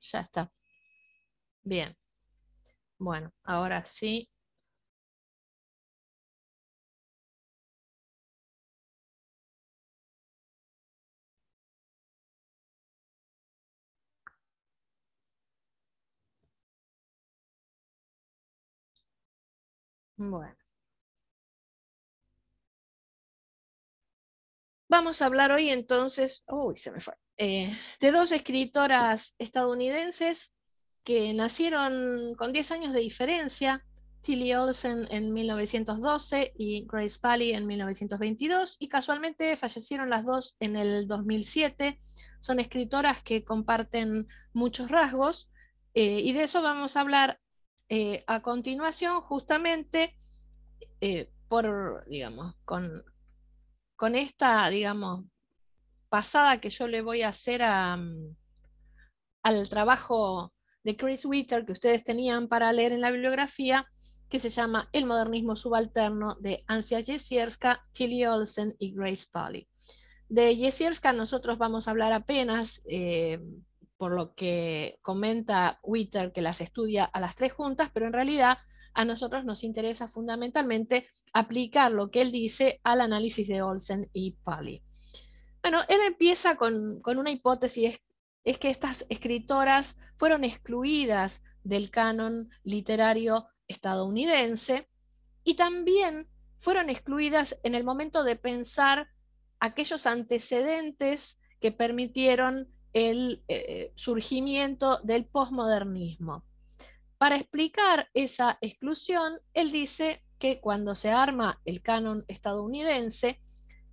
Ya está. Bien. Bueno, ahora sí. Bueno. Vamos a hablar hoy entonces, uy, se me fue. Eh, de dos escritoras estadounidenses que nacieron con 10 años de diferencia, Tilly Olsen en 1912 y Grace Pally en 1922, y casualmente fallecieron las dos en el 2007. Son escritoras que comparten muchos rasgos, eh, y de eso vamos a hablar eh, a continuación, justamente por, digamos, con, con esta, digamos, pasada que yo le voy a hacer mm, al trabajo de Chris Witter que ustedes tenían para leer en la bibliografía, que se llama El modernismo subalterno de Ansia Jesierska, Tilly Olsen y Grace Polly. De Jesierska nosotros vamos a hablar apenas, eh, por lo que comenta Witter que las estudia a las tres juntas, pero en realidad a nosotros nos interesa fundamentalmente aplicar lo que él dice al análisis de Olsen y Polly. Bueno, él empieza con, una hipótesis, es, que estas escritoras fueron excluidas del canon literario estadounidense y también fueron excluidas en el momento de pensar aquellos antecedentes que permitieron el eh, surgimiento del posmodernismo. Para explicar esa exclusión, él dice que cuando se arma el canon estadounidense,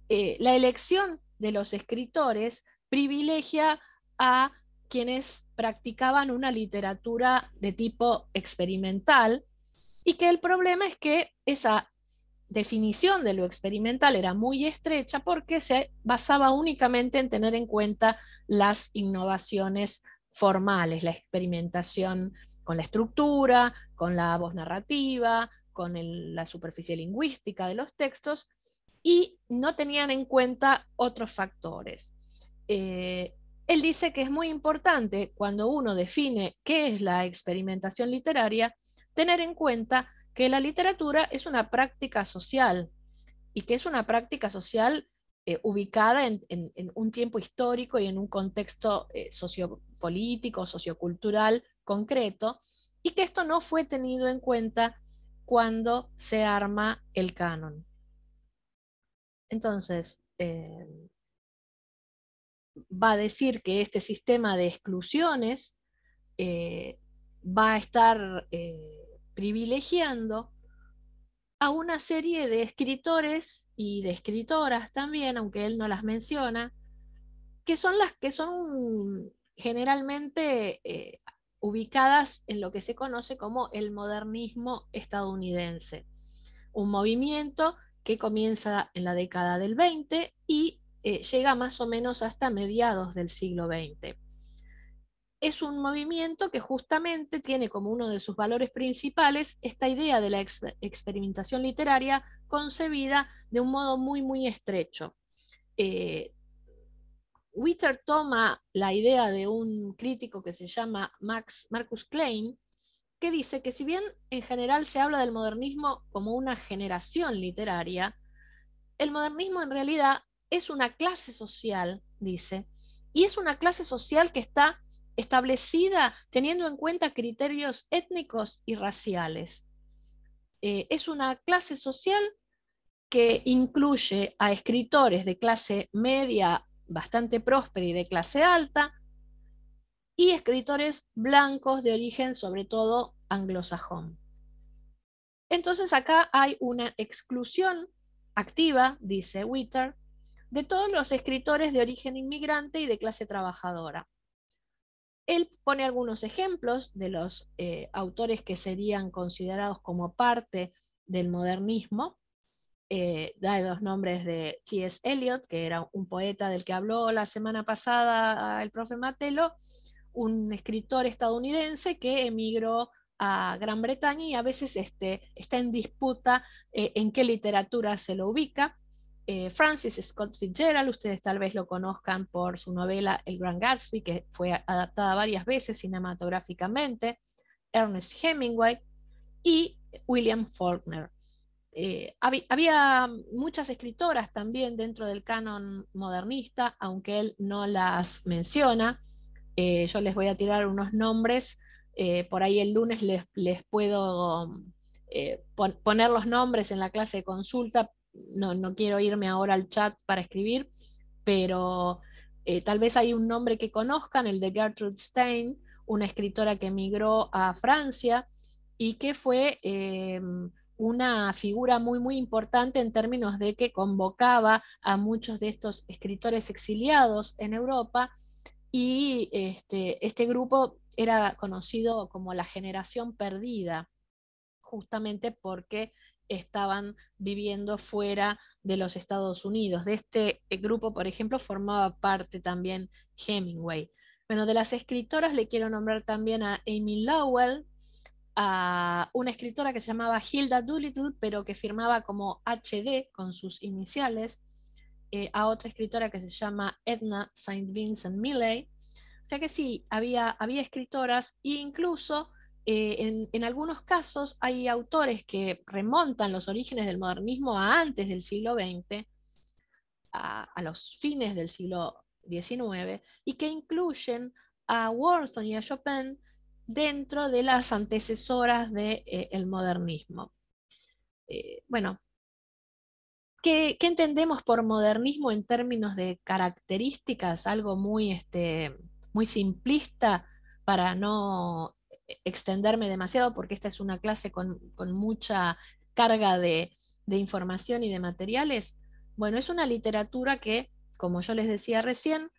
eh, la elección de los escritores privilegia a quienes practicaban una literatura de tipo experimental y que el problema es que esa definición de lo experimental era muy estrecha porque se basaba únicamente en tener en cuenta las innovaciones formales, la experimentación con la estructura, con la voz narrativa, con la superficie lingüística de los textos, y no tenían en cuenta otros factores. Eh, él dice que es muy importante cuando uno define qué es la experimentación literaria, tener en cuenta que la literatura es una práctica social y que es una práctica social eh, ubicada en, un tiempo histórico y en un contexto eh, sociopolítico, sociocultural concreto, y que esto no fue tenido en cuenta cuando se arma el canon. Entonces, em, va a decir que este sistema de exclusiones eh, va a estar eh, privilegiando a una serie de escritores y de escritoras también, aunque él no las menciona, que son las que son generalmente eh, ubicadas en lo que se conoce como el modernismo estadounidense, un movimiento que comienza en la década del 20 y eh, llega más o menos hasta mediados del siglo XX. Es un movimiento que justamente tiene como uno de sus valores principales esta idea de la experimentación literaria concebida de un modo muy, muy estrecho. Eh, Witter toma la idea de un crítico que se llama Max, Marcus Klein, que dice que si bien en general se habla del modernismo como una generación literaria, el modernismo en realidad es una clase social, dice, y es una clase social que está establecida teniendo en cuenta criterios étnicos y raciales. Eh, es una clase social que incluye a escritores de clase media bastante próspera y de clase alta, y escritores blancos de origen sobre todo anglosajón. Entonces acá hay una exclusión activa, dice Witter, de todos los escritores de origen inmigrante y de clase trabajadora. Él pone algunos ejemplos de los eh, autores que serían considerados como parte del modernismo. Eh, da los nombres de T.S. Eliot, que era un poeta del que habló la semana pasada el profe Matelo, un escritor estadounidense que emigró a Gran Bretaña y a veces este, está en disputa eh, en qué literatura se lo ubica. Eh, Francis Scott Fitzgerald, ustedes tal vez lo conozcan por su novela El Gran Gatsby, que fue adaptada varias veces cinematográficamente, Ernest Hemingway y William Faulkner. Eh, había, muchas escritoras también dentro del canon modernista, aunque él no las menciona. yo les voy a tirar unos nombres eh, por ahí el lunes les, puedo eh, poner los nombres en la clase de consulta, no, quiero irme ahora al chat para escribir, pero eh, tal vez hay un nombre que conozcan, el de Gertrude Stein, una escritora que emigró a Francia y que fue una figura muy, muy importante en términos de que convocaba a muchos de estos escritores exiliados en Europa y este, este grupo era conocido como la generación perdida, justamente porque estaban viviendo fuera de los Estados Unidos. De este eh, grupo, por ejemplo, formaba parte también Hemingway. Bueno, de las escritoras le quiero nombrar también a Amy Lowell, a una escritora que se llamaba Hilda Doolittle, pero que firmaba como HD con sus iniciales, eh, a otra escritora que se llama Edna Saint Vincent Millay, o sea que sí, había, había escritoras e incluso eh, en, algunos casos hay autores que remontan los orígenes del modernismo a antes del siglo XX, a, los fines del siglo XIX, y que incluyen a Wordsworth y a Chopin dentro de las antecesoras del eh, modernismo. Eh, bueno, ¿qué, ¿qué, entendemos por modernismo en términos de características? Algo muy, este, muy simplista para no e-, extenderme demasiado, porque esta es una clase con, mucha carga de, información y de materiales. Bueno, es una literatura que, como yo les decía recién,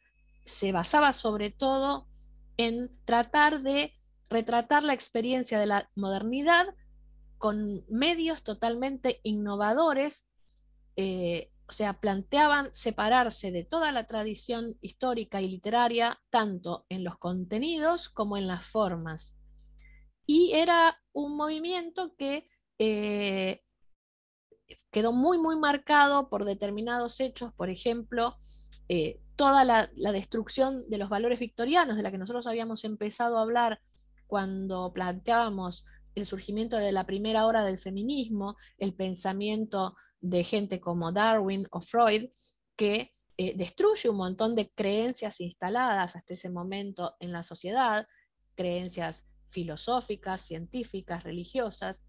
se basaba sobre todo en tratar de retratar la experiencia de la modernidad con medios totalmente innovadores eh, o sea, planteaban separarse de toda la tradición histórica y literaria, tanto en los contenidos como en las formas. Y era un movimiento que eh, quedó muy, muy marcado por determinados hechos, por ejemplo, eh, toda la, la, destrucción de los valores victorianos, de la que nosotros habíamos empezado a hablar cuando planteábamos el surgimiento de la primera hora del feminismo, el pensamiento de gente como Darwin o Freud, que eh, destruye un montón de creencias instaladas hasta ese momento en la sociedad, creencias filosóficas, científicas, religiosas.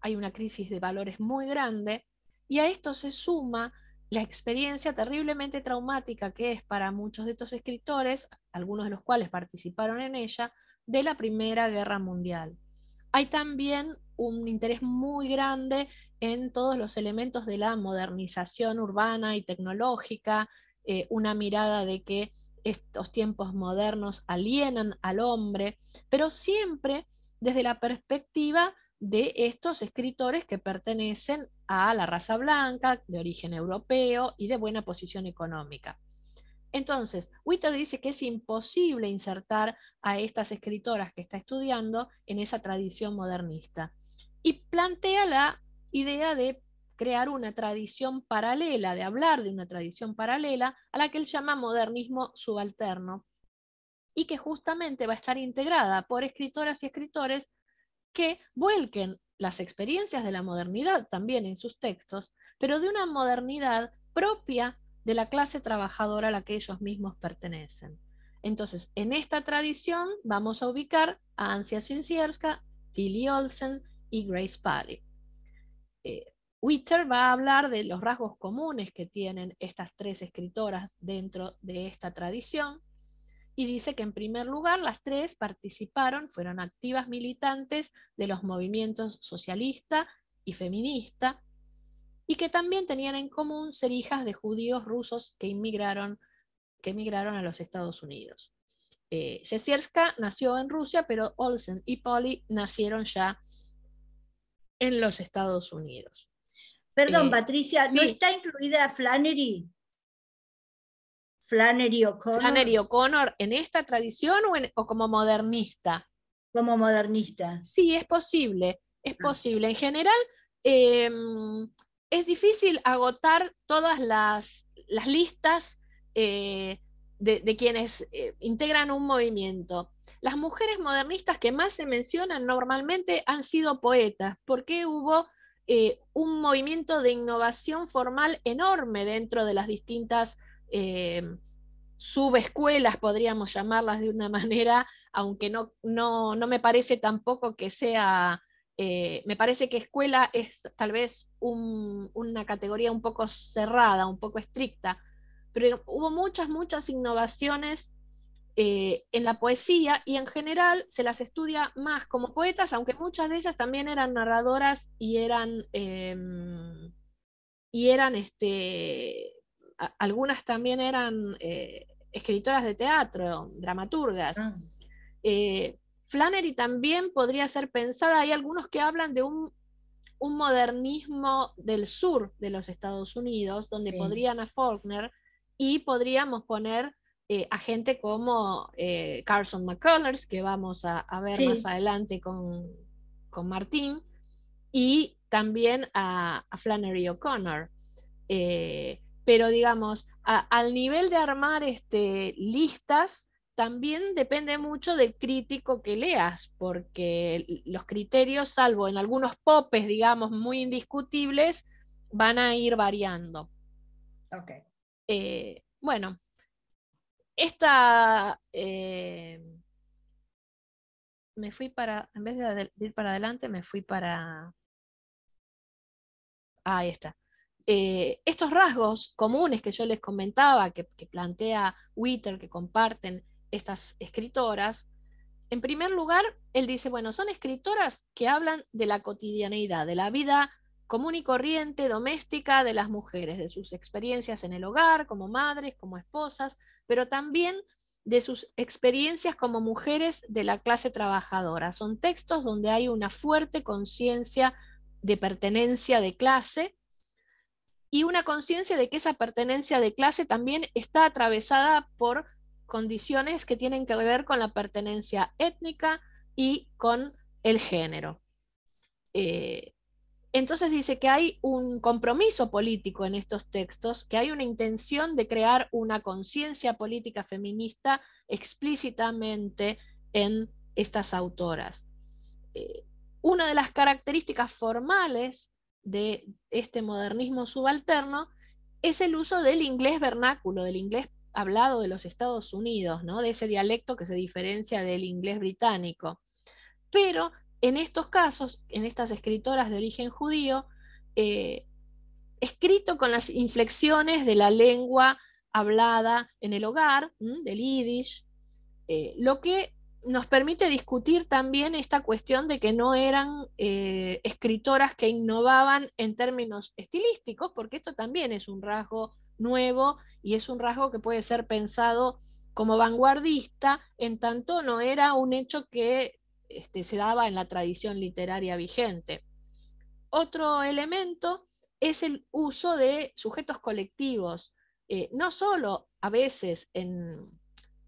Hay una crisis de valores muy grande y a esto se suma la experiencia terriblemente traumática que es para muchos de estos escritores, algunos de los cuales participaron en ella, de la Primera Guerra Mundial hay también un interés muy grande en todos los elementos de la modernización urbana y tecnológica, eh, una mirada de que estos tiempos modernos alienan al hombre, pero siempre desde la perspectiva de estos escritores que pertenecen a la raza blanca, de origen europeo y de buena posición económica. Entonces, Witter dice que es imposible insertar a estas escritoras que está estudiando en esa tradición modernista. Y plantea la idea de crear una tradición paralela, de hablar de una tradición paralela a la que él llama modernismo subalterno, y que justamente va a estar integrada por escritoras y escritores que vuelquen las experiencias de la modernidad también en sus textos, pero de una modernidad propia de la clase trabajadora a la que ellos mismos pertenecen. Entonces, en esta tradición vamos a ubicar a Ansia Swinsierska, Tilly Olsen y Grace Paddy. Eh, Witter va a hablar de los rasgos comunes que tienen estas tres escritoras dentro de esta tradición y dice que en primer lugar las tres participaron, fueron activas militantes de los movimientos socialista y feminista, y que también tenían en común ser hijas de judíos rusos que inmigraron, que emigraron a los Estados Unidos. Eh, nació en Rusia, pero Olsen y Polly nacieron ya en los Estados Unidos. Perdón, eh, Patricia, ¿no está incluida Flannery? Flannery O'Connor. Flannery ¿en esta tradición o, como modernista? Como modernista. Sí, es posible, es ah. posible. En general, em, es difícil agotar todas las, listas eh, de, quienes eh, integran un movimiento. Las mujeres modernistas que más se mencionan normalmente han sido poetas, porque hubo eh, un movimiento de innovación formal enorme dentro de las distintas subescuelas, podríamos llamarlas de una manera, aunque no, no, no me parece tampoco que sea eh, me parece que escuela es tal vez una categoría un poco cerrada, un poco estricta, pero hubo muchas, muchas innovaciones eh, en la poesía y en general se las estudia más como poetas, aunque muchas de ellas también eran narradoras y eran, em, y eran este, algunas también eran eh, escritoras de teatro, dramaturgas. Ah. Flannery también podría ser pensada, hay algunos que hablan de un, modernismo del sur de los Estados Unidos, donde podrían a Faulkner y podríamos poner eh, a gente como eh, Carson McCullers, que vamos a, ver más adelante con, con, Martín, y también a, Flannery O'Connor. Eh, pero digamos, al nivel de armar este, listas, también depende mucho del crítico que leas, porque los criterios, salvo en algunos popes, digamos, muy indiscutibles, van a ir variando. Ok. Eh, bueno, esta... Eh, me fui para, en vez de, ir para adelante, me fui para... Ah, ahí está. Eh, estos rasgos comunes que yo les comentaba, que, que plantea Witter, que comparten estas escritoras, en primer lugar, él dice, bueno, son escritoras que hablan de la cotidianeidad, de la vida común y corriente, doméstica de las mujeres, de sus experiencias en el hogar, como madres, como esposas, pero también de sus experiencias como mujeres de la clase trabajadora. Son textos donde hay una fuerte conciencia de pertenencia de clase y una conciencia de que esa pertenencia de clase también está atravesada por condiciones que tienen que ver con la pertenencia étnica y con el género. Eh, entonces dice que hay un compromiso político en estos textos, que hay una intención de crear una conciencia política feminista explícitamente en estas autoras. Eh, una de las características formales de este modernismo subalterno es el uso del inglés vernáculo, del inglés hablado de los Estados Unidos, ¿no? de ese dialecto que se diferencia del inglés británico. Pero en estos casos, en estas escritoras de origen judío, eh, escrito con las inflexiones de la lengua hablada en el hogar, del yiddish, eh, lo que nos permite discutir también esta cuestión de que no eran eh, escritoras que innovaban en términos estilísticos, porque esto también es un rasgo nuevo y es un rasgo que puede ser pensado como vanguardista, en tanto no era un hecho que este, se daba en la tradición literaria vigente. Otro elemento es el uso de sujetos colectivos, eh, no solo a veces en,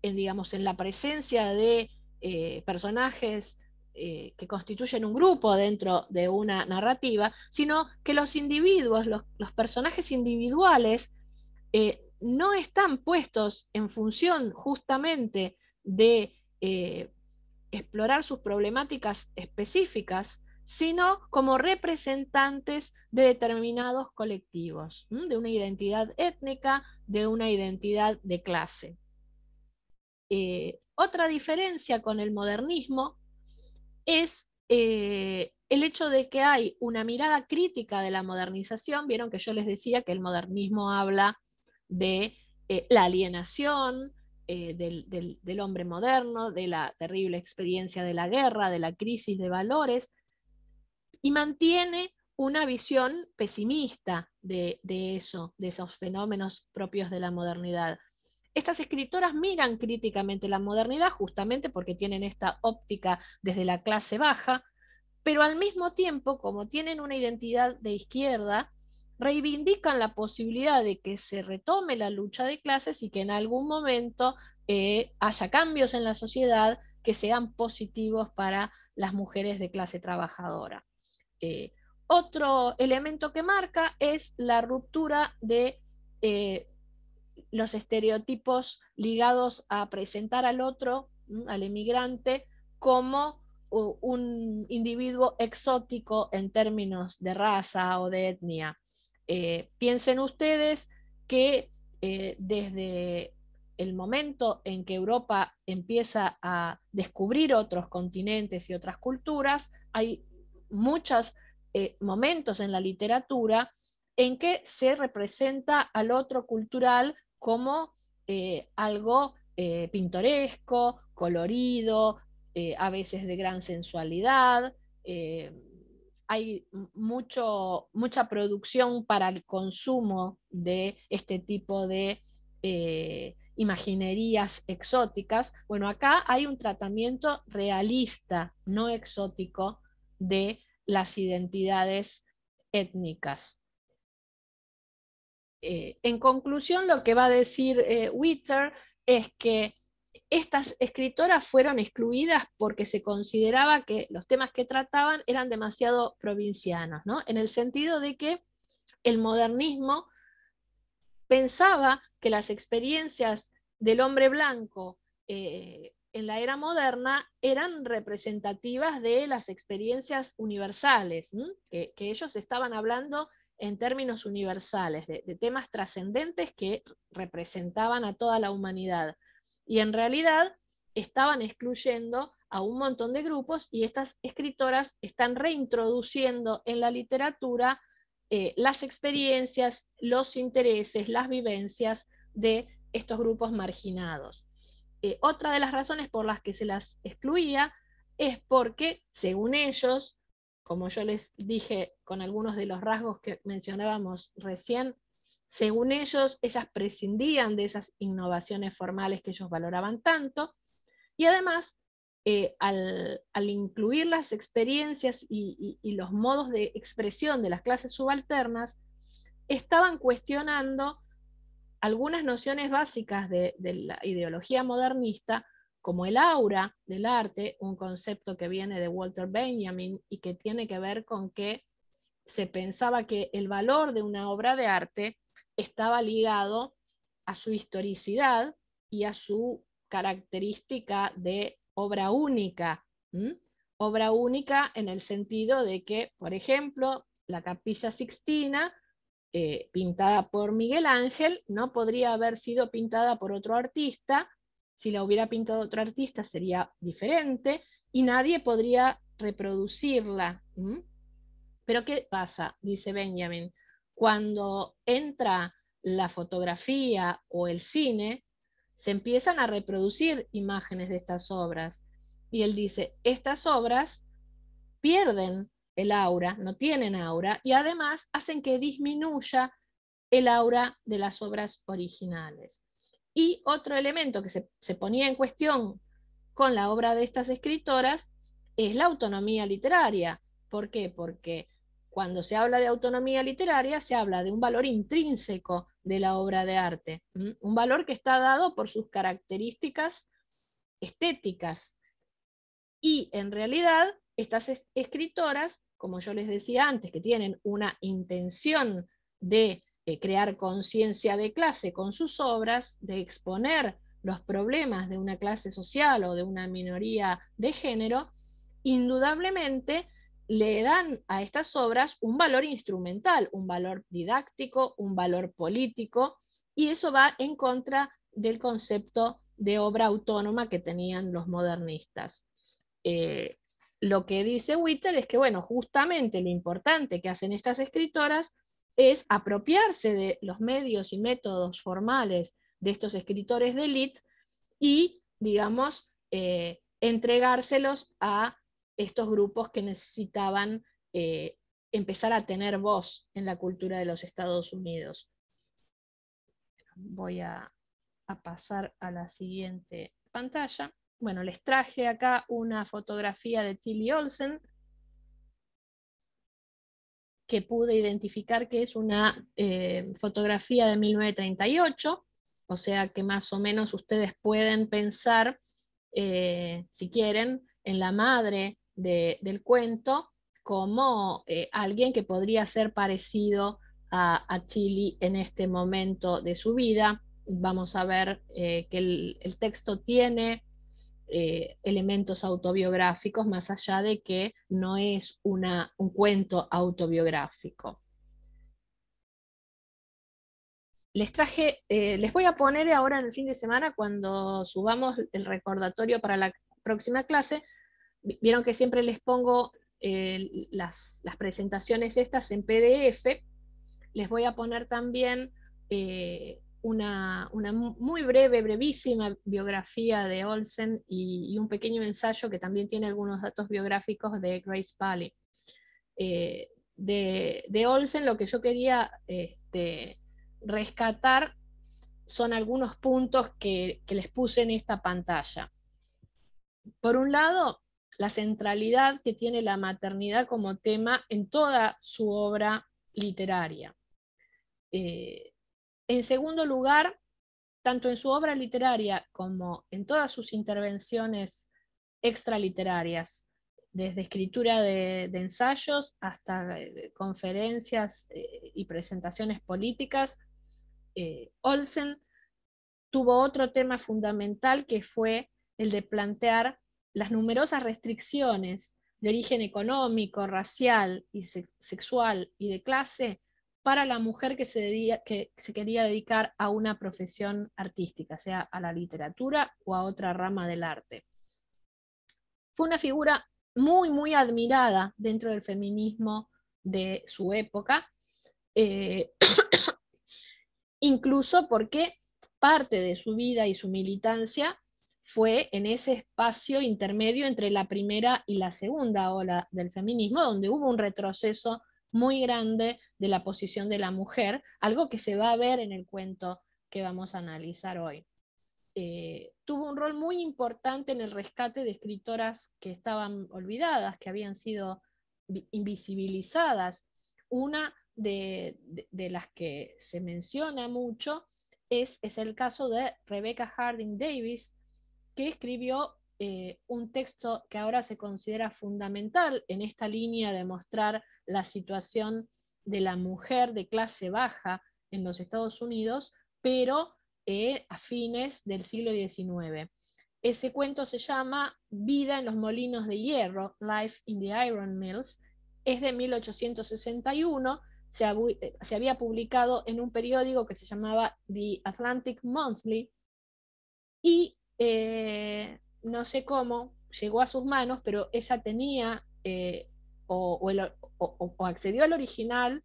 digamos, en la presencia de eh, personajes eh, que constituyen un grupo dentro de una narrativa, sino que los individuos, los personajes individuales, eh, no están puestos en función justamente de eh, explorar sus problemáticas específicas, sino como representantes de determinados colectivos, de una identidad étnica, de una identidad de clase. Eh, otra diferencia con el modernismo es el hecho de que hay una mirada crítica de la modernización. Vieron que yo les decía que el modernismo habla de eh, la alienación eh, del, hombre moderno, de la terrible experiencia de la guerra, de la crisis de valores, y mantiene una visión pesimista de eso, de esos fenómenos propios de la modernidad. Estas escritoras miran críticamente la modernidad justamente porque tienen esta óptica desde la clase baja, pero al mismo tiempo, como tienen una identidad de izquierda, reivindican la posibilidad de que se retome la lucha de clases y que en algún momento eh, haya cambios en la sociedad que sean positivos para las mujeres de clase trabajadora. Eh, otro elemento que marca es la ruptura de eh, los estereotipos ligados a presentar al otro, al emigrante, como un individuo exótico en términos de raza o de etnia. Eh, piensen ustedes que eh, desde el momento en que Europa empieza a descubrir otros continentes y otras culturas, hay muchos eh, momentos en la literatura en que se representa al otro cultural como algo pintoresco, colorido, a veces de gran sensualidad hay mucho, mucha producción para el consumo de este tipo de eh, imaginerías exóticas. Bueno, acá hay un tratamiento realista, no exótico, de las identidades étnicas. Eh, en conclusión, lo que va a decir eh, Witter es que estas escritoras fueron excluidas porque se consideraba que los temas que trataban eran demasiado provincianos, ¿no? en el sentido de que el modernismo pensaba que las experiencias del hombre blanco eh, en la era moderna eran representativas de las experiencias universales, que, ellos estaban hablando en términos universales, de temas trascendentes que representaban a toda la humanidad y en realidad estaban excluyendo a un montón de grupos y estas escritoras están reintroduciendo en la literatura eh, las experiencias, los intereses, las vivencias de estos grupos marginados. Eh, otra de las razones por las que se las excluía es porque, según ellos, como yo les dije con algunos de los rasgos que mencionábamos recién, según ellos, ellas prescindían de esas innovaciones formales que ellos valoraban tanto y además, eh, al, incluir las experiencias y, los modos de expresión de las clases subalternas, estaban cuestionando algunas nociones básicas de, la ideología modernista, como el aura del arte, un concepto que viene de Walter Benjamin y que tiene que ver con que se pensaba que el valor de una obra de arte estaba ligado a su historicidad y a su característica de obra única. Obra única en el sentido de que, por ejemplo, la capilla sixtina, eh, pintada por Miguel Ángel, no podría haber sido pintada por otro artista. Si la hubiera pintado otro artista sería diferente y nadie podría reproducirla. Pero ¿qué pasa? Dice Benjamin cuando entra la fotografía o el cine, se empiezan a reproducir imágenes de estas obras. Y él dice, estas obras pierden el aura, no tienen aura, y además hacen que disminuya el aura de las obras originales. Y otro elemento que se, ponía en cuestión con la obra de estas escritoras es la autonomía literaria. ¿Por qué? Porque cuando se habla de autonomía literaria, se habla de un valor intrínseco de la obra de arte, un valor que está dado por sus características estéticas. Y en realidad, estas escritoras, como yo les decía antes, que tienen una intención de eh, crear conciencia de clase con sus obras, de exponer los problemas de una clase social o de una minoría de género, indudablemente le dan a estas obras un valor instrumental, un valor didáctico, un valor político, y eso va en contra del concepto de obra autónoma que tenían los modernistas. Eh, lo que dice Witter es que, bueno, justamente lo importante que hacen estas escritoras es apropiarse de los medios y métodos formales de estos escritores de élite y, digamos, eh, entregárselos a estos grupos que necesitaban eh, empezar a tener voz en la cultura de los Estados Unidos. Voy a, pasar a la siguiente pantalla. Bueno, les traje acá una fotografía de Tilly Olsen, que pude identificar que es una eh, fotografía de 1938, o sea que más o menos ustedes pueden pensar, eh, si quieren, en la madre del cuento como eh, alguien que podría ser parecido a, a, Chili en este momento de su vida. Vamos a ver eh, que el, texto tiene eh, elementos autobiográficos, más allá de que no es una, un cuento autobiográfico. Les les voy a poner ahora en el fin de semana, cuando subamos el recordatorio para la próxima clase, vieron que siempre les pongo eh, las, presentaciones estas en PDF. Les voy a poner también eh, una, muy breve, brevísima biografía de Olsen y, un pequeño ensayo que también tiene algunos datos biográficos de Grace Valley. Eh, de, Olsen lo que yo quería este, rescatar son algunos puntos que les puse en esta pantalla. Por un lado, la centralidad que tiene la maternidad como tema en toda su obra literaria. Eh, en segundo lugar, tanto en su obra literaria como en todas sus intervenciones extraliterarias, desde escritura de, ensayos hasta conferencias eh, y presentaciones políticas, eh, Olsen tuvo otro tema fundamental que fue el de plantear las numerosas restricciones de origen económico, racial y sexual y de clase para la mujer que se, quería dedicar a una profesión artística, sea a la literatura o a otra rama del arte. Fue una figura muy, muy admirada dentro del feminismo de su época, eh, incluso porque parte de su vida y su militancia fue en ese espacio intermedio entre la primera y la segunda ola del feminismo, donde hubo un retroceso muy grande de la posición de la mujer, algo que se va a ver en el cuento que vamos a analizar hoy. Eh, tuvo un rol muy importante en el rescate de escritoras que estaban olvidadas, que habían sido invisibilizadas. Una de, las que se menciona mucho es, es el caso de Rebecca Harding Davis, que escribió eh, un texto que ahora se considera fundamental en esta línea de mostrar la situación de la mujer de clase baja en los Estados Unidos, pero eh, a fines del siglo XIX. Ese cuento se llama Vida en los molinos de hierro, Life in the Iron Mills, es de 1861, se, eh, se había publicado en un periódico que se llamaba The Atlantic Monthly y eh, no sé cómo, llegó a sus manos, pero ella tenía eh, o, accedió al original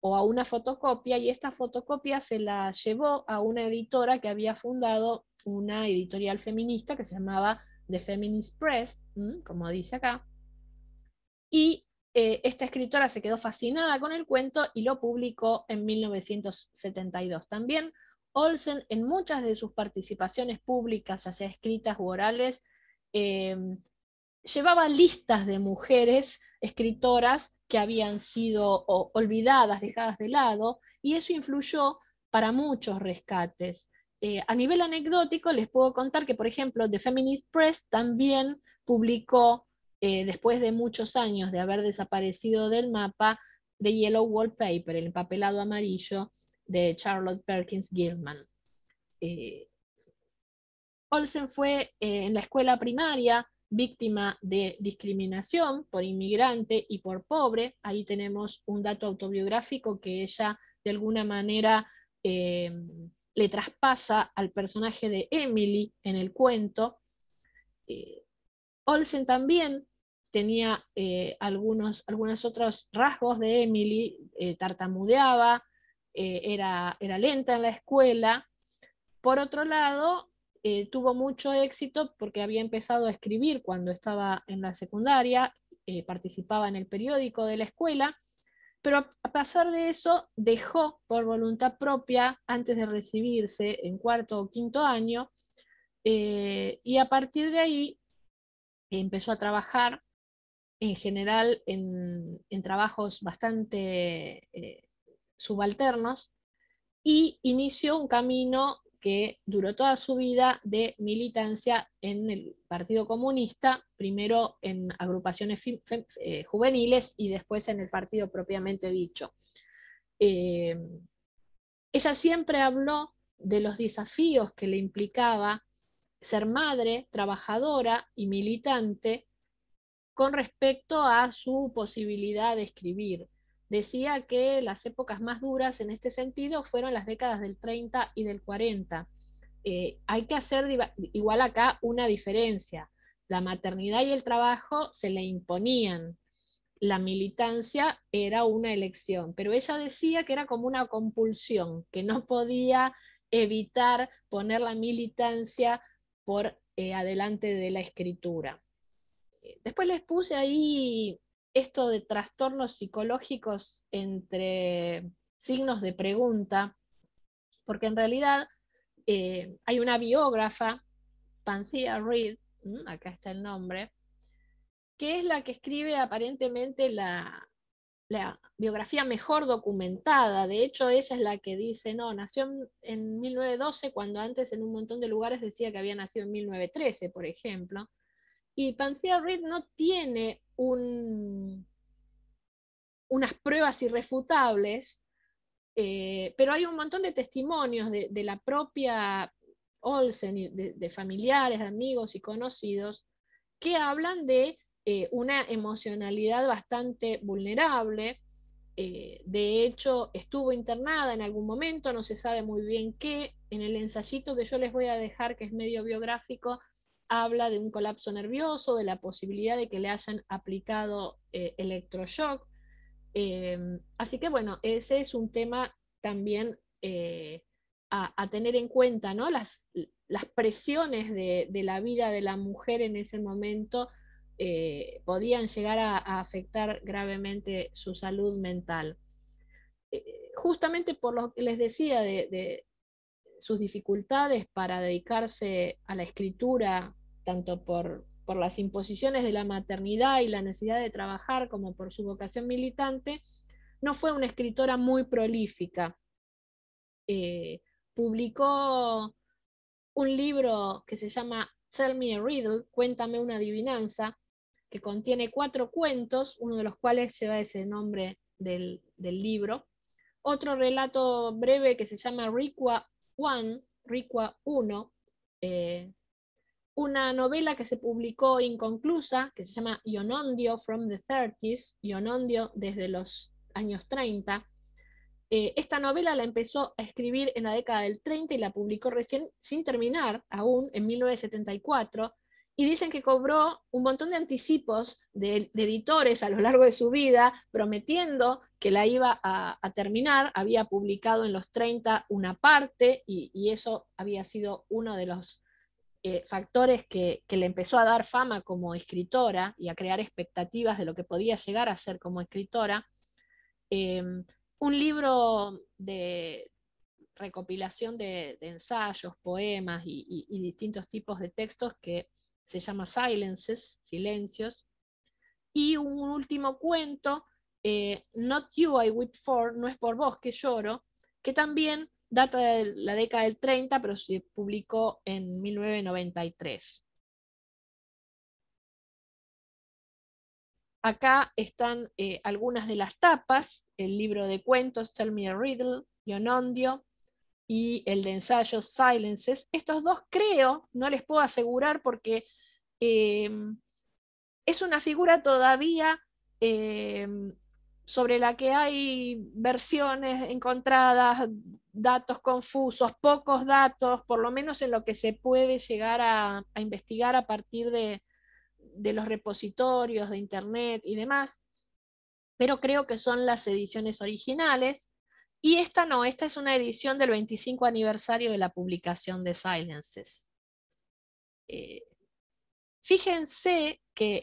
o a una fotocopia y esta fotocopia se la llevó a una editora que había fundado una editorial feminista que se llamaba The Feminist Press, como dice acá. Y eh, esta escritora se quedó fascinada con el cuento y lo publicó en 1972. También Olsen en muchas de sus participaciones públicas, ya sea escritas u orales, eh, llevaba listas de mujeres escritoras que habían sido olvidadas, dejadas de lado, y eso influyó para muchos rescates. Eh, a nivel anecdótico, les puedo contar que, por ejemplo, The Feminist Press también publicó, eh, después de muchos años de haber desaparecido del mapa, The Yellow Wallpaper, el papelado amarillo, de Charlotte Perkins Gilman. Eh, Olsen fue eh, en la escuela primaria víctima de discriminación por inmigrante y por pobre. Ahí tenemos un dato autobiográfico que ella de alguna manera em, le traspasa al personaje de Emily en el cuento. Eh, Olsen también tenía algunos, algunos, otros rasgos de Emily, tartamudeaba, eh, era, era lenta en la escuela. Por otro lado, eh, tuvo mucho éxito porque había empezado a escribir cuando estaba en la secundaria, eh, participaba en el periódico de la escuela, pero a, pesar de eso dejó por voluntad propia antes de recibirse en cuarto o quinto año y a partir de ahí empezó a trabajar en general en, trabajos bastante subalternos y inició un camino que duró toda su vida de militancia en el Partido Comunista, primero en agrupaciones eh, juveniles y después en el partido propiamente dicho. Eh, ella siempre habló de los desafíos que le implicaba ser madre, trabajadora y militante con respecto a su posibilidad de escribir decía que las épocas más duras en este sentido fueron las décadas del 30 y del 40. Eh, hay que hacer igual acá una diferencia. La maternidad y el trabajo se le imponían. La militancia era una elección, pero ella decía que era como una compulsión, que no podía evitar poner la militancia por eh, adelante de la escritura. Eh, después les puse ahí esto de trastornos psicológicos entre signos de pregunta, porque en realidad eh, hay una biógrafa, Panthea Reed, acá está el nombre, que es la que escribe aparentemente la, la biografía mejor documentada. De hecho, ella es la que dice, no, nació en 1912 cuando antes en un montón de lugares decía que había nacido en 1913, por ejemplo. Y Panthea Reed no tiene unas pruebas irrefutables, eh, pero hay un montón de testimonios de, la propia Olsen, de, de, familiares, amigos y conocidos, que hablan de eh, una emocionalidad bastante vulnerable. Eh, de hecho, estuvo internada en algún momento, no se sabe muy bien qué. En el ensayito que yo les voy a dejar, que es medio biográfico, habla de un colapso nervioso, de la posibilidad de que le hayan aplicado eh, electroshock. Em, así que bueno, ese es un tema también eh, a, tener en cuenta, ¿no? Las, presiones de, la vida de la mujer en ese momento eh, podían llegar a, afectar gravemente su salud mental. justamente por lo que les decía de sus dificultades para dedicarse a la escritura tanto por, por las imposiciones de la maternidad y la necesidad de trabajar como por su vocación militante, no fue una escritora muy prolífica. Eh, publicó un libro que se llama Tell Me a Riddle, Cuéntame una adivinanza, que contiene cuatro cuentos, uno de los cuales lleva ese nombre del, libro. Otro relato breve que se llama Riqua One, Riqua 1, una novela que se publicó inconclusa, que se llama Ionondio from the 30s, Ionondio desde los años 30. Eh, esta novela la empezó a escribir en la década del 30 y la publicó recién sin terminar, aún en 1974, y dicen que cobró un montón de anticipos de, editores a lo largo de su vida, prometiendo que la iba a, terminar, había publicado en los 30 una parte y eso había sido uno de los eh, factores que, le empezó a dar fama como escritora y a crear expectativas de lo que podía llegar a ser como escritora, em, un libro de recopilación de, ensayos, poemas y, distintos tipos de textos que se llama Silences, Silencios, y un último cuento, eh, Not You I Weep For, No es por vos que lloro, que también data de la década del 30, pero se publicó en 1993. Acá están eh, algunas de las tapas, el libro de cuentos Tell Me a Riddle, Yonondio, y el de ensayos Silences. Estos dos creo, no les puedo asegurar porque em, es una figura todavía em, sobre la que hay versiones encontradas, datos confusos, pocos datos, por lo menos en lo que se puede llegar a, investigar a partir de, los repositorios, de internet y demás, pero creo que son las ediciones originales. Y esta no, esta es una edición del 25 aniversario de la publicación de Silences. Eh, fíjense que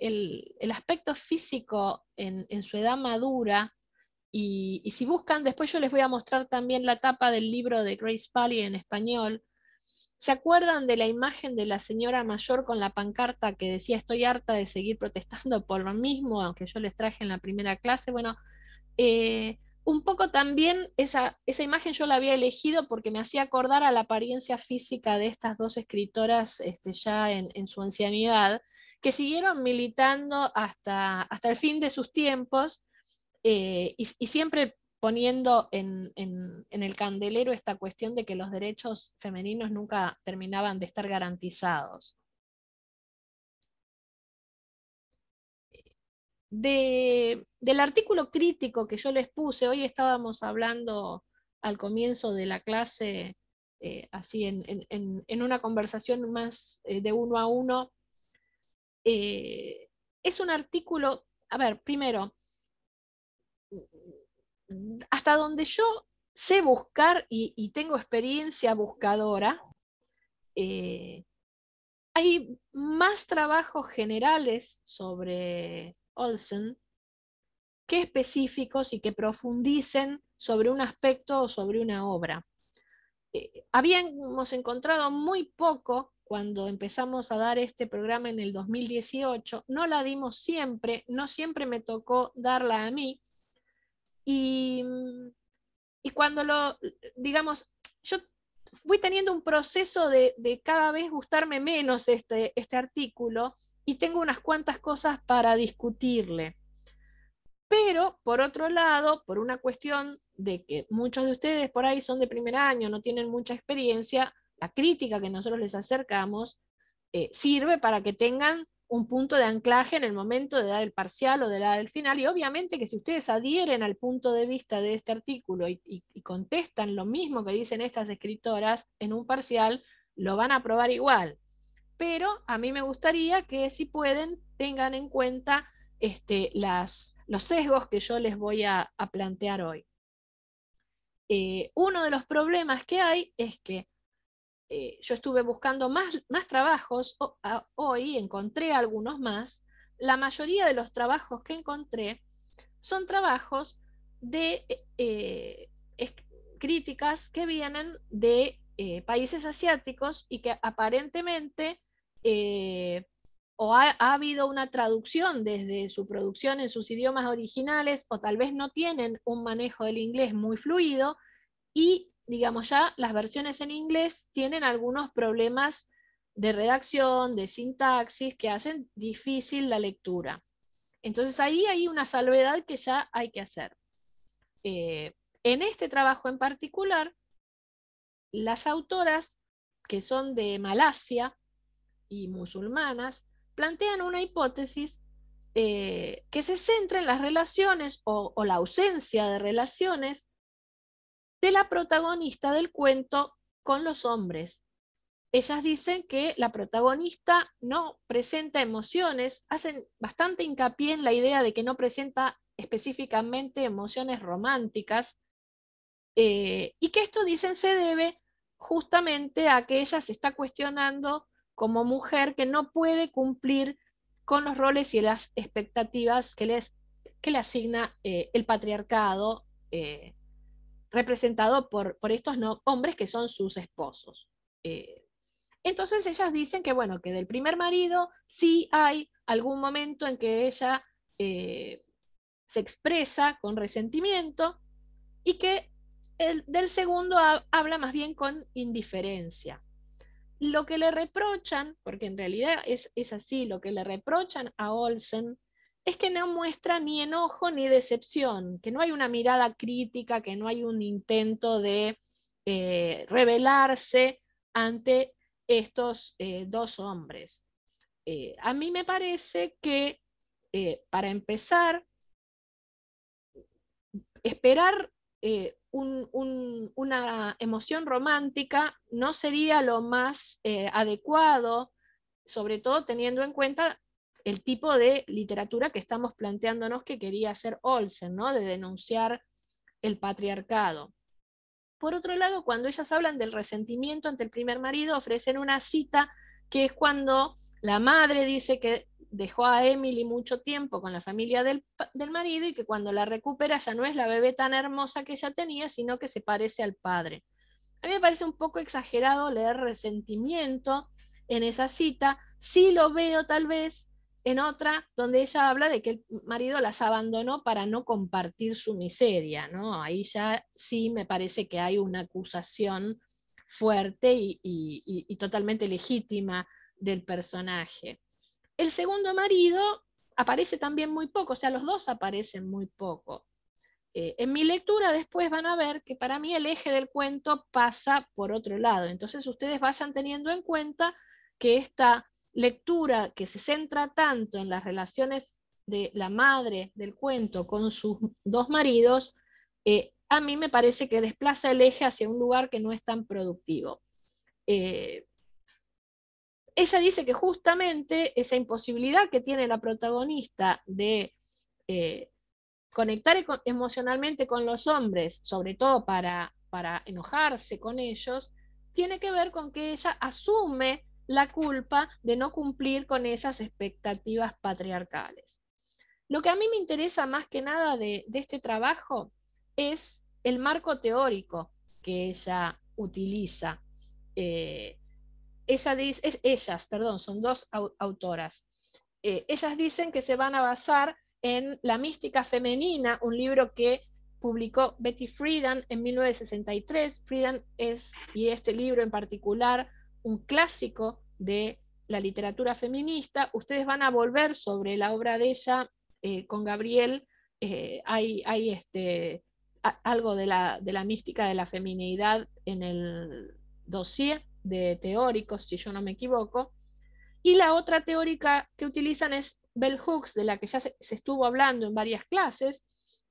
el, aspecto físico en, su edad madura y, si buscan, después yo les voy a mostrar también la tapa del libro de Grace Pally en español. ¿Se acuerdan de la imagen de la señora mayor con la pancarta que decía estoy harta de seguir protestando por lo mismo, aunque yo les traje en la primera clase? Bueno, eh, un poco también esa, imagen yo la había elegido porque me hacía acordar a la apariencia física de estas dos escritoras este, ya en, su ancianidad, que siguieron militando hasta, hasta el fin de sus tiempos eh, y, siempre poniendo en, el candelero esta cuestión de que los derechos femeninos nunca terminaban de estar garantizados. del artículo crítico que yo les puse, hoy estábamos hablando al comienzo de la clase, eh, así en, una conversación más eh, de uno a uno, es un artículo, a ver, primero, Mm, hasta donde yo sé buscar y, tengo experiencia buscadora, eh, hay más trabajos generales sobre Olsen que específicos y que profundicen sobre un aspecto o sobre una obra. Eh, habíamos encontrado muy poco cuando empezamos a dar este programa en el 2018, no la dimos siempre, no siempre me tocó darla a mí, Mm, y, cuando lo, digamos, yo fui teniendo un proceso de, cada vez gustarme menos este, este, artículo y tengo unas cuantas cosas para discutirle. Pero, por otro lado, por una cuestión de que muchos de ustedes por ahí son de primer año, no tienen mucha experiencia, la crítica que nosotros les acercamos eh, sirve para que tengan un punto de anclaje en el momento de dar el parcial o de dar el final. Y obviamente que si ustedes adhieren al punto de vista de este artículo y, contestan lo mismo que dicen estas escritoras en un parcial, lo van a aprobar igual. Pero a mí me gustaría que si pueden tengan en cuenta este, las, los sesgos que yo les voy a, plantear hoy. Eh, uno de los problemas que hay es que eh, yo estuve buscando más, más trabajos, hoy encontré algunos más, la mayoría de los trabajos que encontré son trabajos de eh, eh, críticas que vienen de países asiáticos y que aparentemente o ha, ha, habido una traducción desde su producción en sus idiomas originales, o tal vez no tienen un manejo del inglés muy fluido, y digamos, ya las versiones en inglés tienen algunos problemas de redacción, de sintaxis, que hacen difícil la lectura. Entonces ahí hay una salvedad que ya hay que hacer. Eh, en este trabajo en particular, las autoras, que son de Malasia y musulmanas, plantean una hipótesis eh, que se centra en las relaciones o la ausencia de relaciones de la protagonista del cuento con los hombres. Ellas dicen que la protagonista no presenta emociones, hacen bastante hincapié en la idea de que no presenta específicamente emociones románticas, eh, y que esto, dicen, se debe justamente a que ella se está cuestionando como mujer que no puede cumplir con los roles y las expectativas que, que le asigna eh, el patriarcado eh, representado por, por estos no, hombres que son sus esposos. Eh, entonces ellas dicen que, bueno, que del primer marido sí hay algún momento en que ella eh, se expresa con resentimiento y que el, del segundo habla más bien con indiferencia. Lo que le reprochan, porque en realidad es, es así, lo que le reprochan a Olsen es que no muestra ni enojo ni decepción, que no hay una mirada crítica, que no hay un intento de revelarse eh, rebelarse ante estos eh, dos hombres. Eh, a mí me parece que, para empezar, esperar una emoción romántica no sería lo más adecuado, sobre todo teniendo en cuenta el tipo de literatura que estamos planteándonos que quería hacer Olsen, ¿no? de denunciar el patriarcado. Por otro lado, cuando ellas hablan del resentimiento ante el primer marido, ofrecen una cita que es cuando la madre dice que dejó a Emily mucho tiempo con la familia del, del, marido y que cuando la recupera ya no es la bebé tan hermosa que ella tenía, sino que se parece al padre. A mí me parece un poco exagerado leer resentimiento en esa cita. Sí lo veo tal vez en otra donde ella habla de que el marido las abandonó para no compartir su miseria, ¿no? Ahí ya sí me parece que hay una acusación fuerte y, totalmente legítima del personaje. El segundo marido aparece también muy poco, o sea, los dos aparecen muy poco. Eh, en mi lectura después van a ver que para mí el eje del cuento pasa por otro lado, entonces ustedes vayan teniendo en cuenta que esta lectura que se centra tanto en las relaciones de la madre del cuento con sus dos maridos, eh, a mí me parece que desplaza el eje hacia un lugar que no es tan productivo. Eh, ella dice que justamente esa imposibilidad que tiene la protagonista de eh, conectar emocionalmente con los hombres, sobre todo para, para enojarse con ellos, tiene que ver con que ella asume la culpa de no cumplir con esas expectativas patriarcales. Lo que a mí me interesa más que nada de, este trabajo es el marco teórico que ella utiliza. Eh, dice, ellas, perdón, son dos autoras. Eh, ellas dicen que se van a basar en La mística femenina, un libro que publicó Betty Friedan en 1963. Friedan es, y este libro en particular, un clásico de la literatura feminista. Ustedes van a volver sobre la obra de ella eh, con Gabriel. Eh, hay, este, algo de la, mística de la feminidad en el dossier de teóricos, si yo no me equivoco. Y la otra teórica que utilizan es Bell Hooks, de la que ya se, estuvo hablando en varias clases,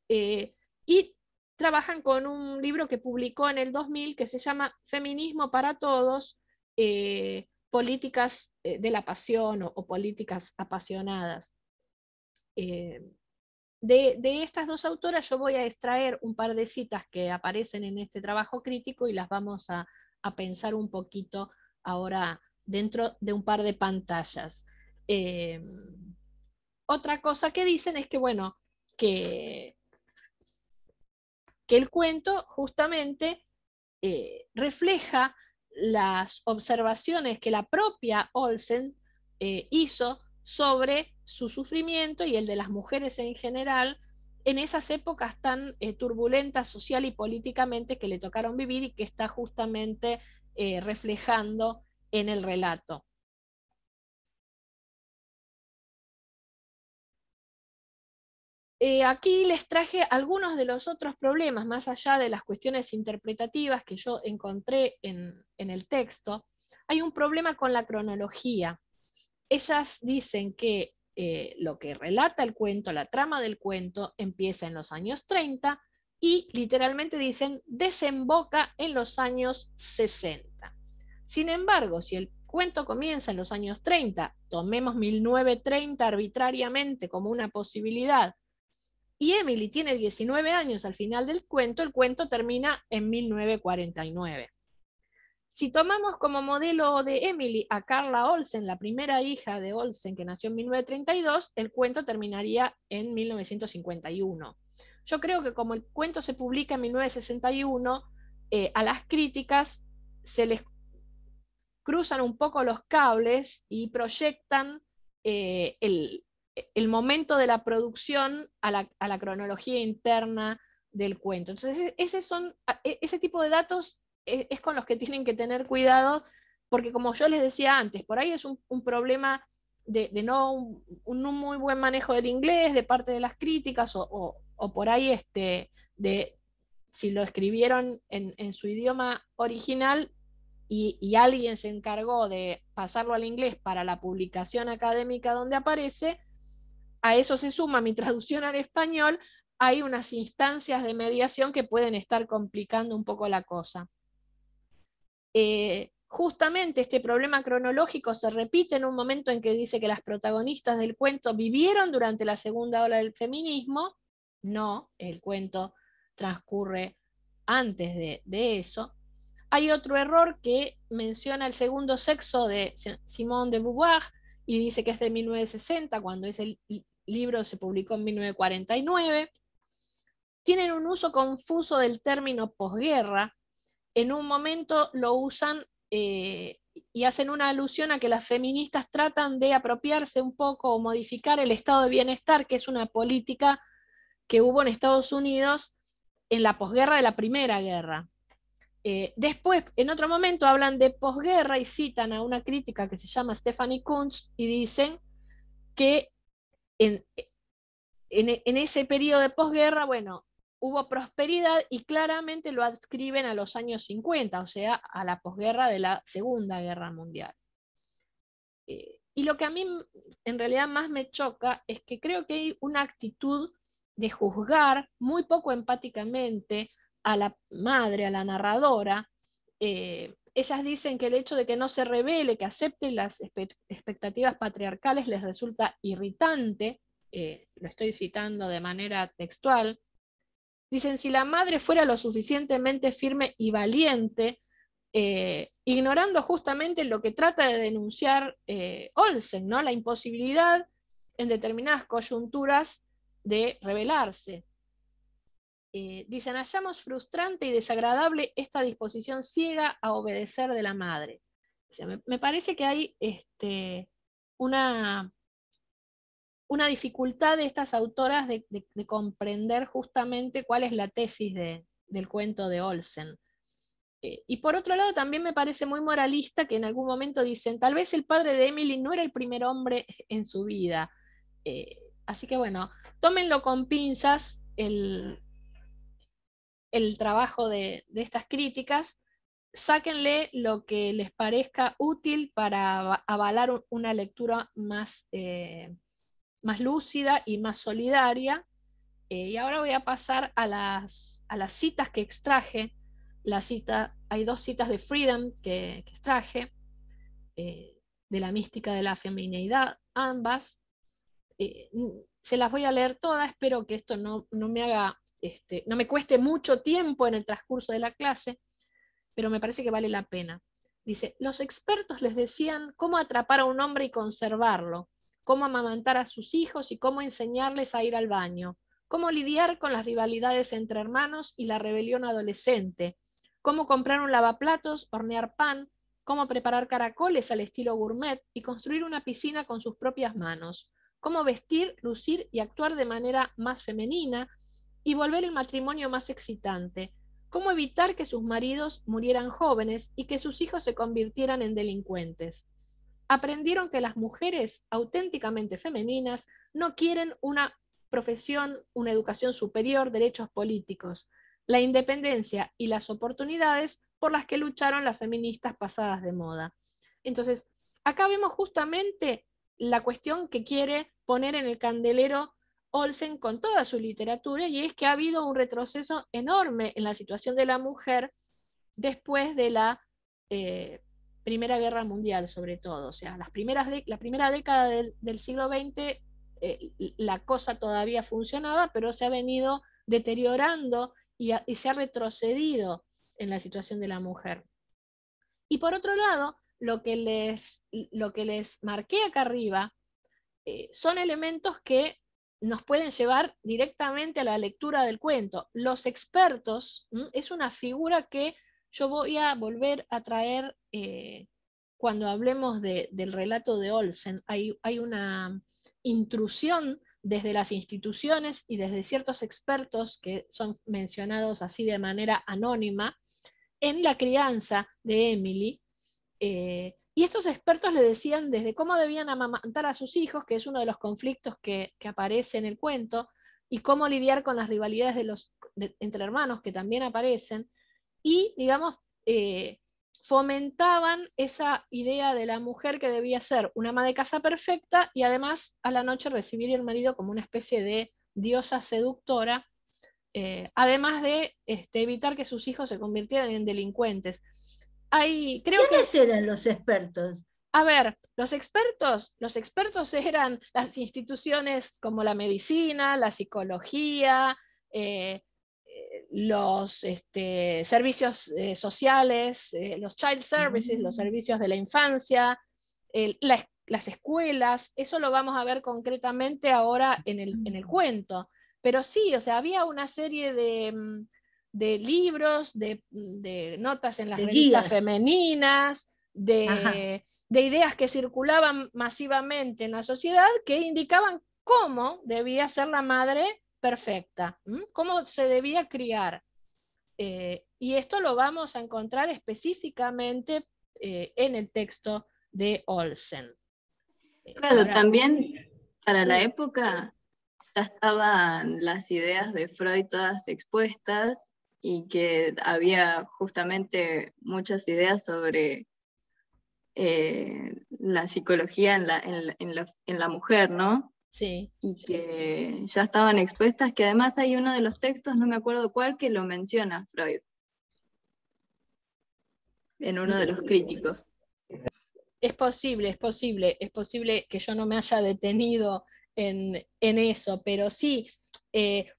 eh, y trabajan con un libro que publicó en el 2000 que se llama Feminismo para Todos, eh, políticas eh, de la pasión o, políticas apasionadas. Eh, de, estas dos autoras yo voy a extraer un par de citas que aparecen en este trabajo crítico y las vamos a, pensar un poquito ahora dentro de un par de pantallas. otra cosa que dicen es que, bueno, que, que el cuento justamente refleja las observaciones que la propia Olsen eh, hizo sobre su sufrimiento y el de las mujeres en general en esas épocas tan eh, turbulentas social y políticamente que le tocaron vivir y que está justamente eh, reflejando en el relato. Eh, aquí les traje algunos de los otros problemas, más allá de las cuestiones interpretativas que yo encontré en, el texto. Hay un problema con la cronología. Ellas dicen que eh, lo que relata el cuento, la trama del cuento, empieza en los años 30 y literalmente dicen desemboca en los años 60. Sin embargo, si el cuento comienza en los años 30, tomemos 1930 arbitrariamente como una posibilidad, y Emily tiene 19 años al final del cuento, el cuento termina en 1949. Si tomamos como modelo de Emily a Carla Olsen, la primera hija de Olsen que nació en 1932, el cuento terminaría en 1951. Yo creo que como el cuento se publica en 1961, eh, a las críticas se les cruzan un poco los cables y proyectan eh, el, e, el momento de la producción a la, cronología interna del cuento. Entonces, ese, e, tipo de datos e, es, con los que tienen que tener cuidado, porque como yo les decía antes, por ahí es un, problema de, no un, muy buen manejo del inglés de parte de las críticas, o, por ahí este, de si lo escribieron en, su idioma original y alguien se encargó de pasarlo al inglés para la publicación académica donde aparece, a eso se suma mi traducción al español, hay unas instancias de mediación que pueden estar complicando un poco la cosa. Eh, justamente este problema cronológico se repite en un momento en que dice que las protagonistas del cuento vivieron durante la segunda ola del feminismo. No, el cuento transcurre antes de, de eso. Hay otro error que menciona el segundo sexo de Simone de Beauvoir, y dice que es de 1960, cuando ese libro se publicó en 1949. Tienen un uso confuso del término posguerra. En un momento lo usan eh, y hacen una alusión a que las feministas tratan de apropiarse un poco o modificar el estado de bienestar, que es una política que hubo en Estados Unidos en la posguerra de la Primera Guerra. Eh, después, en otro momento, hablan de posguerra y citan a una crítica que se llama Stephanie Kunz y dicen que en, ese periodo de posguerra, bueno, hubo prosperidad y claramente lo adscriben a los años 50, o sea, a la posguerra de la Segunda Guerra Mundial. Eh, y lo que a mí en realidad más me choca es que creo que hay una actitud de juzgar muy poco empáticamente, a la madre, a la narradora, eh, ellas dicen que el hecho de que no se revele, que acepte las expectativas patriarcales les resulta irritante, eh, lo estoy citando de manera textual, dicen, si la madre fuera lo suficientemente firme y valiente, eh, ignorando justamente lo que trata de denunciar Olsen, ¿no? la imposibilidad en determinadas coyunturas de rebelarse, eh, dicen, hallamos frustrante y desagradable esta disposición ciega a obedecer de la madre. me, parece que hay este, una, una, dificultad de estas autoras de, comprender justamente cuál es la tesis de, del cuento de Olsen. Eh, y por otro lado, también me parece muy moralista que en algún momento dicen, tal vez el padre de Emily no era el primer hombre en su vida. Eh, así que bueno, tómenlo con pinzas el, el trabajo de, estas críticas, sáquenle lo que les parezca útil para avalar una lectura más, eh, más lúcida y más solidaria. Eh, y ahora voy a pasar a las, a las citas que extraje. hay dos citas de Freedom que, extraje, eh, de la mística de la feminidad ambas. se las voy a leer todas, espero que esto no, no me haga este, no me cueste mucho tiempo en el transcurso de la clase, pero me parece que vale la pena. Dice, los expertos les decían cómo atrapar a un hombre y conservarlo, cómo amamantar a sus hijos y cómo enseñarles a ir al baño, cómo lidiar con las rivalidades entre hermanos y la rebelión adolescente, cómo comprar un lavaplatos, hornear pan, cómo preparar caracoles al estilo gourmet y construir una piscina con sus propias manos, cómo vestir, lucir y actuar de manera más femenina, y volver el matrimonio más excitante, cómo evitar que sus maridos murieran jóvenes y que sus hijos se convirtieran en delincuentes. Aprendieron que las mujeres auténticamente femeninas no quieren una profesión, una educación superior, derechos políticos, la independencia y las oportunidades por las que lucharon las feministas pasadas de moda. Entonces, acá vemos justamente la cuestión que quiere poner en el candelero Olsen con toda su literatura, y es que ha habido un retroceso enorme en la situación de la mujer después de la eh, Primera Guerra Mundial, sobre todo. O sea, las primeras la primera década del, siglo XX eh, la cosa todavía funcionaba, pero se ha venido deteriorando y, se ha retrocedido en la situación de la mujer. Y por otro lado, lo que les, lo que les marqué acá arriba eh, son elementos que nos pueden llevar directamente a la lectura del cuento. Los expertos es una figura que yo voy a volver a traer eh, cuando hablemos del relato de Olsen. Hay, hay, una intrusión desde las instituciones y desde ciertos expertos que son mencionados así de manera anónima en la crianza de Emily. Eh, y estos expertos le decían desde cómo debían amamantar a sus hijos, que es uno de los conflictos que, aparece en el cuento, y cómo lidiar con las rivalidades de los, entre hermanos que también aparecen, y, digamos, eh, fomentaban esa idea de la mujer que debía ser una ama de casa perfecta y además a la noche recibir el marido como una especie de diosa seductora, eh, además de este, evitar que sus hijos se convirtieran en delincuentes. ¿Quiénes eran los expertos? A ver, los expertos, los expertos eran las instituciones como la medicina, la psicología, eh, los este, servicios eh, sociales, eh, los child services, los mm. servicios de la infancia, las escuelas, eso lo vamos a ver concretamente ahora en el, en el, mm. cuento. Pero sí, o sea, había una serie de, mm, de libros, mm, de, notas en las revistas femeninas, de, ideas que circulaban masivamente en la sociedad que indicaban cómo debía ser la madre perfecta, cómo se debía criar. Eh, y esto lo vamos a encontrar específicamente eh, en el texto de Olsen. Eh, claro, también para la época ya estaban las ideas de Freud todas expuestas y que había justamente muchas ideas sobre eh, la psicología en la, en, mujer, ¿no? Sí. Y que ya estaban expuestas, que además hay uno de los textos, no me acuerdo cuál, que lo menciona Freud, en uno de los críticos. Es posible, es posible, es posible que yo no me haya detenido en, eso, pero sí, eh,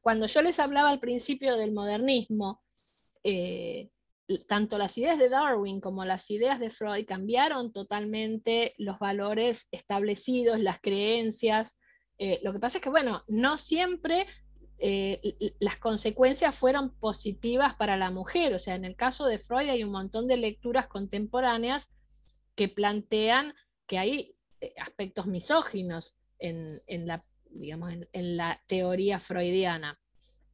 cuando yo les hablaba al principio del modernismo, eh, tanto las ideas de Darwin como las ideas de Freud cambiaron totalmente los valores establecidos, las creencias. Eh, lo que pasa es que, bueno, no siempre eh, las consecuencias fueron positivas para la mujer. O sea, en el caso de Freud hay un montón de lecturas contemporáneas que plantean que hay aspectos misóginos en, en, la, digamos, en, la teoría freudiana.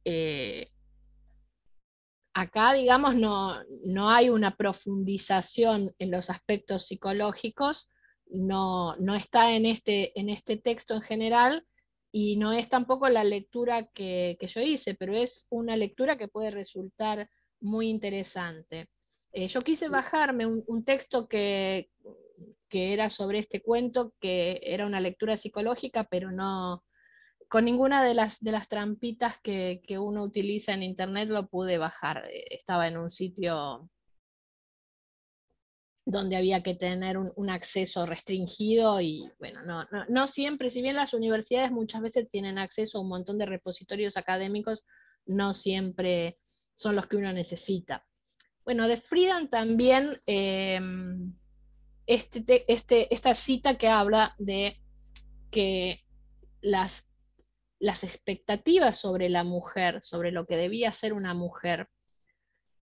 Eh, acá, digamos, no, hay una profundización en los aspectos psicológicos, no, no está en este, en este, texto en general y no es tampoco la lectura que, yo hice, pero es una lectura que puede resultar muy interesante. Eh, yo quise bajarme un, un texto que, que, era sobre este cuento, que era una lectura psicológica, pero no, con ninguna de las, de las trampitas que, uno utiliza en internet lo pude bajar. Eh, estaba en un sitio donde había que tener un, acceso restringido y bueno, no, no, siempre, si bien las universidades muchas veces tienen acceso a un montón de repositorios académicos, no siempre son los que uno necesita. Bueno, de Friedan también em, este, este, esta cita que habla de que las las expectativas sobre la mujer, sobre lo que debía ser una mujer,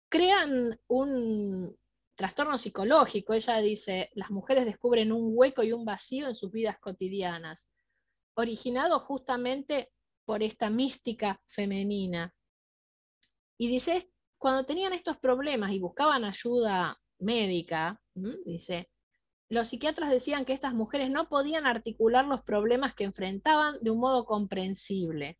crean un trastorno psicológico. Ella dice, las mujeres descubren un hueco y un vacío en sus vidas cotidianas, originado justamente por esta mística femenina. Y dice, cuando tenían estos problemas y buscaban ayuda médica, dice, los psiquiatras decían que estas mujeres no podían articular los problemas que enfrentaban de un modo comprensible.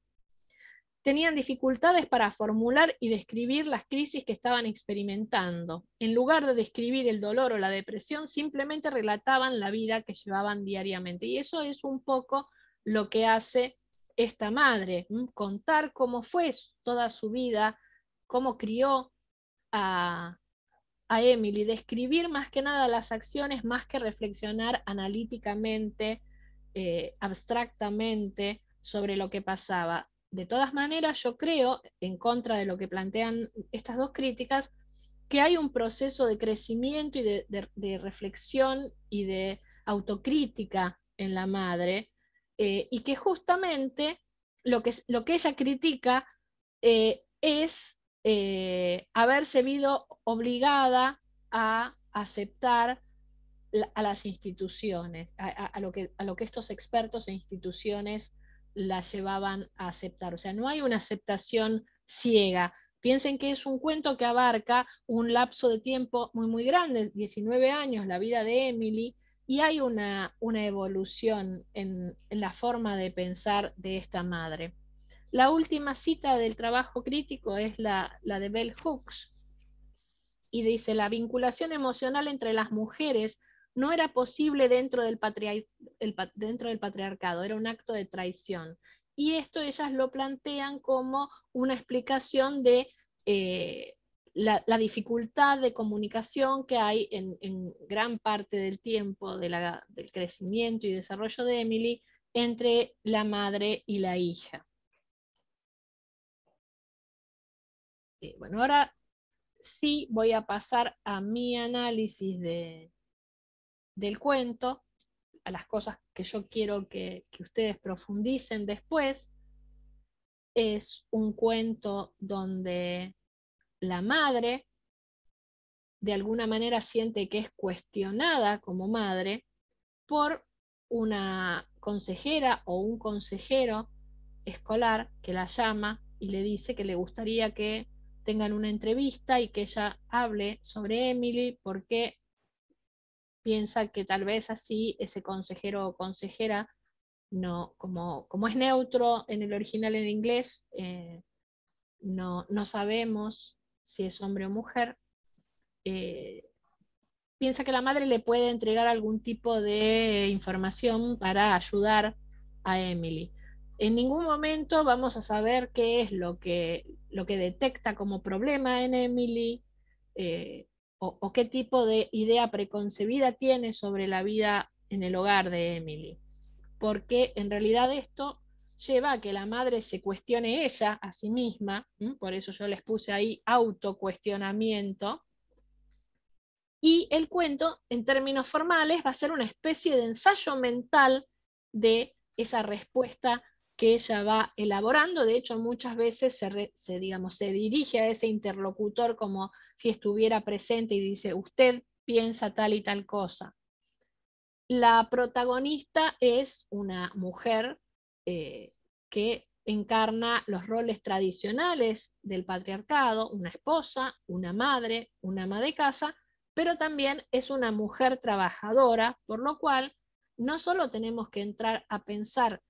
Tenían dificultades para formular y describir las crisis que estaban experimentando. En lugar de describir el dolor o la depresión, simplemente relataban la vida que llevaban diariamente. Y eso es un poco lo que hace esta madre, contar cómo fue toda su vida, cómo crió a, a Emily, describir más que nada las acciones, más que reflexionar analíticamente, eh, abstractamente sobre lo que pasaba. De todas maneras, yo creo, en contra de lo que plantean estas dos críticas, que hay un proceso de crecimiento y de, reflexión y de autocrítica en la madre, eh, y que justamente lo que, lo que ella critica eh, es eh, haberse visto obligada a aceptar a las instituciones, a, lo que, a lo que estos expertos e instituciones la llevaban a aceptar. O sea, no hay una aceptación ciega. Piensen que es un cuento que abarca un lapso de tiempo muy, muy grande, 19 años, la vida de Emily, y hay una, una evolución en la forma de pensar de esta madre. La última cita del trabajo crítico es la, de Bell Hooks y dice, la vinculación emocional entre las mujeres no era posible dentro del, patriarcado, era un acto de traición. Y esto ellas lo plantean como una explicación de eh, la, dificultad de comunicación que hay en, gran parte del tiempo del crecimiento y desarrollo de Emily entre la madre y la hija. bueno, ahora sí voy a pasar a mi análisis del cuento, a las cosas que yo quiero que ustedes profundicen después. Es un cuento donde la madre de alguna manera siente que es cuestionada como madre por una consejera o un consejero escolar que la llama y le dice que le gustaría que tengan una entrevista y que ella hable sobre Emily porque piensa que tal vez así ese consejero o consejera, no, como, es neutro en el original en inglés, eh, no, sabemos si es hombre o mujer, eh, piensa que la madre le puede entregar algún tipo de información para ayudar a Emily en ningún momento vamos a saber qué es lo que, lo que detecta como problema en Emily eh, o, qué tipo de idea preconcebida tiene sobre la vida en el hogar de Emily. Porque en realidad esto lleva a que la madre se cuestione ella a sí misma, por eso yo les puse ahí autocuestionamiento. Y el cuento, en términos formales, va a ser una especie de ensayo mental de esa respuesta que ella va elaborando. De hecho, muchas veces se, digamos, se dirige a ese interlocutor como si estuviera presente y dice, usted piensa tal y tal cosa. La protagonista es una mujer eh, que encarna los roles tradicionales del patriarcado, una esposa, una madre, una ama de casa, pero también es una mujer trabajadora, por lo cual no solo tenemos que entrar a pensar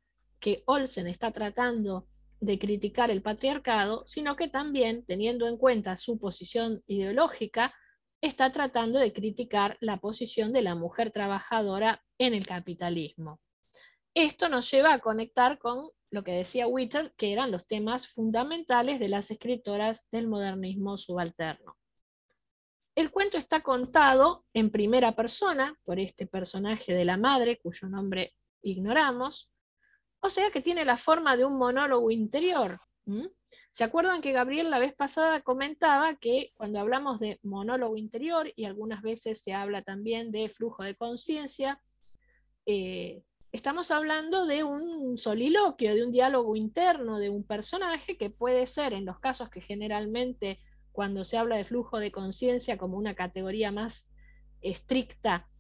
que Olsen está tratando de criticar el patriarcado, sino que también, teniendo en cuenta su posición ideológica, está tratando de criticar la posición de la mujer trabajadora en el capitalismo. Esto nos lleva a conectar con lo que decía Witter, que eran los temas fundamentales de las escritoras del modernismo subalterno. El cuento está contado en primera persona por este personaje de la madre, cuyo nombre ignoramos, o sea que tiene la forma de un monólogo interior. ¿Se acuerdan que Gabriel la vez pasada comentaba que cuando hablamos de monólogo interior y algunas veces se habla también de flujo de conciencia, eh, estamos hablando de un soliloquio, de un diálogo interno de un personaje que puede ser en los casos que generalmente cuando se habla de flujo de conciencia como una categoría más estricta,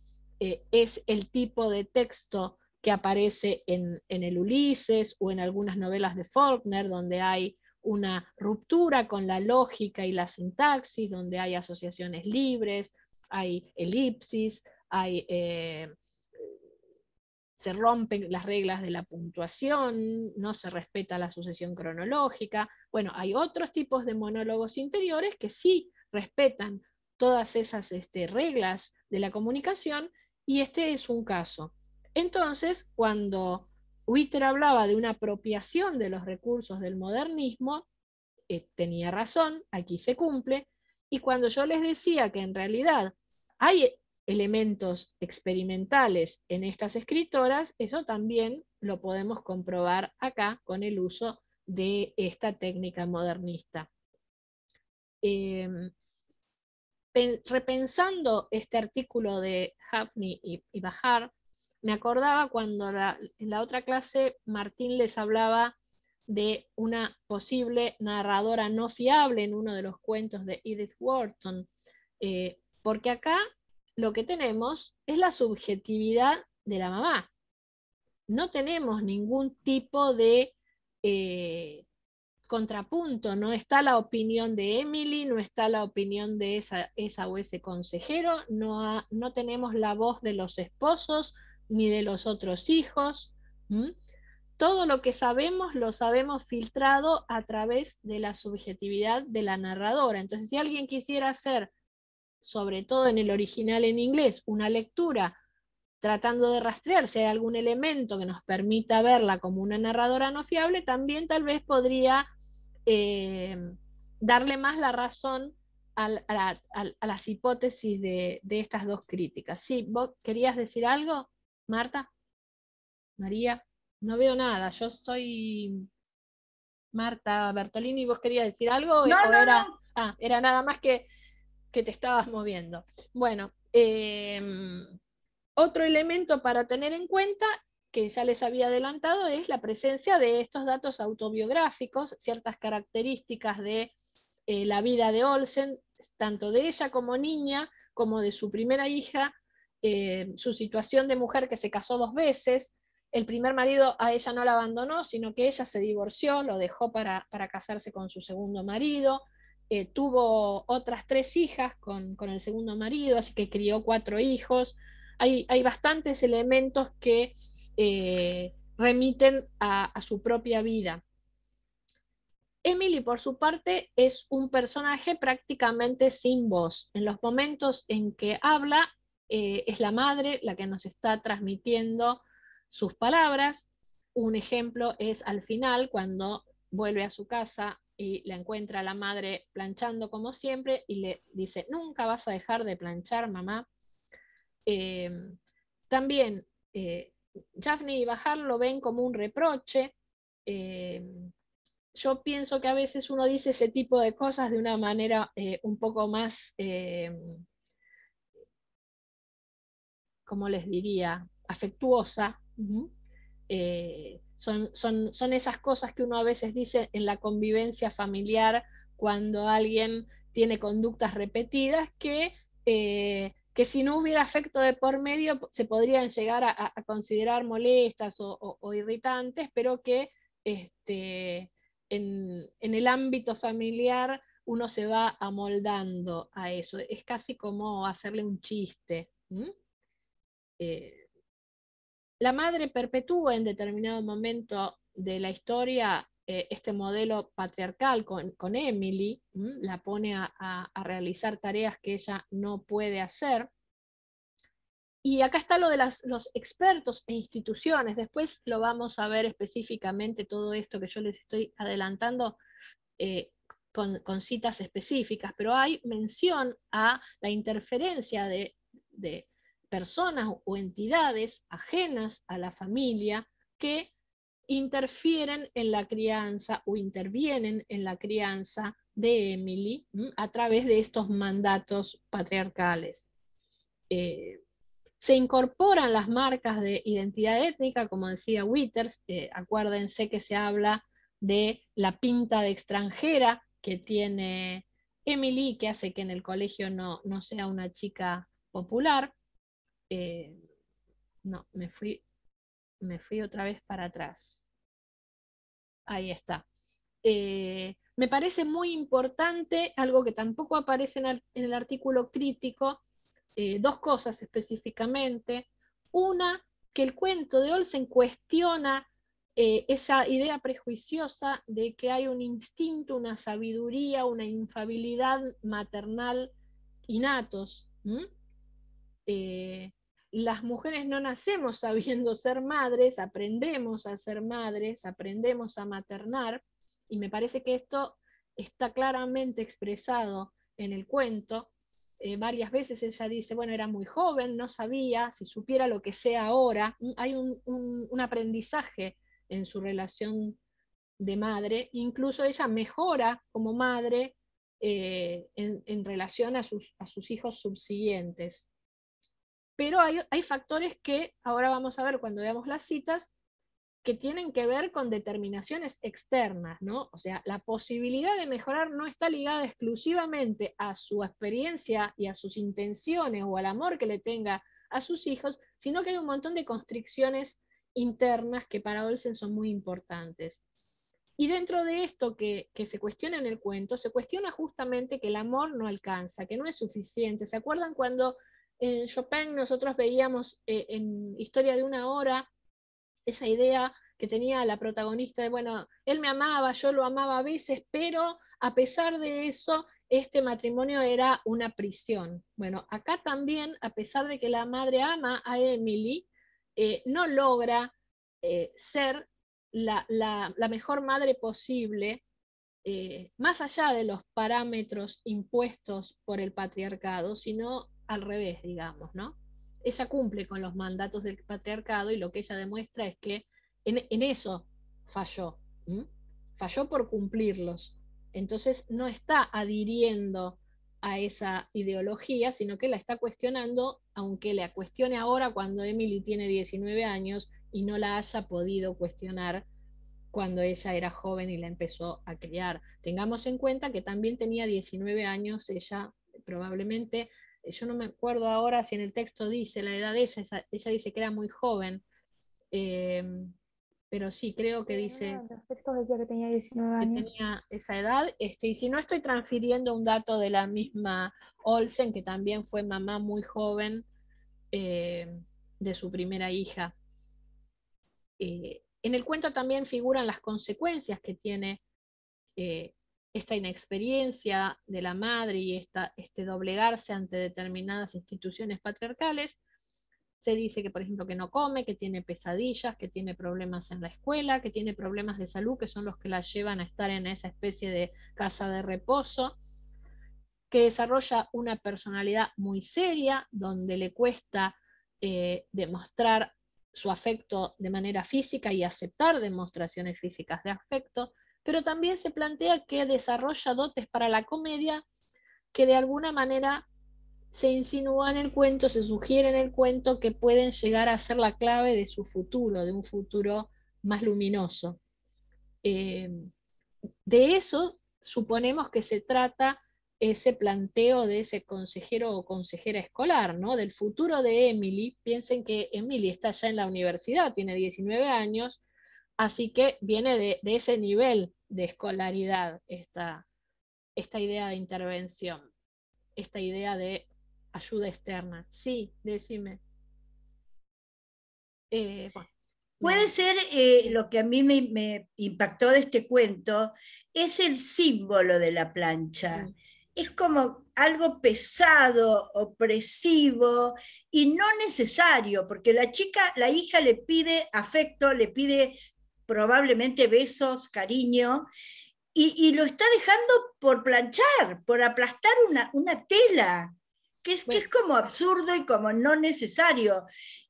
eh, es el tipo de texto que aparece en, el Ulises o en algunas novelas de Faulkner, donde hay una ruptura con la lógica y la sintaxis, donde hay asociaciones libres, hay elipsis, hay, eh, se rompen las reglas de la puntuación, no se respeta la sucesión cronológica. Bueno, hay otros tipos de monólogos interiores que sí respetan todas esas este, reglas de la comunicación y este es un caso. Entonces, cuando Witter hablaba de una apropiación de los recursos del modernismo, eh, tenía razón, aquí se cumple, y cuando yo les decía que en realidad hay elementos experimentales en estas escritoras, eso también lo podemos comprobar acá con el uso de esta técnica modernista. Em, repensando este artículo de Hafni y, y Bajar, me acordaba cuando en la otra clase Martín les hablaba de una posible narradora no fiable en uno de los cuentos de Edith Wharton, eh, porque acá lo que tenemos es la subjetividad de la mamá. No tenemos ningún tipo de eh, contrapunto, no está la opinión de Emily, no está la opinión de esa, o ese consejero, no tenemos la voz de los esposos, ni de los otros hijos. Todo lo que sabemos lo sabemos filtrado a través de la subjetividad de la narradora. Entonces, si alguien quisiera hacer, sobre todo en el original en inglés, una lectura tratando de rastrear si hay algún elemento que nos permita verla como una narradora no fiable, también tal vez podría eh, darle más la razón a, las hipótesis de, de, estas dos críticas. Sí, vos querías decir algo. Marta, María, no veo nada, yo soy Marta Bertolini, ¿vos querías decir algo? No, no, era, Ah, era nada más que, que te estabas moviendo. Bueno, em, otro elemento para tener en cuenta, que ya les había adelantado, es la presencia de estos datos autobiográficos, ciertas características de eh, la vida de Olsen, tanto de ella como niña, como de su primera hija, eh, su situación de mujer que se casó dos veces. El primer marido a ella no la abandonó, sino que ella se divorció, lo dejó para, casarse con su segundo marido. Eh, tuvo otras tres hijas con, el segundo marido, así que crió cuatro hijos. Hay, hay bastantes elementos que eh, remiten a, a su propia vida. Emily, por su parte, es un personaje prácticamente sin voz. En los momentos en que habla, eh, es la madre la que nos está transmitiendo sus palabras. Un ejemplo es al final, cuando vuelve a su casa y la encuentra a la madre planchando como siempre y le dice, nunca vas a dejar de planchar, mamá. Em, también eh, y Bajar lo ven como un reproche. Em, yo pienso que a veces uno dice ese tipo de cosas de una manera eh, un poco más em, como les diría, afectuosa. Eh, son, son, son, esas cosas que uno a veces dice en la convivencia familiar cuando alguien tiene conductas repetidas que, eh, que si no hubiera afecto de por medio se podrían llegar a, considerar molestas o, irritantes, pero que este, en, el ámbito familiar uno se va amoldando a eso. Es casi como hacerle un chiste. Eh, la madre perpetúa en determinado momento de la historia eh, este modelo patriarcal con, Emily, la pone a, realizar tareas que ella no puede hacer. Y acá está lo de los expertos e instituciones. Después lo vamos a ver específicamente todo esto que yo les estoy adelantando eh, con, citas específicas, pero hay mención a la interferencia de, personas o entidades ajenas a la familia que interfieren en la crianza o intervienen en la crianza de Emily a través de estos mandatos patriarcales. Eh, se incorporan las marcas de identidad étnica, como decía Witters, eh, acuérdense que se habla de la pinta de extranjera que tiene Emily, que hace que en el colegio no sea una chica popular. Eh, no, me fui, me fui otra vez para atrás. Ahí está. Eh, me parece muy importante, algo que tampoco aparece en, el artículo crítico, eh, dos cosas específicamente. Una, que el cuento de Olsen cuestiona esa idea prejuiciosa de que hay un instinto, una sabiduría, una infabilidad maternal innatos las mujeres no nacemos sabiendo ser madres, aprendemos a ser madres, aprendemos a maternar, y me parece que esto está claramente expresado en el cuento. Eh, varias veces ella dice, bueno, era muy joven, no sabía, si supiera lo que sé ahora, mm, hay un, aprendizaje en su relación de madre, incluso ella mejora como madre eh, en, relación a sus hijos subsiguientes pero hay, factores que ahora vamos a ver cuando veamos las citas que tienen que ver con determinaciones externas, ¿no? O sea, la posibilidad de mejorar no está ligada exclusivamente a su experiencia y a sus intenciones o al amor que le tenga a sus hijos, sino que hay un montón de constricciones internas que para Olsen son muy importantes. Y dentro de esto que, que se cuestiona en el cuento, se cuestiona justamente que el amor no alcanza, que no es suficiente. ¿Se acuerdan cuando en Chopin nosotros veíamos eh, en Historia de una hora esa idea que tenía la protagonista de, bueno, él me amaba, yo lo amaba a veces, pero a pesar de eso, este matrimonio era una prisión. Bueno, acá también, a pesar de que la madre ama a Emily, eh, no logra eh, ser la, mejor madre posible, más allá de los parámetros impuestos por el patriarcado, sino al revés, digamos, ¿no? Ella cumple con los mandatos del patriarcado y lo que ella demuestra es que en, eso falló, falló por cumplirlos. Entonces no está adhiriendo a esa ideología, sino que la está cuestionando, aunque la cuestione ahora cuando Emily tiene 19 años y no la haya podido cuestionar cuando ella era joven y la empezó a criar. Tengamos en cuenta que también tenía 19 años ella probablemente yo no me acuerdo ahora si en el texto dice la edad de ella, ella dice que era muy joven, em, pero sí, creo que dice... Ah, los que tenía 19 años. esa edad, este, y si no estoy transfiriendo un dato de la misma Olsen, que también fue mamá muy joven em, de su primera hija. Eh, en el cuento también figuran las consecuencias que tiene eh, esta inexperiencia de la madre y este doblegarse ante determinadas instituciones patriarcales, se dice que, por ejemplo, que no come, que tiene pesadillas, que tiene problemas en la escuela, que tiene problemas de salud, que son los que la llevan a estar en esa especie de casa de reposo, que desarrolla una personalidad muy seria, donde le cuesta eh, demostrar su afecto de manera física y aceptar demostraciones físicas de afecto, pero también se plantea que desarrolla dotes para la comedia que de alguna manera se insinúan en el cuento, se sugieren en el cuento que pueden llegar a ser la clave de su futuro, de un futuro más luminoso. Eh, de eso suponemos que se trata ese planteo de ese consejero o consejera escolar, ¿no? Del futuro de Emily. Piensen que Emily está ya en la universidad, tiene 19 años, así que viene de, de ese nivel de escolaridad esta, esta idea de intervención, esta idea de ayuda externa. Sí, decime. Eh, Puede ser eh, lo que a mí me, impactó de este cuento, es el símbolo de la plancha. Mm. Es como algo pesado, opresivo y no necesario, porque la chica, la hija le pide afecto, le pide probablemente besos, cariño, y, lo está dejando por planchar, por aplastar una, una tela, que es, como absurdo y como no necesario.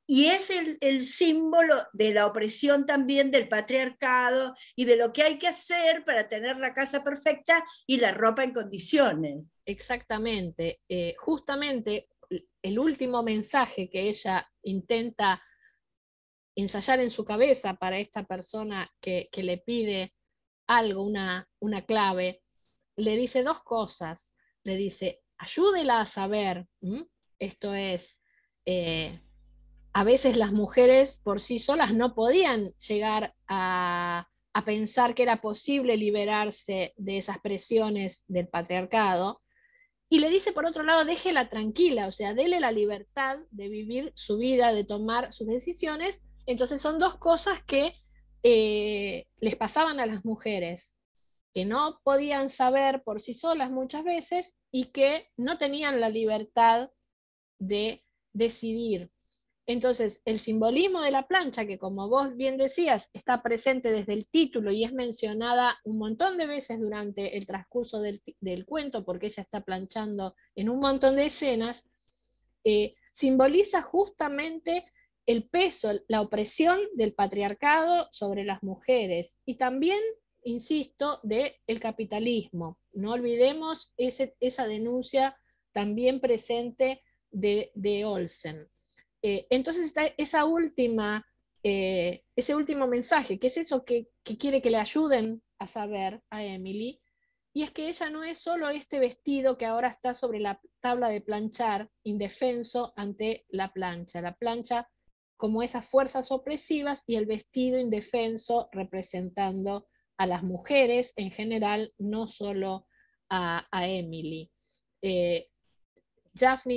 Y es el, símbolo de la opresión también del patriarcado y de lo que hay que hacer para tener la casa perfecta y la ropa en condiciones. Exactamente. Eh, justamente el último mensaje que ella intenta ensayar en su cabeza para esta persona que, le pide algo, una, una clave, le dice dos cosas. Le dice, ayúdela a saber, esto es, eh, a veces las mujeres por sí solas no podían llegar a, a pensar que era posible liberarse de esas presiones del patriarcado. Y le dice, por otro lado, déjela tranquila, o sea, déle la libertad de vivir su vida, de tomar sus decisiones, entonces son dos cosas que eh, les pasaban a las mujeres, que no podían saber por sí solas muchas veces y que no tenían la libertad de decidir. Entonces, el simbolismo de la plancha, que como vos bien decías, está presente desde el título y es mencionada un montón de veces durante el transcurso del, cuento, porque ella está planchando en un montón de escenas, eh, simboliza justamente el peso, la opresión del patriarcado sobre las mujeres y también, insisto, del capitalismo. No olvidemos ese, esa denuncia también presente de, Olsen. Eh, entonces, esa última, eh, ese último mensaje, que es eso que, que quiere que le ayuden a saber a Emily, y es que ella no es solo este vestido que ahora está sobre la tabla de planchar, indefenso ante la plancha. La plancha como esas fuerzas opresivas y el vestido indefenso representando a las mujeres en general, no solo a, Emily. Eh,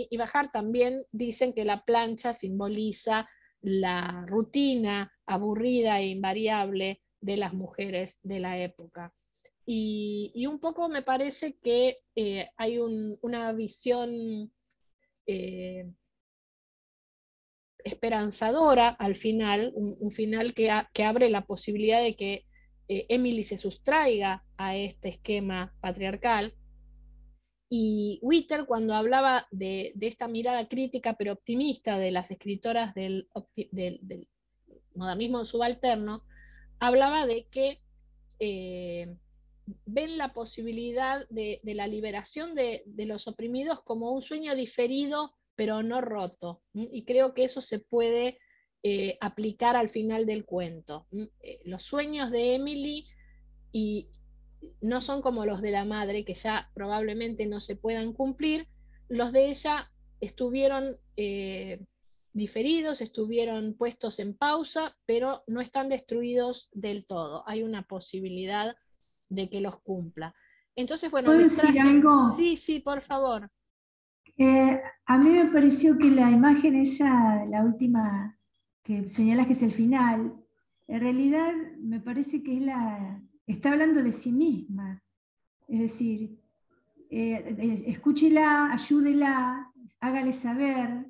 y Bajar también dicen que la plancha simboliza la rutina aburrida e invariable de las mujeres de la época. Y, un poco me parece que eh, hay una visión eh, esperanzadora al final, un, final que, que, abre la posibilidad de que eh, Emily se sustraiga a este esquema patriarcal. Y Witter, cuando hablaba de, esta mirada crítica pero optimista de las escritoras del, del, modernismo subalterno, hablaba de que eh, ven la posibilidad de, la liberación de, de, los oprimidos como un sueño diferido pero no roto. Y creo que eso se puede eh, aplicar al final del cuento. Eh, los sueños de Emily y no son como los de la madre, que ya probablemente no se puedan cumplir. Los de ella estuvieron eh, diferidos, estuvieron puestos en pausa, pero no están destruidos del todo. Hay una posibilidad de que los cumpla. Entonces, bueno, Sí, sí, por favor. Eh, a mí me pareció que la imagen esa, la última que señalas que es el final, en realidad me parece que está hablando de sí misma. Es decir, eh, escúchela, ayúdela, hágale saber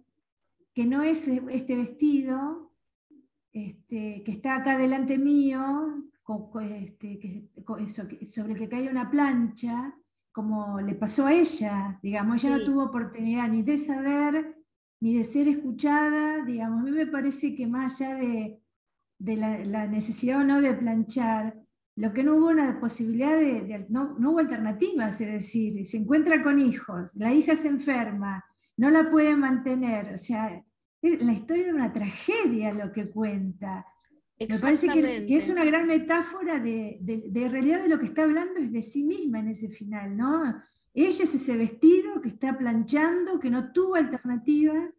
que no es este vestido este, que está acá delante mío, este, sobre el que cae una plancha, como le pasó a ella, digamos, ella no tuvo oportunidad ni de saber, ni de ser escuchada, digamos, a mí me parece que más allá de, la, necesidad o no de planchar, lo que no hubo una posibilidad de, no, hubo alternativas, es decir, se encuentra con hijos, la hija se enferma, no la puede mantener, o sea, la historia de una tragedia lo que cuenta, me parece que, es una gran metáfora de, de, realidad de lo que está hablando es de sí misma en ese final, ¿no? Ella es ese vestido que está planchando, que no tuvo alternativa.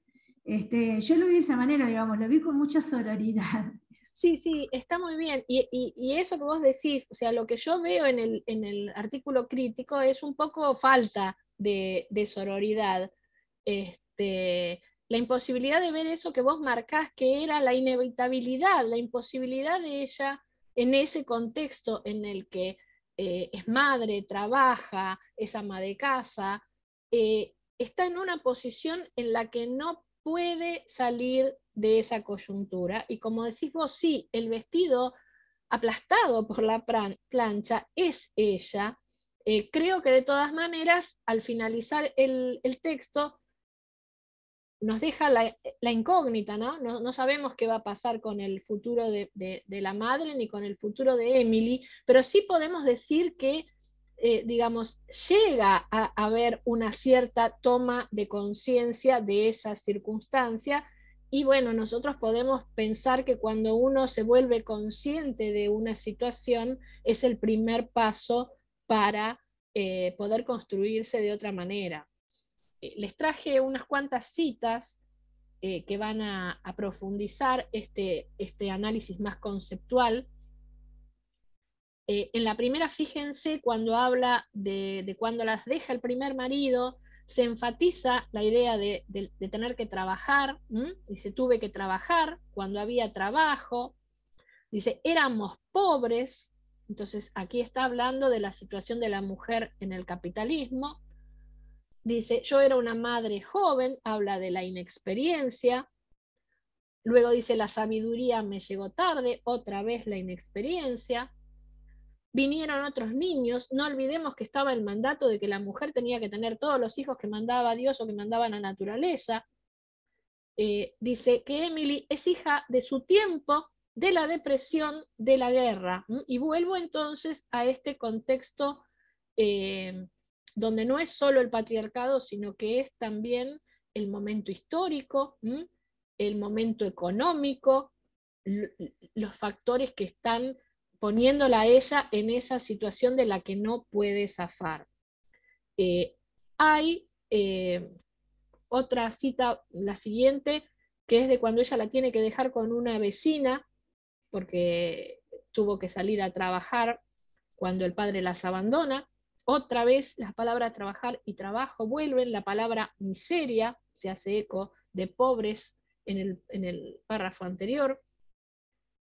Este, yo lo vi de esa manera, digamos, lo vi con mucha sororidad. Sí, sí, está muy bien. Y, eso que vos decís, o sea, lo que yo veo en el, en el artículo crítico es un poco falta de, de sororidad. Este, la imposibilidad de ver eso que vos marcás, que era la inevitabilidad, la imposibilidad de ella en ese contexto en el que eh, es madre, trabaja, es ama de casa, eh, está en una posición en la que no puede salir de esa coyuntura. Y como decís vos, sí, el vestido aplastado por la plancha es ella. Eh, creo que de todas maneras, al finalizar el texto, nos deja la, incógnita, ¿no? ¿no? sabemos qué va a pasar con el futuro de, la madre ni con el futuro de Emily, pero sí podemos decir que, eh, digamos, llega a haber una cierta toma de conciencia de esa circunstancia. Y bueno, nosotros podemos pensar que cuando uno se vuelve consciente de una situación es el primer paso para eh, poder construirse de otra manera. Eh, les traje unas cuantas citas eh, que van a, profundizar este, este, análisis más conceptual. Eh, en la primera, fíjense, cuando habla de, cuando las deja el primer marido, se enfatiza la idea de, tener que trabajar, dice, tuve que trabajar cuando había trabajo, dice, éramos pobres, entonces aquí está hablando de la situación de la mujer en el capitalismo, Dice, yo era una madre joven, habla de la inexperiencia. Luego dice, la sabiduría me llegó tarde, otra vez la inexperiencia. Vinieron otros niños, no olvidemos que estaba el mandato de que la mujer tenía que tener todos los hijos que mandaba Dios o que mandaba la naturaleza. Eh, dice que Emily es hija de su tiempo, de la depresión, de la guerra. Y vuelvo entonces a este contexto eh, donde no es solo el patriarcado, sino que es también el momento histórico, el momento económico, los factores que están poniéndola a ella en esa situación de la que no puede zafar. Eh, hay eh, otra cita, la siguiente, que es de cuando ella la tiene que dejar con una vecina, porque tuvo que salir a trabajar cuando el padre las abandona, otra vez las palabras trabajar y trabajo vuelven, la palabra miseria se hace eco de pobres en el, en el párrafo anterior.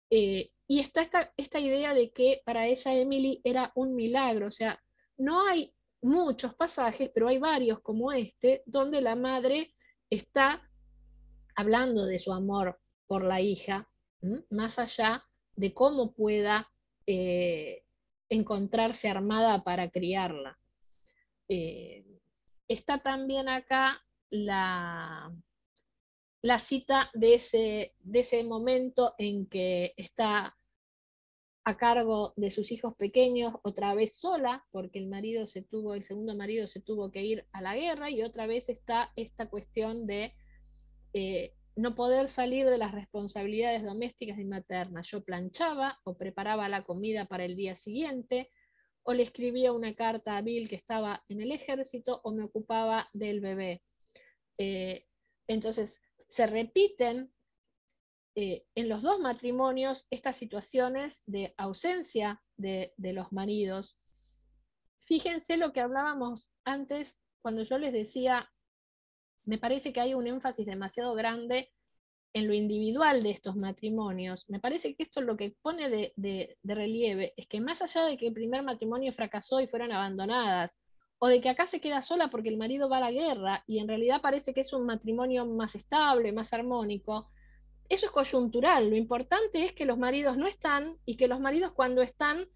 Eh, y está esta, esta idea de que para ella Emily era un milagro, o sea, no hay muchos pasajes, pero hay varios como este, donde la madre está hablando de su amor por la hija, más allá de cómo pueda eh, encontrarse armada para criarla. Eh, está también acá la, la cita de ese, de ese momento en que está a cargo de sus hijos pequeños, otra vez sola, porque el marido se tuvo, el segundo marido se tuvo que ir a la guerra, y otra vez está esta cuestión de eh, no poder salir de las responsabilidades domésticas y maternas. Yo planchaba o preparaba la comida para el día siguiente, o le escribía una carta a Bill que estaba en el ejército, o me ocupaba del bebé. Eh, entonces, se repiten eh, en los dos matrimonios estas situaciones de ausencia de, de los maridos. Fíjense lo que hablábamos antes cuando yo les decía me parece que hay un énfasis demasiado grande en lo individual de estos matrimonios. Me parece que esto lo que pone de, relieve es que más allá de que el primer matrimonio fracasó y fueron abandonadas, o de que acá se queda sola porque el marido va a la guerra y en realidad parece que es un matrimonio más estable, más armónico, eso es coyuntural. Lo importante es que los maridos no están y que los maridos cuando están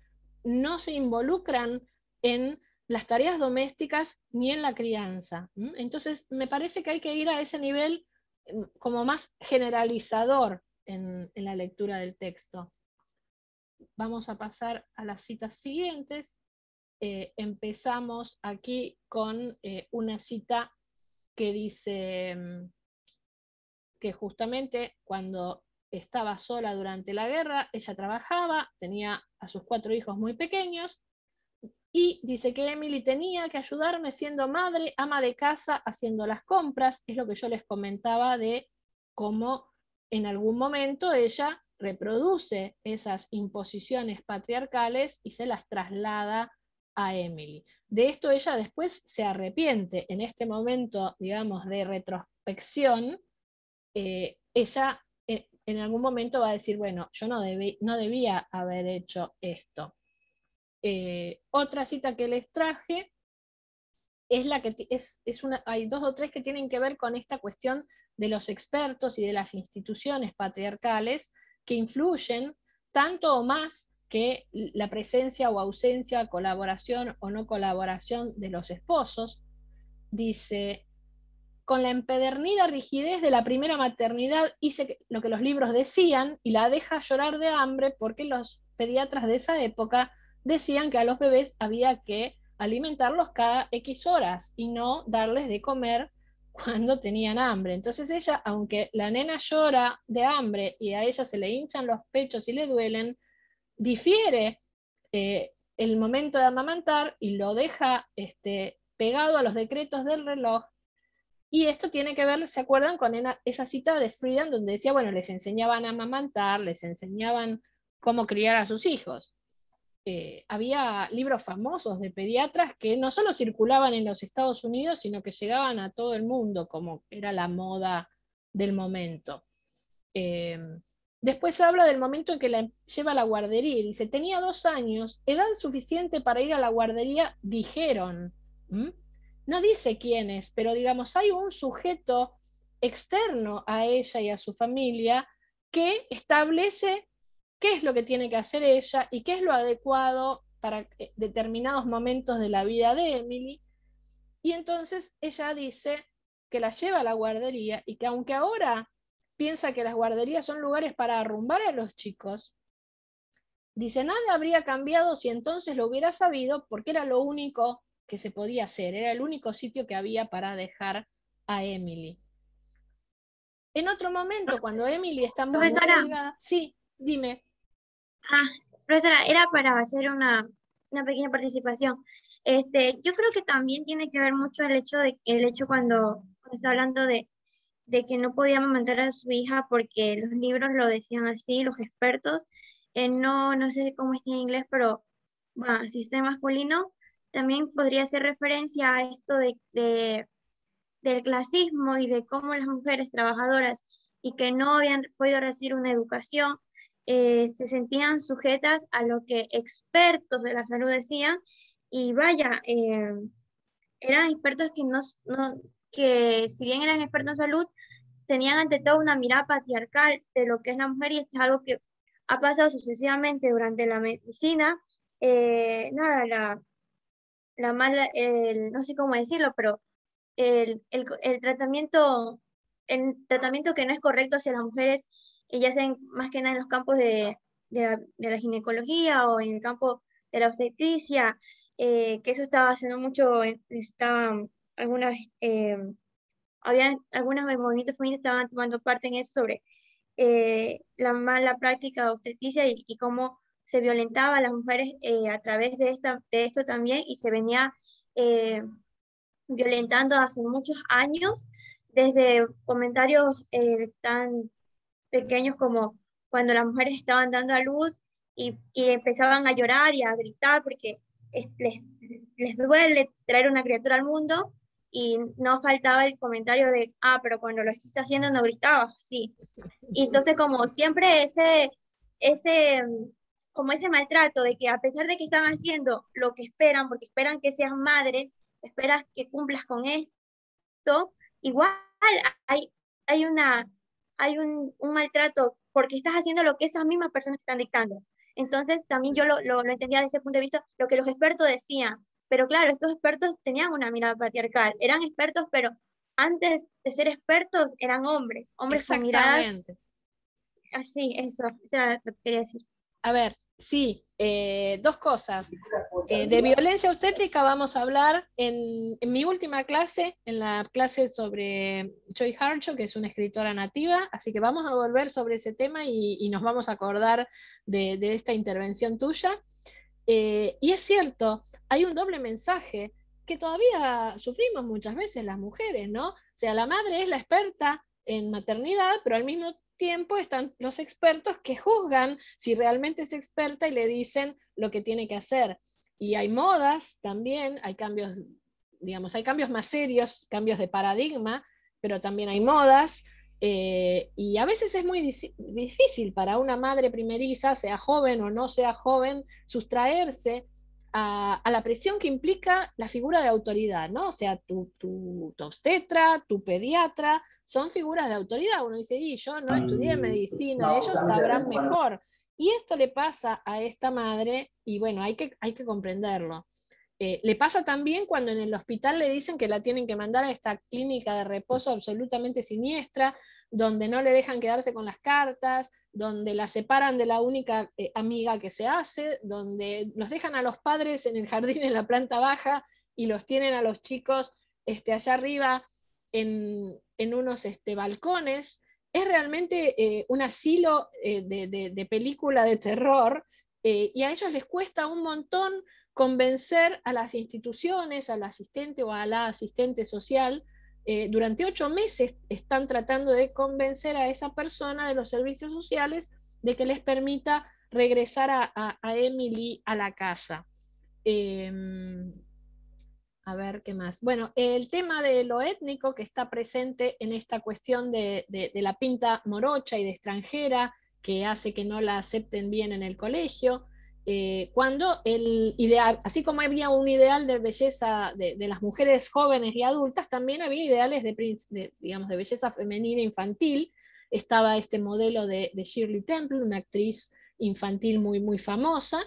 no se involucran en las tareas domésticas ni en la crianza. Entonces, me parece que hay que ir a ese nivel em, como más generalizador en, la lectura del texto. Vamos a pasar a las citas siguientes. Eh, empezamos aquí con eh, una cita que dice em, que justamente cuando estaba sola durante la guerra, ella trabajaba, tenía a sus cuatro hijos muy pequeños y dice que Emily tenía que ayudarme siendo madre, ama de casa, haciendo las compras. Es lo que yo les comentaba de cómo en algún momento ella reproduce esas imposiciones patriarcales y se las traslada a Emily. De esto ella después se arrepiente. En este momento, digamos, de retrospección, eh, ella eh, en, algún momento va a decir, bueno, yo no debía haber hecho esto. Eh, otra cita que les traje es la que es, es una, hay dos o tres que tienen que ver con esta cuestión de los expertos y de las instituciones patriarcales que influyen tanto o más que la presencia o ausencia, colaboración o no colaboración de los esposos. Dice, con la empedernida rigidez de la primera maternidad hice lo que los libros decían y la deja llorar de hambre porque los pediatras de esa época decían que a los bebés había que alimentarlos cada X horas y no darles de comer cuando tenían hambre. Entonces ella, aunque la nena llora de hambre y a ella se le hinchan los pechos y le duelen, difiere eh, el momento de amamantar y lo deja este, pegado a los decretos del reloj. Y esto tiene que ver, ¿se acuerdan con esa cita de Freedom? donde decía, bueno, les enseñaban a amamantar, les enseñaban cómo criar a sus hijos? Eh, había libros famosos de pediatras que no solo circulaban en los Estados Unidos, sino que llegaban a todo el mundo, como era la moda del momento. Eh, después habla del momento en que la lleva a la guardería y dice, tenía dos años, edad suficiente para ir a la guardería, dijeron. ¿Mm? No dice quién es, pero digamos, hay un sujeto externo a ella y a su familia que establece qué es lo que tiene que hacer ella y qué es lo adecuado para eh, determinados momentos de la vida de Emily. Y entonces ella dice que la lleva a la guardería y que aunque ahora piensa que las guarderías son lugares para arrumbar a los chicos, dice, nada habría cambiado si entonces lo hubiera sabido porque era lo único que se podía hacer, era el único sitio que había para dejar a Emily. En otro momento, cuando Emily está muy... sí, dime. Ah, profesora, era para hacer una, pequeña participación. Este, yo creo que también tiene que ver mucho el hecho, de, el hecho cuando, está hablando de, que no podía mandar a su hija porque los libros lo decían así, los expertos. Eh, no, no sé cómo es en inglés, pero bueno, sistema masculino también podría hacer referencia a esto de, del clasismo y de cómo las mujeres trabajadoras y que no habían podido recibir una educación eh, se sentían sujetas a lo que expertos de la salud decían y vaya, eh, eran expertos que, no, que si bien eran expertos en salud, tenían ante todo una mirada patriarcal de lo que es la mujer y esto es algo que ha pasado sucesivamente durante la medicina. Eh, nada, la, mala, no sé cómo decirlo, pero el, tratamiento, el tratamiento que no es correcto hacia las mujeres ya sea en, más que nada en los campos de, de, la, ginecología o en el campo de la obstetricia, eh, que eso estaba haciendo mucho, estaban algunas, eh, algunos movimientos feministas estaban tomando parte en eso sobre eh, la mala práctica obstetricia y, cómo se violentaba a las mujeres a través de, esta, de esto también y se venía violentando hace muchos años desde comentarios tan pequeños como cuando las mujeres estaban dando a luz y, y empezaban a llorar y a gritar porque les, les duele traer una criatura al mundo y no faltaba el comentario de, ah, pero cuando lo estás haciendo no gritabas, sí. Y entonces como siempre ese, ese, como ese maltrato de que a pesar de que están haciendo lo que esperan, porque esperan que seas madre, esperas que cumplas con esto, igual hay, hay una, hay un, maltrato porque estás haciendo lo que esas mismas personas están dictando. Entonces, también yo lo, entendía desde ese punto de vista, lo que los expertos decían. Pero claro, estos expertos tenían una mirada patriarcal, eran expertos, pero antes de ser expertos eran hombres, hombres con mirada. Así, eso, eso era lo que quería decir. A ver, sí, eh, dos cosas. Eh, de violencia obstétrica vamos a hablar en, mi última clase, en la clase sobre Joy Harcho, que es una escritora nativa, así que vamos a volver sobre ese tema y, nos vamos a acordar de, esta intervención tuya. Eh, y es cierto, hay un doble mensaje que todavía sufrimos muchas veces las mujeres, ¿no? O sea, la madre es la experta en maternidad, pero al mismo tiempo están los expertos que juzgan si realmente es experta y le dicen lo que tiene que hacer. Y hay modas también, hay cambios, digamos, hay cambios más serios, cambios de paradigma, pero también hay modas. Eh, y a veces es muy difícil para una madre primeriza, sea joven o no sea joven, sustraerse a, la presión que implica la figura de autoridad, ¿no? O sea, tu, obstetra, tu pediatra, son figuras de autoridad. Uno dice, y yo no estudié mm, medicina, ellos sabrán mejor. Y esto le pasa a esta madre y bueno, hay hay que comprenderlo. Eh, le pasa también cuando en el hospital le dicen que la tienen que mandar a esta clínica de reposo absolutamente siniestra, donde no le dejan quedarse con las cartas, donde la separan de la única eh, amiga que se hace, donde los dejan a los padres en el jardín en la planta baja y los tienen a los chicos este, allá arriba en, unos este, balcones. Es realmente eh, un asilo de, de, película de terror y a ellos les cuesta un montón convencer a las instituciones, al asistente o a la asistente social. Eh, durante ocho meses están tratando de convencer a esa persona de los servicios sociales de que les permita regresar a, Emily a la casa. Em, a ver qué más. Bueno, el tema de lo étnico que está presente en esta cuestión de la pinta morocha y de extranjera que hace que no la acepten bien en el colegio eh, cuando el ideal, así como había un ideal de belleza de, las mujeres jóvenes y adultas, también había ideales de, digamos, de belleza femenina infantil. Estaba este modelo de, Shirley Temple, una actriz infantil muy, muy famosa,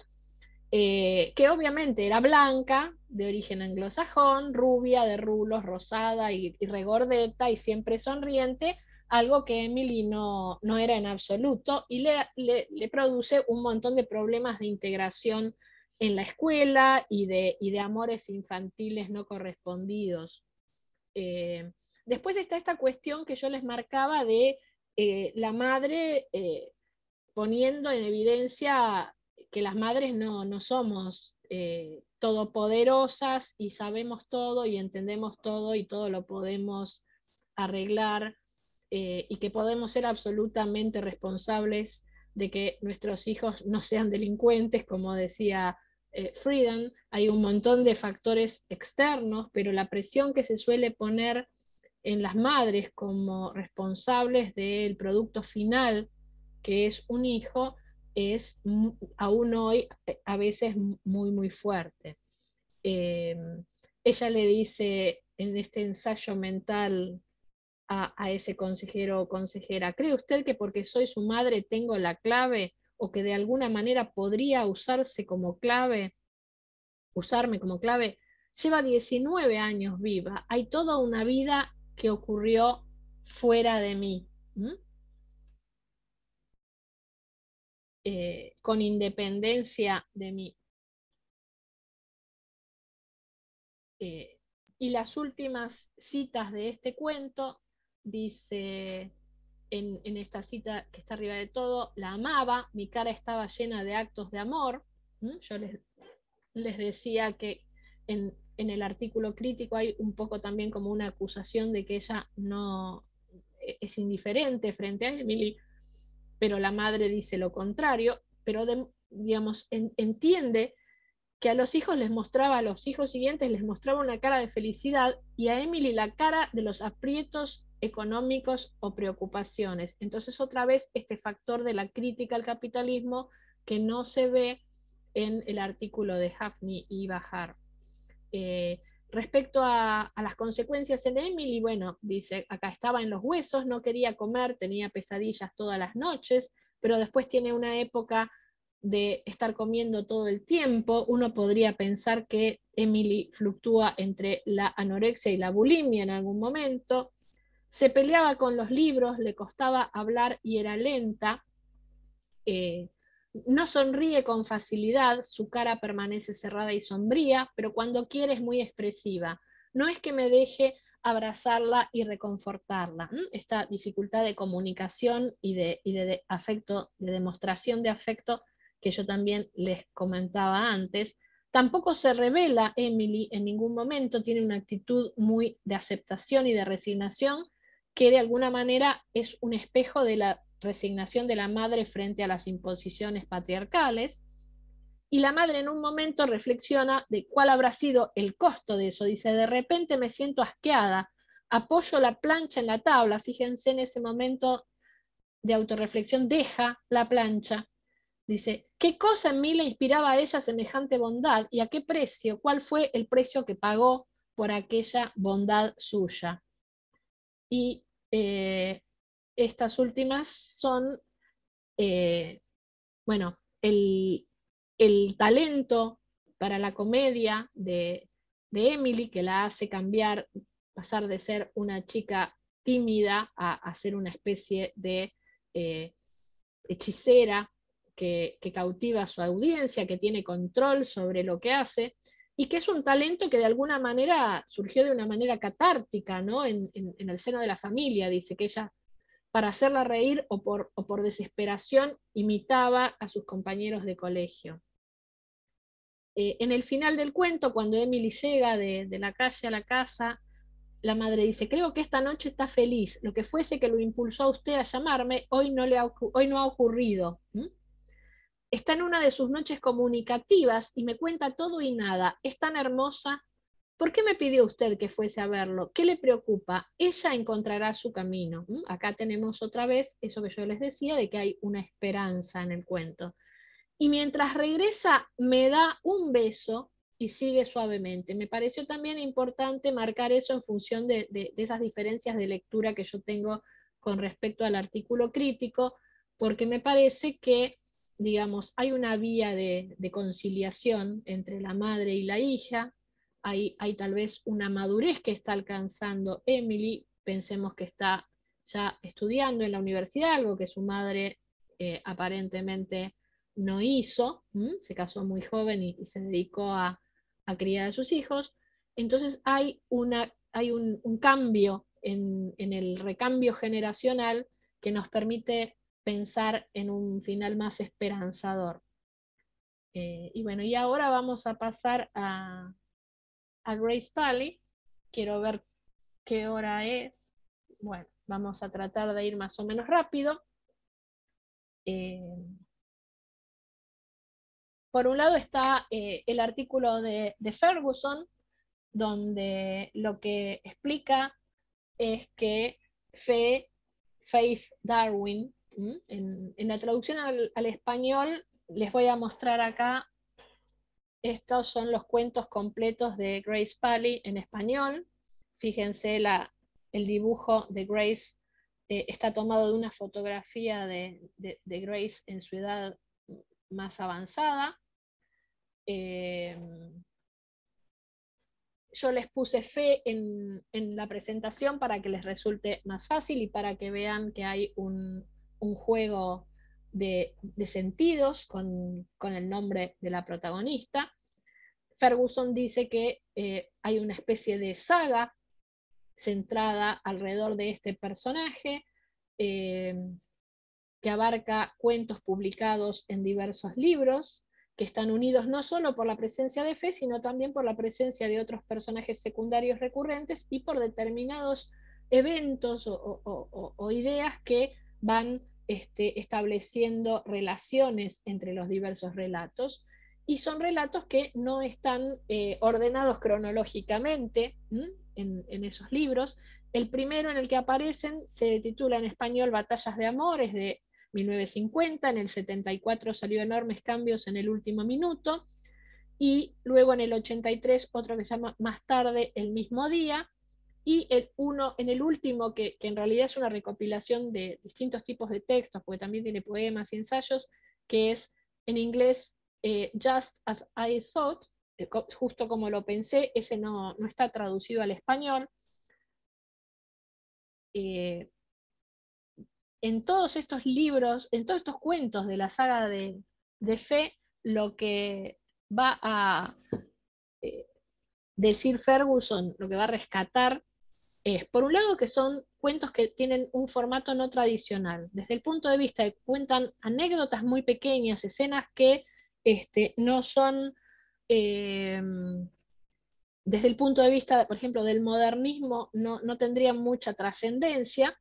eh, que obviamente era blanca, de origen anglosajón, rubia, de rulos, rosada y regordeta y siempre sonriente, algo que Emily no, era en absoluto y le, produce un montón de problemas de integración en la escuela y de, de amores infantiles no correspondidos. Eh, después está esta cuestión que yo les marcaba de eh, la madre eh, poniendo en evidencia que las madres no, no somos todopoderosas y sabemos todo y entendemos todo y todo lo podemos arreglar. Eh, y que podemos ser absolutamente responsables de que nuestros hijos no sean delincuentes, como decía eh, Friedan. Hay un montón de factores externos, pero la presión que se suele poner en las madres como responsables del producto final, que es un hijo, es aún hoy eh, a veces muy, muy fuerte. ella le dice en este ensayo mental a, ese consejero o consejera. ¿Cree usted que porque soy su madre tengo la clave o que de alguna manera podría usarse como clave, usarme como clave? Lleva 19 años viva, hay toda una vida que ocurrió fuera de mí. Eh, con independencia de mí. Eh, y las últimas citas de este cuento dice en, esta cita que está arriba de todo, la amaba, mi cara estaba llena de actos de amor. Yo les, les, decía que en, el artículo crítico hay un poco también como una acusación de que ella no e, es indiferente frente a Emily, pero la madre dice lo contrario, pero digamos, entiende que a los hijos les mostraba, a los hijos siguientes les mostraba una cara de felicidad y a Emily la cara de los aprietos económicos o preocupaciones. Entonces, otra vez, este factor de la crítica al capitalismo que no se ve en el artículo de Hafni y Bajar. Eh, respecto a, a, las consecuencias en Emily, bueno, dice, acá estaba en los huesos, no quería comer, tenía pesadillas todas las noches, pero después tiene una época de estar comiendo todo el tiempo, uno podría pensar que Emily fluctúa entre la anorexia y la bulimia en algún momento se peleaba con los libros, le costaba hablar y era lenta, eh, no sonríe con facilidad, su cara permanece cerrada y sombría, pero cuando quiere es muy expresiva. No es que me deje abrazarla y reconfortarla. Esta dificultad de comunicación y de, de afecto, de demostración de afecto que yo también les comentaba antes, Tampoco se revela Emily en ningún momento, tiene una actitud muy de aceptación y de resignación que de alguna manera es un espejo de la resignación de la madre frente a las imposiciones patriarcales. Y la madre en un momento reflexiona de cuál habrá sido el costo de eso. Dice, de repente me siento asqueada, apoyo la plancha en la tabla. Fíjense en ese momento de autorreflexión, deja la plancha. Dice, ¿qué cosa en mí le inspiraba a ella semejante bondad y a qué precio? ¿Cuál fue el precio que pagó por aquella bondad suya? y eh, estas últimas son, eh, bueno, el, talento para la comedia de, Emily, que la hace cambiar, pasar de ser una chica tímida a, hacer ser una especie de eh, hechicera que, que, cautiva a su audiencia, que tiene control sobre lo que hace, y que es un talento que de alguna manera surgió de una manera catártica, ¿no? En, el seno de la familia, dice que ella, para hacerla reír o por, desesperación, imitaba a sus compañeros de colegio. Eh, en el final del cuento, cuando Emily llega de, la calle a la casa, la madre dice, creo que esta noche está feliz, lo que fuese que lo impulsó a usted a llamarme, hoy no, le ha, ocurrido. Está en una de sus noches comunicativas y me cuenta todo y nada. Es tan hermosa. ¿Por qué me pidió usted que fuese a verlo? ¿Qué le preocupa? Ella encontrará su camino. Mm, acá tenemos otra vez eso que yo les decía de que hay una esperanza en el cuento. Y mientras regresa, me da un beso y sigue suavemente. Me pareció también importante marcar eso en función de esas diferencias de lectura que yo tengo con respecto al artículo crítico, porque me parece que digamos, hay una vía de, conciliación entre la madre y la hija, hay, hay, tal vez una madurez que está alcanzando Emily, pensemos que está ya estudiando en la universidad, algo que su madre eh, aparentemente no hizo, se casó muy joven y, se dedicó a, criar a sus hijos, entonces hay, una, hay un, cambio en, en el recambio generacional que nos permite pensar en un final más esperanzador. Eh, y bueno, y ahora vamos a pasar a, Grace Pally. Quiero ver qué hora es. Bueno, vamos a tratar de ir más o menos rápido. Eh, por un lado está eh, el artículo de, de, Ferguson, donde lo que explica es que Fe, Faith Darwin en, la traducción al, español les voy a mostrar acá, estos son los cuentos completos de Grace Pali en español. Fíjense el dibujo de Grace eh, está tomado de una fotografía de, Grace en su edad más avanzada. Eh, yo les puse fe en, la presentación para que les resulte más fácil y para que vean que hay un, un juego de, sentidos con, el nombre de la protagonista. Ferguson dice que eh, hay una especie de saga centrada alrededor de este personaje eh, que abarca cuentos publicados en diversos libros que están unidos no solo por la presencia de Fe, sino también por la presencia de otros personajes secundarios recurrentes y por determinados eventos o ideas que van este, estableciendo relaciones entre los diversos relatos, y son relatos que no están eh, ordenados cronológicamente en, esos libros. El primero en el que aparecen se titula en español Batallas de Amores de 1950, en el 74 salió Enormes Cambios en el último minuto, y luego en el 83 otro que se llama Más tarde el mismo día, y el uno, en el último, que, en realidad es una recopilación de distintos tipos de textos, porque también tiene poemas y ensayos, que es en inglés eh, Just as I Thought, eh, justo como lo pensé, ese no, no está traducido al español. Eh, en todos estos libros, en todos estos cuentos de la saga de, fe, lo que va a decir Ferguson, lo que va a rescatar por un lado, que son cuentos que tienen un formato no tradicional, desde el punto de vista de que cuentan anécdotas muy pequeñas, escenas que este, no son, em, desde el punto de vista, por ejemplo, del modernismo, no, no tendrían mucha trascendencia.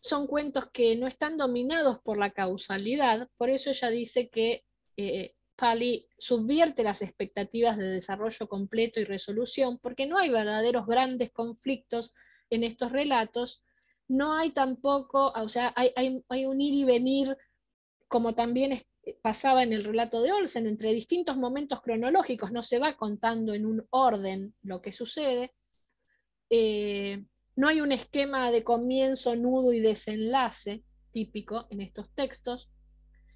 Son cuentos que no están dominados por la causalidad, por eso ella dice que eh, Pali subvierte las expectativas de desarrollo completo y resolución, porque no hay verdaderos grandes conflictos en estos relatos, no hay tampoco, o sea, hay, hay, un ir y venir como también pasaba en el relato de Olsen, entre distintos momentos cronológicos, no se va contando en un orden lo que sucede, eh, no hay un esquema de comienzo, nudo y desenlace típico en estos textos,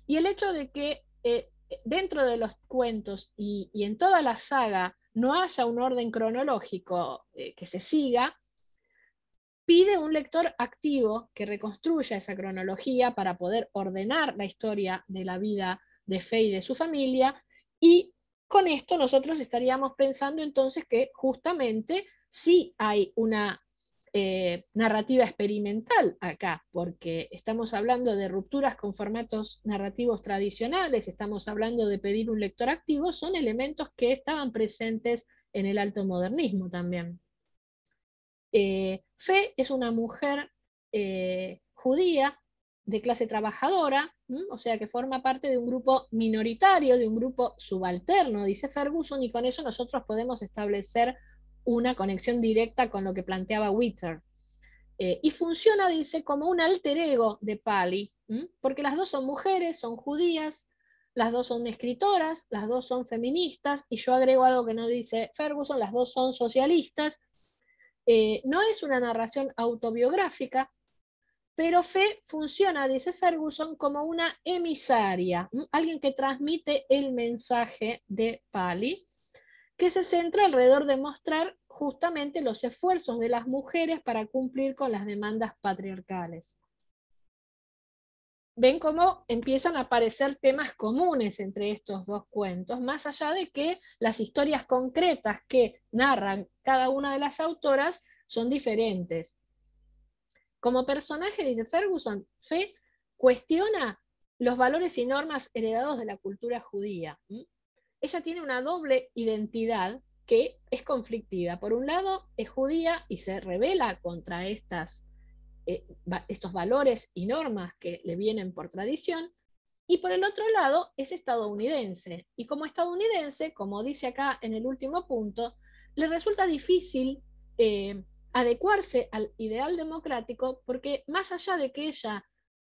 y el hecho de que eh, dentro de los cuentos y, en toda la saga no haya un orden cronológico eh, que se siga, pide un lector activo que reconstruya esa cronología para poder ordenar la historia de la vida de Fe y de su familia. Y con esto nosotros estaríamos pensando entonces que justamente sí hay una eh, narrativa experimental acá, porque estamos hablando de rupturas con formatos narrativos tradicionales, estamos hablando de pedir un lector activo, son elementos que estaban presentes en el alto modernismo también. Eh, Fe es una mujer eh, judía de clase trabajadora, o sea que forma parte de un grupo minoritario, de un grupo subalterno, dice Ferguson, y con eso nosotros podemos establecer una conexión directa con lo que planteaba Witter. Eh, y funciona, dice, como un alter ego de Pali, porque las dos son mujeres, son judías, las dos son escritoras, las dos son feministas, y yo agrego algo que no dice Ferguson, las dos son socialistas. Eh, no es una narración autobiográfica, pero Fe funciona, dice Ferguson, como una emisaria, alguien que transmite el mensaje de Pali, que se centra alrededor de mostrar justamente los esfuerzos de las mujeres para cumplir con las demandas patriarcales. Ven cómo empiezan a aparecer temas comunes entre estos dos cuentos, más allá de que las historias concretas que narran cada una de las autoras son diferentes. Como personaje, dice Ferguson, Fe cuestiona los valores y normas heredados de la cultura judía. ¿Mm? Ella tiene una doble identidad que es conflictiva. Por un lado, es judía y se revela contra estas, eh, estos valores y normas que le vienen por tradición. Y por el otro lado, es estadounidense. Y como estadounidense, como dice acá en el último punto, le resulta difícil eh, adecuarse al ideal democrático porque más allá de que ella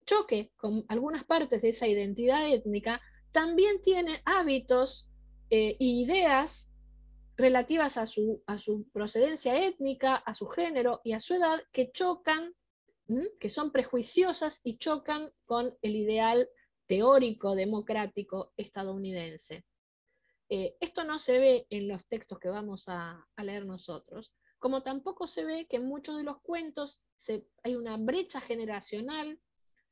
choque con algunas partes de esa identidad étnica, también tiene hábitos e ideas relativas a su, procedencia étnica, a su género y a su edad, que chocan, que son prejuiciosas y chocan con el ideal teórico democrático estadounidense. Eh, esto no se ve en los textos que vamos a, leer nosotros, como tampoco se ve que en muchos de los cuentos hay una brecha generacional,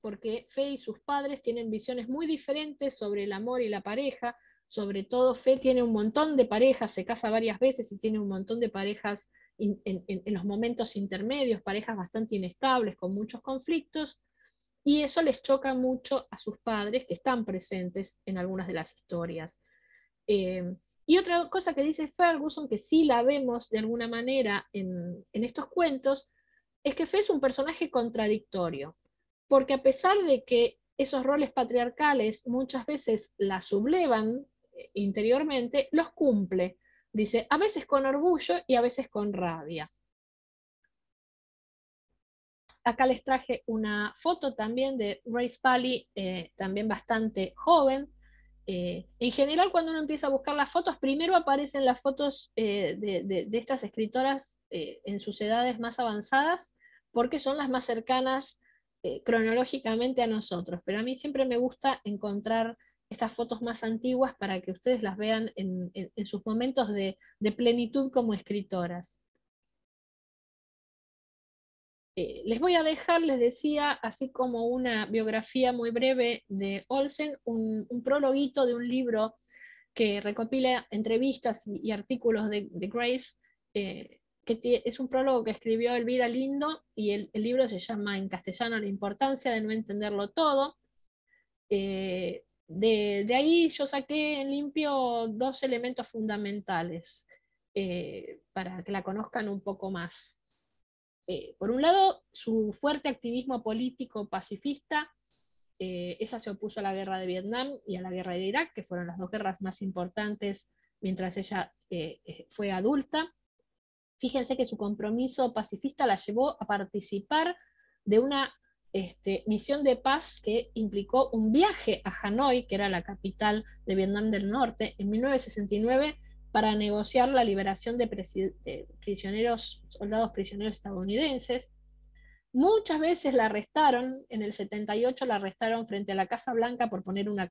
porque Fe y sus padres tienen visiones muy diferentes sobre el amor y la pareja, sobre todo Fe tiene un montón de parejas, se casa varias veces y tiene un montón de parejas en, los momentos intermedios, parejas bastante inestables, con muchos conflictos, y eso les choca mucho a sus padres que están presentes en algunas de las historias. Em, y otra cosa que dice Ferguson, que sí la vemos de alguna manera en, en estos cuentos, es que Fe es un personaje contradictorio, porque a pesar de que esos roles patriarcales muchas veces la sublevan interiormente, los cumple. Dice, a veces con orgullo y a veces con rabia. Acá les traje una foto también de Ray Pally, eh, también bastante joven. Eh, en general, cuando uno empieza a buscar las fotos, primero aparecen las fotos eh, de, estas escritoras en sus edades más avanzadas, porque son las más cercanas cronológicamente a nosotros. Pero a mí siempre me gusta encontrar estas fotos más antiguas para que ustedes las vean en, sus momentos de, plenitud como escritoras. Eh, les voy a dejar, les decía, así como una biografía muy breve de Olsen, un, un próloguito de un libro que recopila entrevistas y, artículos de, Grace, eh, que es un prólogo que escribió Elvira Lindo y el, libro se llama en castellano La importancia de no entenderlo todo. Eh, de, ahí yo saqué en limpio dos elementos fundamentales eh, para que la conozcan un poco más. Eh, por un lado, su fuerte activismo político pacifista, eh, ella se opuso a la guerra de Vietnam y a la guerra de Irak, que fueron las dos guerras más importantes mientras ella fue adulta. Fíjense que su compromiso pacifista la llevó a participar de una este, misión de paz que implicó un viaje a Hanoi, que era la capital de Vietnam del Norte, en 1969 para negociar la liberación de, prisioneros, soldados prisioneros estadounidenses. Muchas veces la arrestaron, en el 78 la arrestaron frente a la Casa Blanca por poner una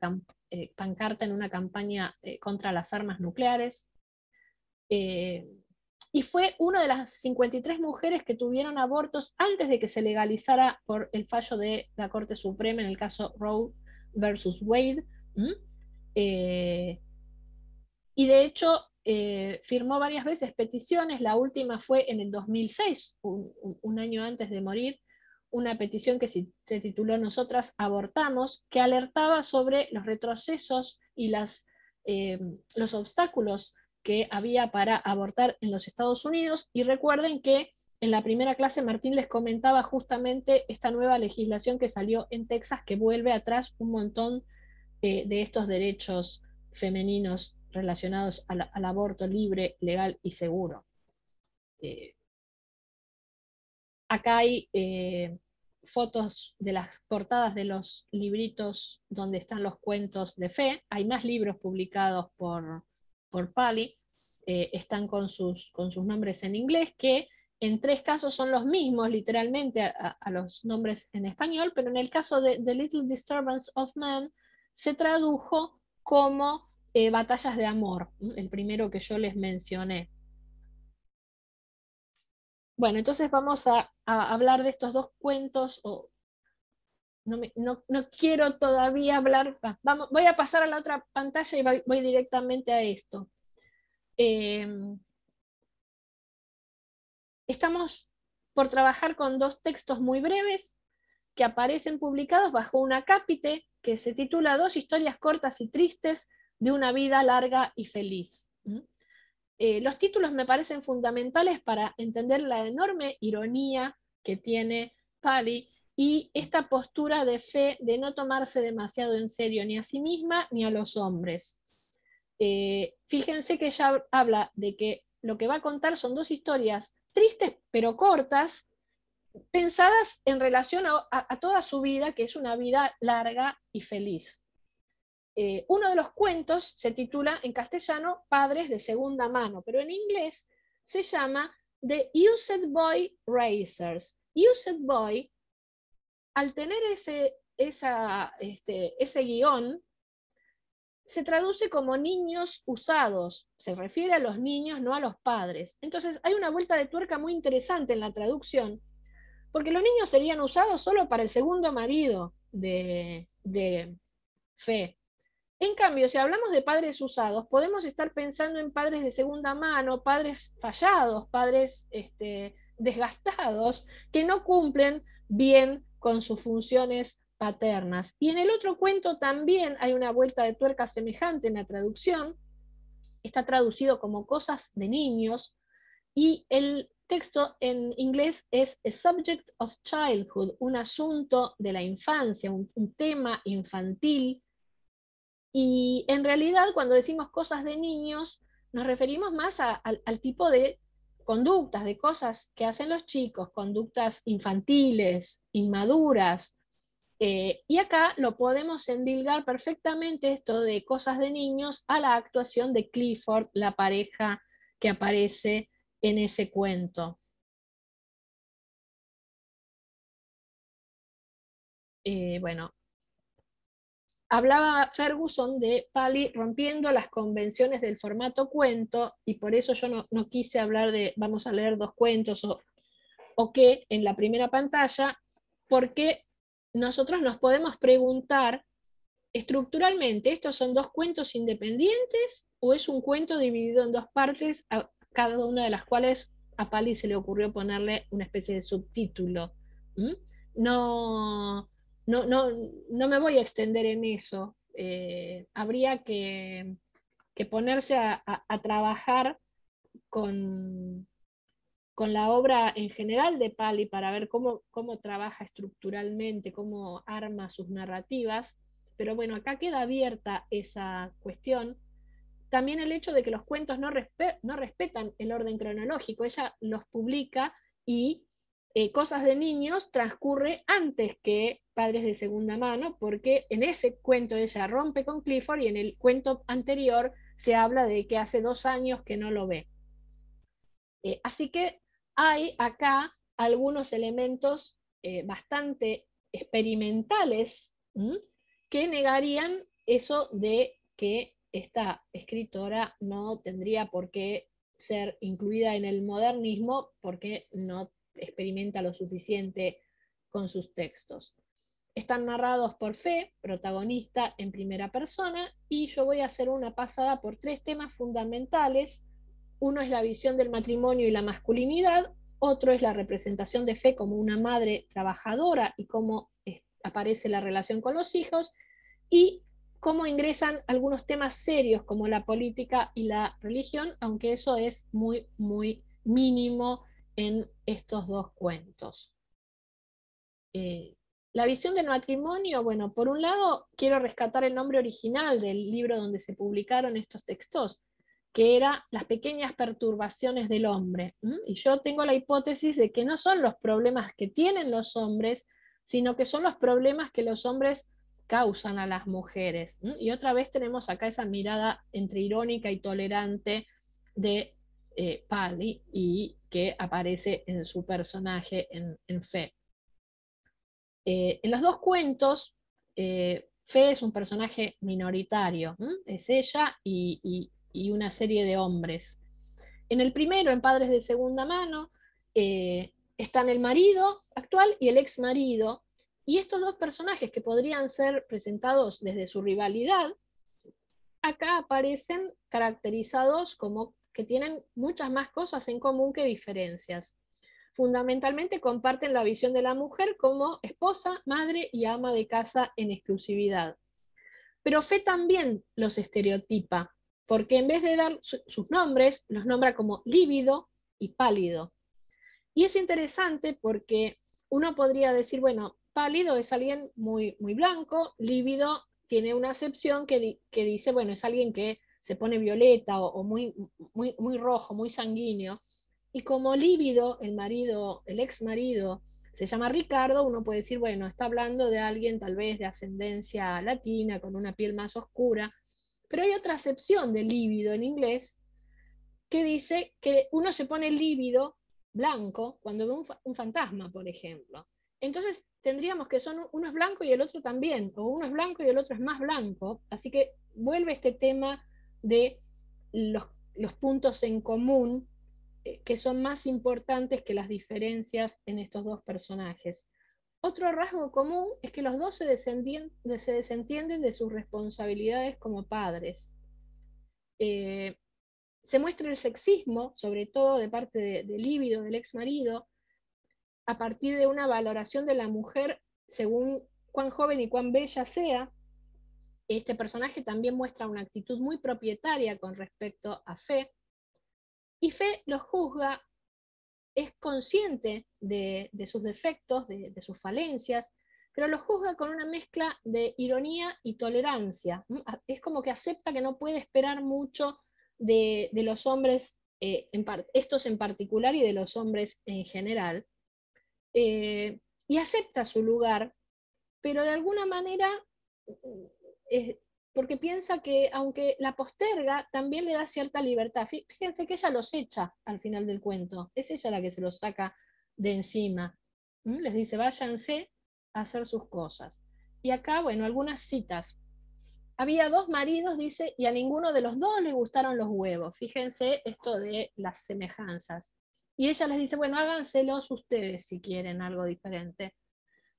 eh, pancarta en una campaña eh, contra las armas nucleares. Eh, y fue una de las 53 mujeres que tuvieron abortos antes de que se legalizara por el fallo de la Corte Suprema en el caso Roe versus Wade. Eh, y de hecho eh, firmó varias veces peticiones, la última fue en el 2006, un, año antes de morir, una petición que se tituló Nosotras abortamos, que alertaba sobre los retrocesos y las, eh, los obstáculos que había para abortar en los Estados Unidos. Y recuerden que en la primera clase Martín les comentaba justamente esta nueva legislación que salió en Texas que vuelve atrás un montón eh, de estos derechos femeninos relacionados al, aborto libre, legal y seguro. Eh, acá hay eh, fotos de las portadas de los libritos donde están los cuentos de fe. Hay más libros publicados por, por Pali, eh, están con sus, con sus nombres en inglés, que en tres casos son los mismos literalmente a, los nombres en español, pero en el caso de The Little Disturbance of Man se tradujo como eh, Batallas de Amor, el primero que yo les mencioné. Bueno, entonces vamos a, a hablar de estos dos cuentos o, no, quiero todavía hablar, vamos, voy a pasar a la otra pantalla y voy, directamente a esto. Em, estamos por trabajar con dos textos muy breves que aparecen publicados bajo una acápite que se titula Dos historias cortas y tristes de una vida larga y feliz. Eh, los títulos me parecen fundamentales para entender la enorme ironía que tiene Pali y esta postura de fe de no tomarse demasiado en serio ni a sí misma ni a los hombres. Eh, fíjense que ella habla de que lo que va a contar son dos historias tristes pero cortas, pensadas en relación a, toda su vida, que es una vida larga y feliz. Eh, uno de los cuentos se titula en castellano Padres de Segunda Mano, pero en inglés se llama The Used Boy Racers. Used Boy al tener ese, este, ese guión, se traduce como niños usados, se refiere a los niños, no a los padres. Entonces hay una vuelta de tuerca muy interesante en la traducción, porque los niños serían usados solo para el segundo marido de, Fe. En cambio, si hablamos de padres usados, podemos estar pensando en padres de segunda mano, padres fallados, padres este, desgastados, que no cumplen bien con sus funciones paternas. Y en el otro cuento también hay una vuelta de tuerca semejante en la traducción, está traducido como cosas de niños, y el texto en inglés es A Subject of Childhood, un asunto de la infancia, un, tema infantil. Y en realidad cuando decimos cosas de niños, nos referimos más al tipo de conductas, de cosas que hacen los chicos, conductas infantiles, inmaduras. Eh, y acá lo podemos endilgar perfectamente esto de cosas de niños a la actuación de Clifford, la pareja que aparece en ese cuento. Eh, bueno, hablaba Ferguson de Pali rompiendo las convenciones del formato cuento, y por eso yo no, quise hablar de vamos a leer dos cuentos o, o qué en la primera pantalla, porque nosotros nos podemos preguntar estructuralmente, ¿estos son dos cuentos independientes o es un cuento dividido en dos partes, cada una de las cuales a Pali se le ocurrió ponerle una especie de subtítulo? ¿Mm? No, no, no, no me voy a extender en eso. Eh, habría que, ponerse a, trabajar con, con, la obra en general de Pali para ver cómo, cómo trabaja estructuralmente, cómo arma sus narrativas. Pero bueno, acá queda abierta esa cuestión. También el hecho de que los cuentos no, no respetan el orden cronológico. Ella los publica y eh, Cosas de Niños transcurre antes que padres de segunda mano, porque en ese cuento ella rompe con Clifford y en el cuento anterior se habla de que hace dos años que no lo ve. Eh, así que hay acá algunos elementos eh, bastante experimentales que negarían eso de que esta escritora no tendría por qué ser incluida en el modernismo porque no experimenta lo suficiente con sus textos. Están narrados por Fe, protagonista en primera persona, y yo voy a hacer una pasada por tres temas fundamentales. Uno es la visión del matrimonio y la masculinidad, otro es la representación de Fe como una madre trabajadora y cómo eh, aparece la relación con los hijos, y cómo ingresan algunos temas serios como la política y la religión, aunque eso es muy, muy mínimo en estos dos cuentos. Eh, la visión del matrimonio, bueno, por un lado quiero rescatar el nombre original del libro donde se publicaron estos textos, que era Las pequeñas perturbaciones del hombre. Y yo tengo la hipótesis de que no son los problemas que tienen los hombres, sino que son los problemas que los hombres causan a las mujeres. Y otra vez tenemos acá esa mirada entre irónica y tolerante de eh, Pali y que aparece en su personaje en, en Fe. Eh, en los dos cuentos, eh, Fe es un personaje minoritario, es ella y, una serie de hombres. En el primero, en Padres de Segunda Mano, eh, están el marido actual y el ex marido, y estos dos personajes que podrían ser presentados desde su rivalidad, acá aparecen caracterizados como que tienen muchas más cosas en común que diferencias fundamentalmente comparten la visión de la mujer como esposa, madre y ama de casa en exclusividad. Pero Fe también los estereotipa, porque en vez de dar sus nombres, los nombra como lívido y pálido. Y es interesante porque uno podría decir, bueno, pálido es alguien muy, muy blanco, lívido tiene una acepción que, dice, bueno, es alguien que se pone violeta o, muy, muy rojo, muy sanguíneo. Y como lívido, el marido, el ex marido, se llama Ricardo, uno puede decir, bueno, está hablando de alguien tal vez de ascendencia latina, con una piel más oscura, pero hay otra acepción de lívido en inglés que dice que uno se pone lívido, blanco, cuando ve un, fantasma, por ejemplo. Entonces tendríamos que son uno es blanco y el otro también, o uno es blanco y el otro es más blanco, así que vuelve este tema de los puntos en común eh, que son más importantes que las diferencias en estos dos personajes. Otro rasgo común es que los dos se, desentienden de sus responsabilidades como padres. Eh, se muestra el sexismo, sobre todo de parte del de líbido del ex marido, a partir de una valoración de la mujer según cuán joven y cuán bella sea. Este personaje también muestra una actitud muy propietaria con respecto a Fe, y Fe los juzga, es consciente de, sus defectos, de, sus falencias, pero los juzga con una mezcla de ironía y tolerancia. Es como que acepta que no puede esperar mucho de, los hombres, eh, estos en particular y de los hombres en general, eh, y acepta su lugar, pero de alguna manera es... Eh, porque piensa que aunque la posterga, también le da cierta libertad. Fíjense que ella los echa al final del cuento, es ella la que se los saca de encima. Les dice, váyanse a hacer sus cosas. Y acá, bueno, algunas citas. Había dos maridos, dice, y a ninguno de los dos le gustaron los huevos. Fíjense esto de las semejanzas. Y ella les dice, bueno, háganselos ustedes si quieren algo diferente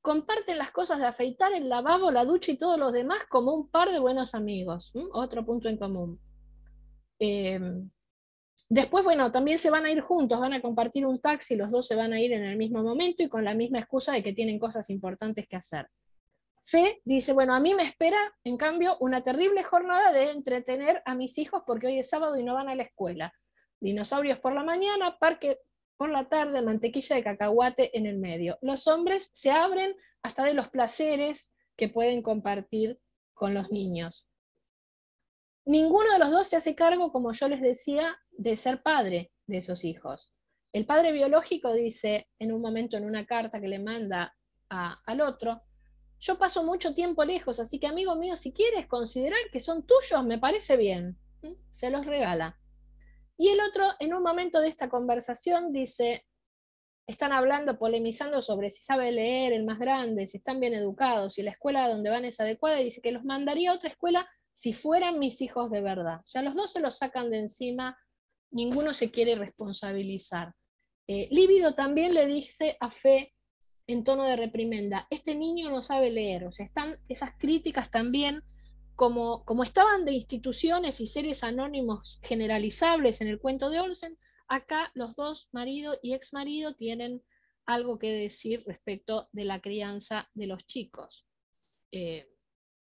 comparten las cosas de afeitar, el lavabo, la ducha y todos los demás como un par de buenos amigos. Otro punto en común. Em, después, bueno, también se van a ir juntos, van a compartir un taxi, los dos se van a ir en el mismo momento y con la misma excusa de que tienen cosas importantes que hacer. Fe dice, bueno, a mí me espera, en cambio, una terrible jornada de entretener a mis hijos porque hoy es sábado y no van a la escuela. Dinosaurios por la mañana, parque por la tarde mantequilla de cacahuate en el medio. Los hombres se abren hasta de los placeres que pueden compartir con los niños. Ninguno de los dos se hace cargo, como yo les decía, de ser padre de esos hijos. El padre biológico dice en un momento en una carta que le manda al otro, yo paso mucho tiempo lejos, así que amigo mío, si quieres considerar que son tuyos, me parece bien. Se los regala. Y el otro, en un momento de esta conversación, dice, están hablando, polemizando sobre si sabe leer el más grande, si están bien educados, si la escuela donde van es adecuada, y dice que los mandaría a otra escuela si fueran mis hijos de verdad. sea, los dos se los sacan de encima, ninguno se quiere responsabilizar. Eh, también le dice a Fe en tono de reprimenda, este niño no sabe leer, o sea, están esas críticas también como, estaban de instituciones y seres anónimos generalizables en el cuento de Olsen, acá los dos, marido y ex marido, tienen algo que decir respecto de la crianza de los chicos. Eh,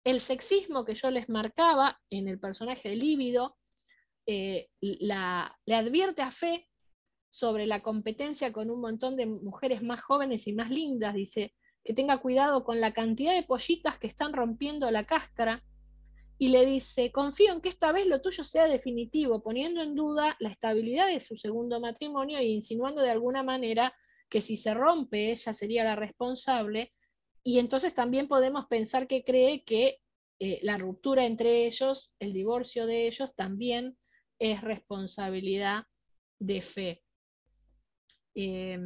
el sexismo que yo les marcaba en el personaje de Líbido eh, le advierte a Fe sobre la competencia con un montón de mujeres más jóvenes y más lindas. Dice que tenga cuidado con la cantidad de pollitas que están rompiendo la cáscara y le dice, confío en que esta vez lo tuyo sea definitivo, poniendo en duda la estabilidad de su segundo matrimonio e insinuando de alguna manera que si se rompe ella sería la responsable. Y entonces también podemos pensar que cree que eh, la ruptura entre ellos, el divorcio de ellos, también es responsabilidad de fe. Eh,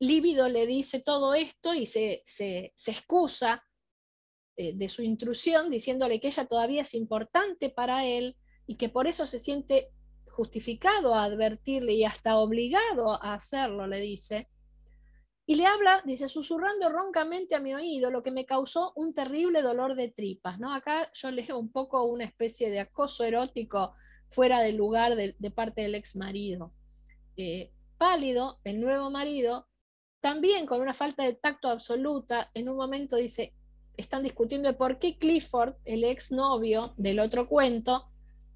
le dice todo esto y se, se, se excusa eh, de su intrusión, diciéndole que ella todavía es importante para él y que por eso se siente justificado a advertirle y hasta obligado a hacerlo, le dice. Y le habla, dice, susurrando roncamente a mi oído, lo que me causó un terrible dolor de tripas. ¿no? Acá yo leo un poco una especie de acoso erótico fuera del lugar de, parte del ex marido. Eh, pálido, el nuevo marido, también con una falta de tacto absoluta, en un momento dice, están discutiendo de por qué Clifford, el exnovio del otro cuento,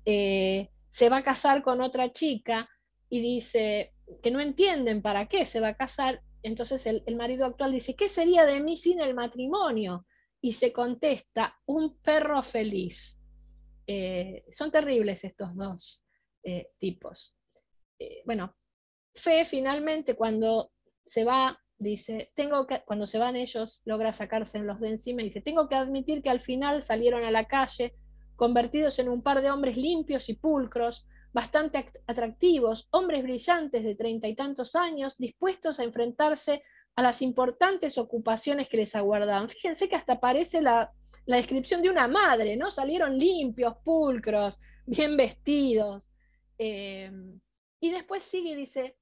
eh, se va a casar con otra chica y dice que no entienden para qué se va a casar. Entonces el, marido actual dice, ¿qué sería de mí sin el matrimonio? Y se contesta, un perro feliz. Eh, son terribles estos dos eh, tipos. bueno, Fe finalmente cuando se va dice, tengo que, cuando se van ellos, logra los de encima y dice, tengo que admitir que al final salieron a la calle convertidos en un par de hombres limpios y pulcros, bastante atractivos, hombres brillantes de treinta y tantos años, dispuestos a enfrentarse a las importantes ocupaciones que les aguardaban. Fíjense que hasta aparece la, descripción de una madre, ¿no? Salieron limpios, pulcros, bien vestidos. Eh, y después sigue y dice,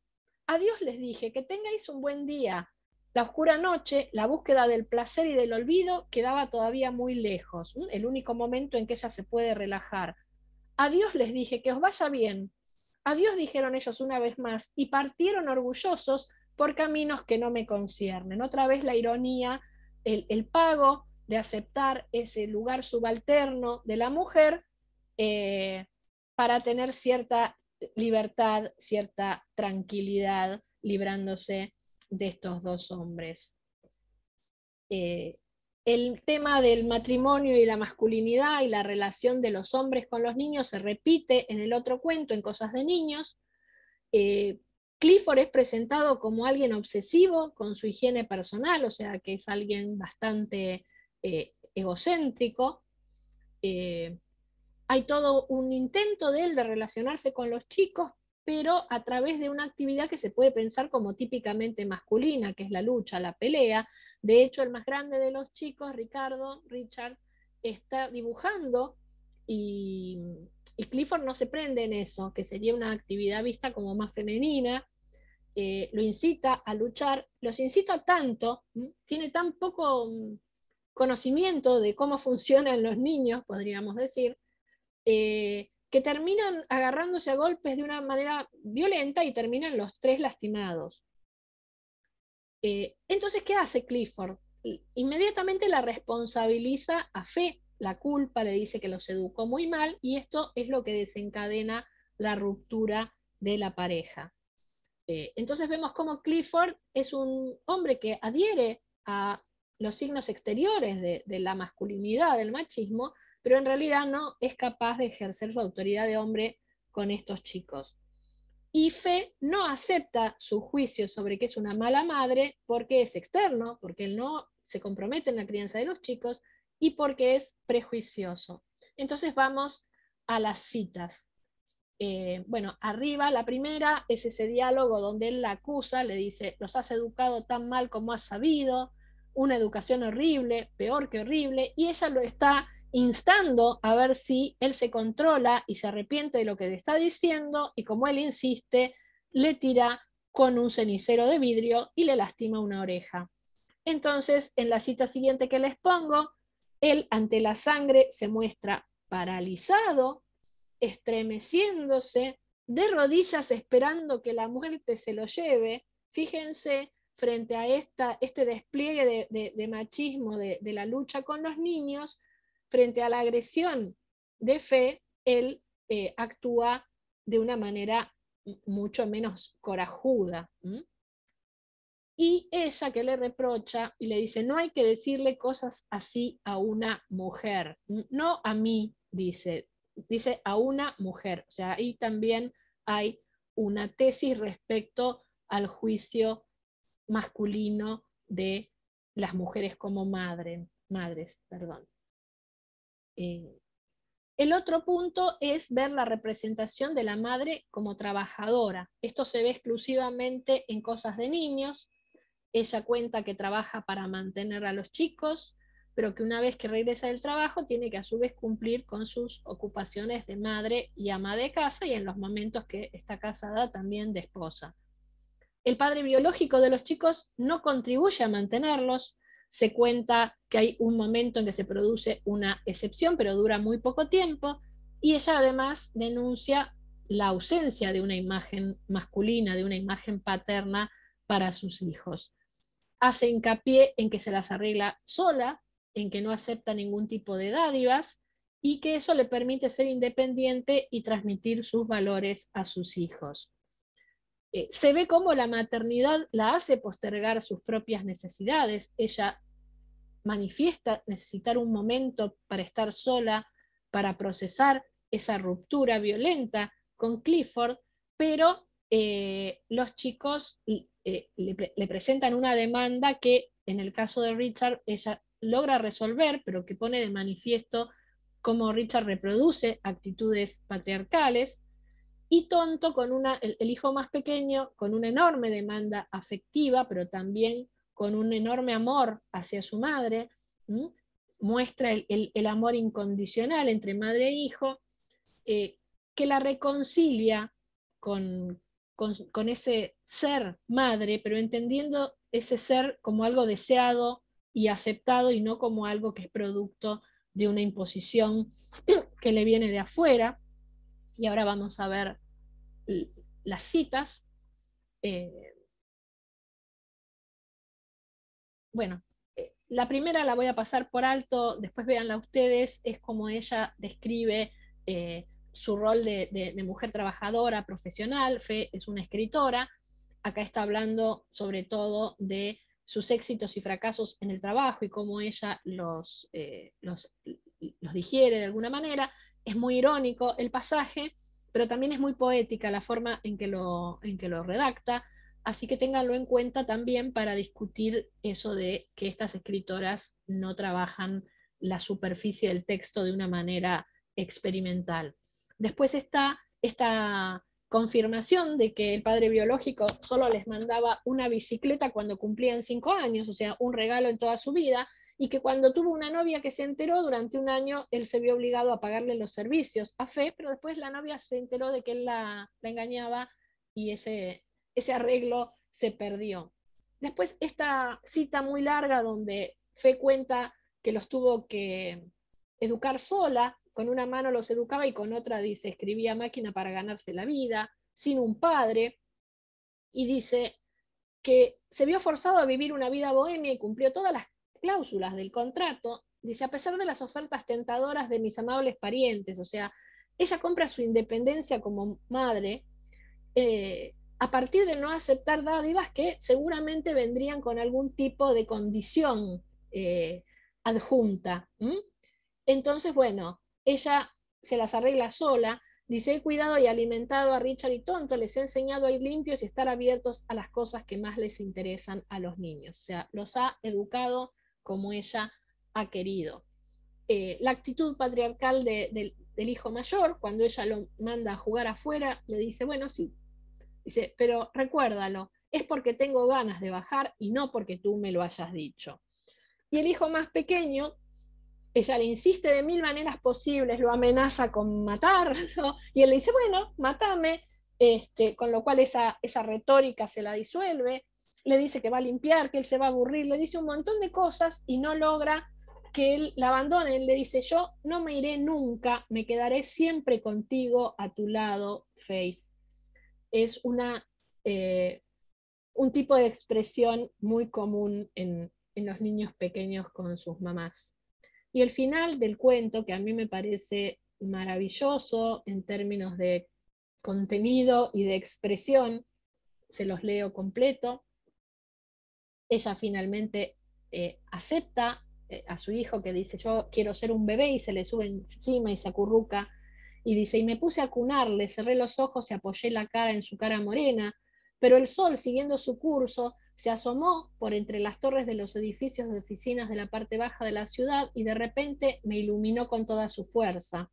Adiós les dije, que tengáis un buen día. La oscura noche, la búsqueda del placer y del olvido quedaba todavía muy lejos, el único momento en que ella se puede relajar. Adiós les dije, que os vaya bien. Adiós dijeron ellos una vez más y partieron orgullosos por caminos que no me conciernen. Otra vez la ironía, el, pago de aceptar ese lugar subalterno de la mujer eh, para tener cierta libertad, cierta tranquilidad, librándose de estos dos hombres. Eh, el tema del matrimonio y la masculinidad y la relación de los hombres con los niños se repite en el otro cuento, en Cosas de Niños. Eh, Clifford es presentado como alguien obsesivo con su higiene personal, o sea que es alguien bastante eh, egocéntrico hay todo un intento de él de relacionarse con los chicos, pero a través de una actividad que se puede pensar como típicamente masculina, que es la lucha, la pelea. De hecho, el más grande de los chicos, Ricardo, Richard, está dibujando y, Clifford no se prende en eso, que sería una actividad vista como más femenina. Eh, lo incita a luchar, los incita tanto, tiene tan poco mm, conocimiento de cómo funcionan los niños, podríamos decir, eh, que terminan agarrándose a golpes de una manera violenta y terminan los tres lastimados. Eh, entonces, ¿qué hace Clifford? Inmediatamente la responsabiliza a Fe, la culpa le dice que los educó muy mal y esto es lo que desencadena la ruptura de la pareja. Eh, entonces vemos cómo Clifford es un hombre que adhiere a los signos exteriores de la masculinidad, del machismo, pero en realidad no es capaz de ejercer su autoridad de hombre con estos chicos. Y Fe no acepta su juicio sobre que es una mala madre porque es externo, porque él no se compromete en la crianza de los chicos y porque es prejuicioso. Entonces vamos a las citas. Eh, bueno, arriba la primera es ese diálogo donde él la acusa, le dice, los has educado tan mal como has sabido, una educación horrible, peor que horrible, y ella lo está instando a ver si él se controla y se arrepiente de lo que le está diciendo y como él insiste, le tira con un cenicero de vidrio y le lastima una oreja. Entonces, en la cita siguiente que les pongo, él ante la sangre se muestra paralizado, estremeciéndose, de rodillas esperando que la muerte se lo lleve. Fíjense, frente a esta, este despliegue de, machismo de, la lucha con los niños, frente a la agresión de fe, él eh, actúa de una manera mucho menos corajuda. Y ella que le reprocha y le dice, no hay que decirle cosas así a una mujer, no a mí, dice, dice a una mujer. O sea, ahí también hay una tesis respecto al juicio masculino de las mujeres como madre, madres. Perdón. Eh, el otro punto es ver la representación de la madre como trabajadora. Esto se ve exclusivamente en cosas de niños. Ella cuenta que trabaja para mantener a los chicos, pero que una vez que regresa del trabajo tiene que a su vez cumplir con sus ocupaciones de madre y ama de casa y en los momentos que está casada también de esposa. El padre biológico de los chicos no contribuye a mantenerlos, se cuenta que hay un momento en que se produce una excepción, pero dura muy poco tiempo, y ella además denuncia la ausencia de una imagen masculina, de una imagen paterna para sus hijos. Hace hincapié en que se las arregla sola, en que no acepta ningún tipo de dádivas y que eso le permite ser independiente y transmitir sus valores a sus hijos. Eh, se ve cómo la maternidad la hace postergar sus propias necesidades. Ella manifiesta necesitar un momento para estar sola, para procesar esa ruptura violenta con Clifford, pero eh, los chicos eh, le, presentan una demanda que en el caso de Richard ella logra resolver, pero que pone de manifiesto cómo Richard reproduce actitudes patriarcales y Tonto, con una, el, hijo más pequeño, con una enorme demanda afectiva, pero también con un enorme amor hacia su madre, muestra el, amor incondicional entre madre e hijo, eh, que la reconcilia con, con, con ese ser madre, pero entendiendo ese ser como algo deseado y aceptado y no como algo que es producto de una imposición que le viene de afuera. Y ahora vamos a ver las citas. Eh, bueno, eh, la primera la voy a pasar por alto, después véanla ustedes, es como ella describe eh, su rol de, mujer trabajadora, profesional, Fe es una escritora, acá está hablando sobre todo de sus éxitos y fracasos en el trabajo y cómo ella los, los, los digiere de alguna manera, es muy irónico el pasaje, pero también es muy poética la forma en que lo, en que lo redacta, así que ténganlo en cuenta también para discutir eso de que estas escritoras no trabajan la superficie del texto de una manera experimental. Después está esta confirmación de que el padre biológico solo les mandaba una bicicleta cuando cumplían cinco años, o sea, un regalo en toda su vida, y que cuando tuvo una novia que se enteró, durante un año él se vio obligado a pagarle los servicios a Fe, pero después la novia se enteró de que él la, engañaba y ese, ese arreglo se perdió. Después esta cita muy larga donde Fe cuenta que los tuvo que educar sola, con una mano los educaba y con otra dice, escribía máquina para ganarse la vida, sin un padre, y dice que se vio forzado a vivir una vida bohemia y cumplió todas las cláusulas del contrato, dice, a pesar de las ofertas tentadoras de mis amables parientes, o sea, ella compra su independencia como madre eh, a partir de no aceptar dádivas que seguramente vendrían con algún tipo de condición eh, adjunta. Entonces, bueno, ella se las arregla sola, dice, he cuidado y alimentado a Richard y Tonto, les he enseñado a ir limpios y estar abiertos a las cosas que más les interesan a los niños. O sea, los ha educado como ella ha querido. Eh, la actitud patriarcal del hijo mayor, cuando ella lo manda a jugar afuera, le dice, bueno, sí, dice, pero recuérdalo, es porque tengo ganas de bajar y no porque tú me lo hayas dicho. Y el hijo más pequeño, ella le insiste de mil maneras posibles, lo amenaza con matarlo, y él le dice, bueno, matame, este, con lo cual esa, esa retórica se la disuelve, le dice que va a limpiar, que él se va a aburrir, le dice un montón de cosas y no logra que él la abandone. Él le dice, yo no me iré nunca, me quedaré siempre contigo a tu lado, Faith. Es una, eh, un tipo de expresión muy común en, en los niños pequeños con sus mamás. Y el final del cuento, que a mí me parece maravilloso en términos de contenido y de expresión, se los leo completo. Ella finalmente eh, acepta eh, a su hijo que dice, yo quiero ser un bebé y se le sube encima y se acurruca. Y dice, y me puse a cunar, le cerré los ojos y apoyé la cara en su cara morena, pero el sol, siguiendo su curso, se asomó por entre las torres de los edificios de oficinas de la parte baja de la ciudad y de repente me iluminó con toda su fuerza.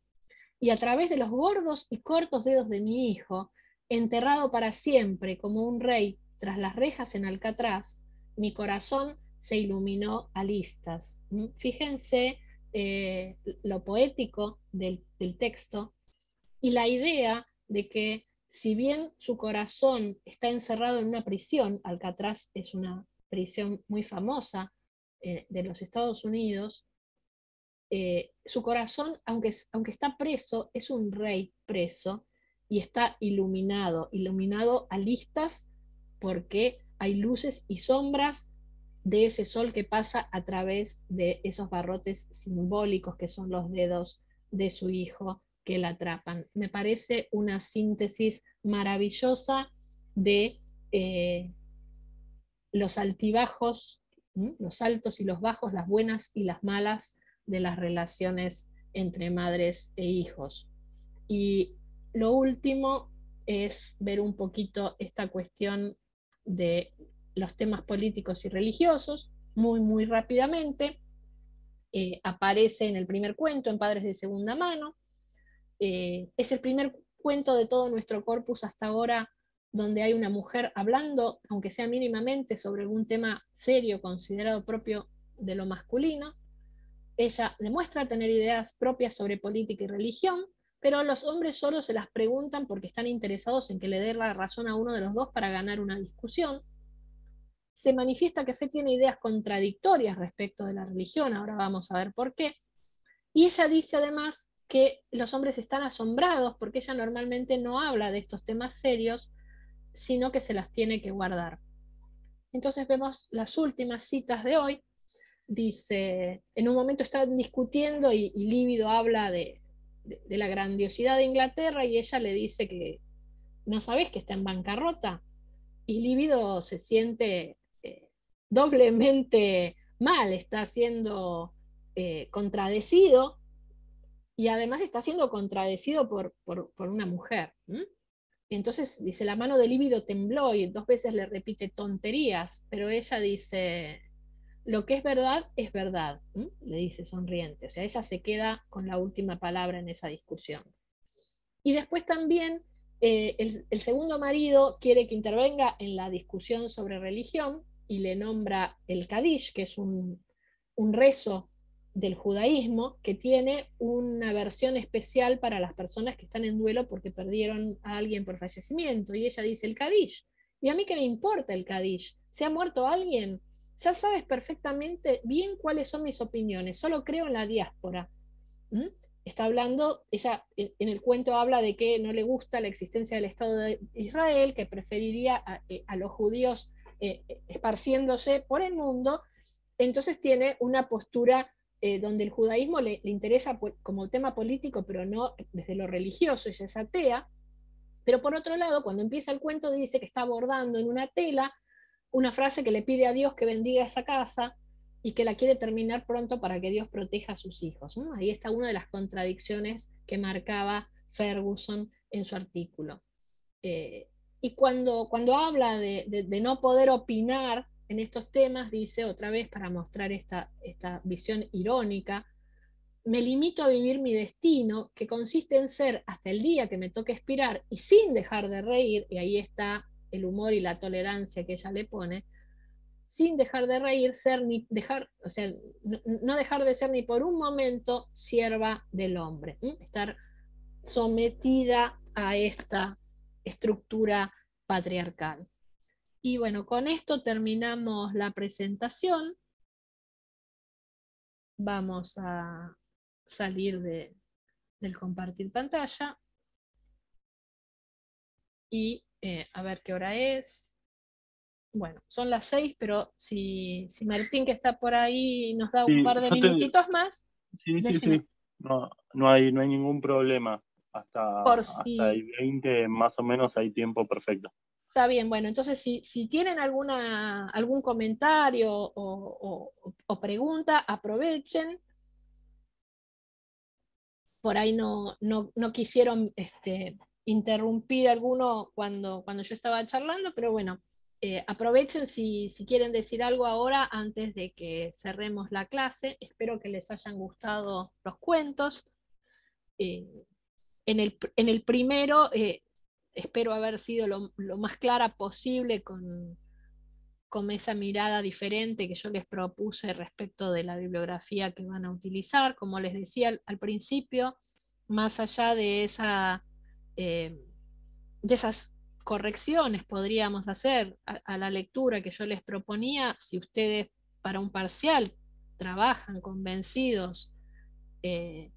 Y a través de los gordos y cortos dedos de mi hijo, enterrado para siempre como un rey tras las rejas en Alcatraz, mi corazón se iluminó a listas. Fíjense eh, lo poético del, texto y la idea de que si bien su corazón está encerrado en una prisión, Alcatraz es una prisión muy famosa eh, de los Estados Unidos, eh, su corazón, aunque está preso, es un rey preso y está iluminado, iluminado a listas porque hay luces y sombras de ese sol que pasa a través de esos barrotes simbólicos que son los dedos de su hijo que la atrapan. Me parece una síntesis maravillosa de eh, los altibajos, los altos y los bajos, las buenas y las malas de las relaciones entre madres e hijos. Y lo último es ver un poquito esta cuestión de los temas políticos y religiosos muy, muy rápidamente. Eh, aparece en el primer cuento, en Padres de Segunda Mano. Eh, es el primer cuento de todo nuestro corpus hasta ahora donde hay una mujer hablando, aunque sea mínimamente, sobre algún tema serio considerado propio de lo masculino. Ella demuestra tener ideas propias sobre política y religión, pero los hombres solo se las preguntan porque están interesados en que le dé la razón a uno de los dos para ganar una discusión se manifiesta que Fe tiene ideas contradictorias respecto de la religión, ahora vamos a ver por qué. Y ella dice además que los hombres están asombrados porque ella normalmente no habla de estos temas serios, sino que se las tiene que guardar. Entonces vemos las últimas citas de hoy. Dice, en un momento están discutiendo y, Lívido habla de, la grandiosidad de Inglaterra y ella le dice que no sabes que está en bancarrota. Y Lívido se siente doblemente mal, está siendo eh, contradecido y además está siendo contradecido por, por, una mujer. Entonces dice, la mano del líbido tembló y dos veces le repite tonterías, pero ella dice, lo que es verdad es verdad, le dice sonriente. O sea, ella se queda con la última palabra en esa discusión. Y después también eh, el segundo marido quiere que intervenga en la discusión sobre religión y le nombra el Kadish, que es un, rezo del judaísmo que tiene una versión especial para las personas que están en duelo porque perdieron a alguien por fallecimiento. Y ella dice el Kadish. ¿Y a mí qué me importa el Kadish? ¿Se ha muerto alguien? Ya sabes perfectamente bien cuáles son mis opiniones. Solo creo en la diáspora. ¿Mm? Está hablando, ella en el cuento habla de que no le gusta la existencia del Estado de Israel, que preferiría a eh, los judíos eh, esparciéndose por el mundo, entonces tiene una postura eh, donde el judaísmo le, interesa como tema político, pero no desde lo religioso, ella es atea, pero por otro lado, cuando empieza el cuento dice que está bordando en una tela una frase que le pide a Dios que bendiga esa casa y que la quiere terminar pronto para que Dios proteja a sus hijos. Ahí está una de las contradicciones que marcaba Ferguson en su artículo. Eh, y cuando, cuando habla de, no poder opinar en estos temas, dice otra vez para mostrar esta, esta visión irónica, me limito a vivir mi destino, que consiste en ser hasta el día que me toque expirar y sin dejar de reír, y ahí está el humor y la tolerancia que ella le pone, sin dejar de reír, ser ni dejar, o sea, no, dejar de ser ni por un momento sierva del hombre, estar sometida a esta estructura patriarcal. Y bueno, con esto terminamos la presentación. Vamos a salir del compartir pantalla. Y eh, a ver qué hora es. Bueno, son las seis, pero si, si Martín que está por ahí nos da un par de minutitos más. Sí, sí, sí. no, hay, no hay ningún problema hasta, Por 20 más o menos hay tiempo perfecto. Está bien, bueno, entonces si, si tienen alguna, algún comentario o, pregunta, aprovechen. Por ahí no, no, no quisieron este, interrumpir alguno cuando, cuando yo estaba charlando, pero bueno, eh, aprovechen si, si, quieren decir algo ahora antes de que cerremos la clase. Espero que les hayan gustado los cuentos. Eh, en el, en el primero, eh, espero haber sido lo, más clara posible con, con esa mirada diferente que yo les propuse respecto de la bibliografía que van a utilizar. Como les decía al, principio, más allá de, esa, eh, de esas correcciones podríamos hacer a, la lectura que yo les proponía, si ustedes para un parcial trabajan convencidos eh,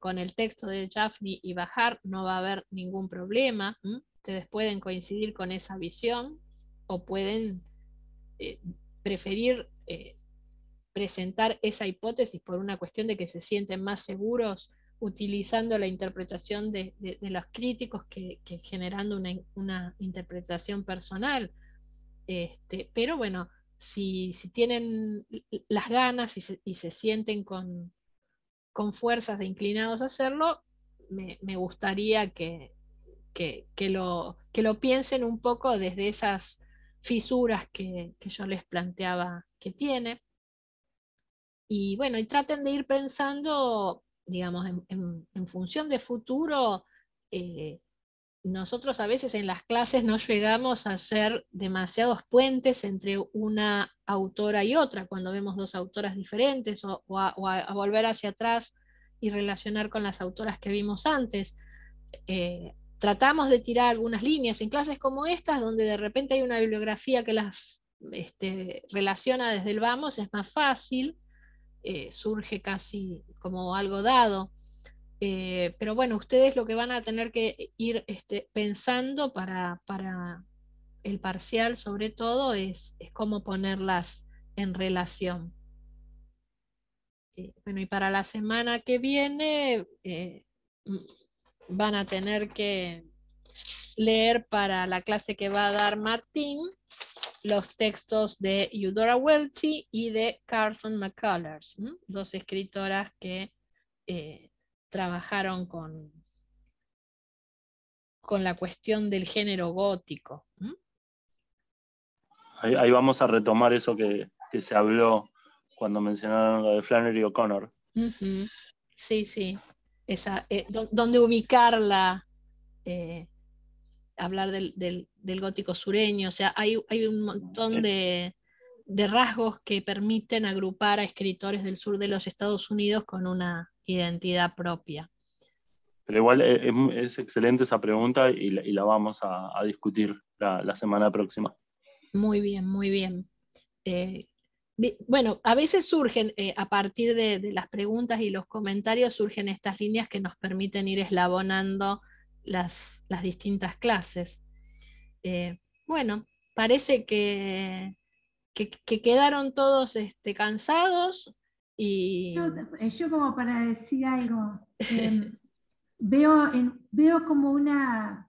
con, el texto de Jafni y bajar, no va a haber ningún problema. Ustedes pueden coincidir con esa visión o pueden eh, preferir eh, presentar esa hipótesis por una cuestión de que se sienten más seguros utilizando la interpretación de, los críticos que, generando una, interpretación personal. Este, pero bueno, si, tienen las ganas y se, y se sienten con, con fuerzas e inclinados a hacerlo, me, gustaría que, que, lo, que lo piensen un poco desde esas fisuras que, que, yo les planteaba que tiene. Y bueno, y traten de ir pensando, digamos, en, función de futuro, eh, nosotros a veces en las clases no llegamos a hacer demasiados puentes entre una autora y otra, cuando vemos dos autoras diferentes, o, a, volver hacia atrás y relacionar con las autoras que vimos antes. Eh, tratamos de tirar algunas líneas en clases como estas, donde de repente hay una bibliografía que las este, relaciona desde el vamos, es más fácil, eh, surge casi como algo dado eh, pero bueno, ustedes lo que van a tener que ir este, pensando para, para, el parcial sobre todo es, cómo ponerlas en relación. Eh, bueno, y para la semana que viene eh, van a tener que leer para la clase que va a dar Martín los textos de Eudora Welty y de Carson McCullers, dos escritoras que trabajaron con, con la cuestión del género gótico. Ahí, vamos a retomar eso que, que, se habló cuando mencionaron lo de Flannery O'Connor. Sí, sí. Esa, eh, ubicarla, eh, hablar del, del, del, gótico sureño, o sea, hay, hay un montón eh, de, de rasgos que permiten agrupar a escritores del sur de los Estados Unidos con una identidad propia. Pero igual eh, es, excelente esa pregunta y la, vamos a, discutir la, semana próxima. Muy bien, muy bien. Eh, bueno, a veces surgen, eh, a partir de, las preguntas y los comentarios, surgen estas líneas que nos permiten ir eslabonando las, distintas clases. bueno, parece que, que, quedaron todos este, cansados y... Yo, eh, como para decir algo, em, veo, veo como una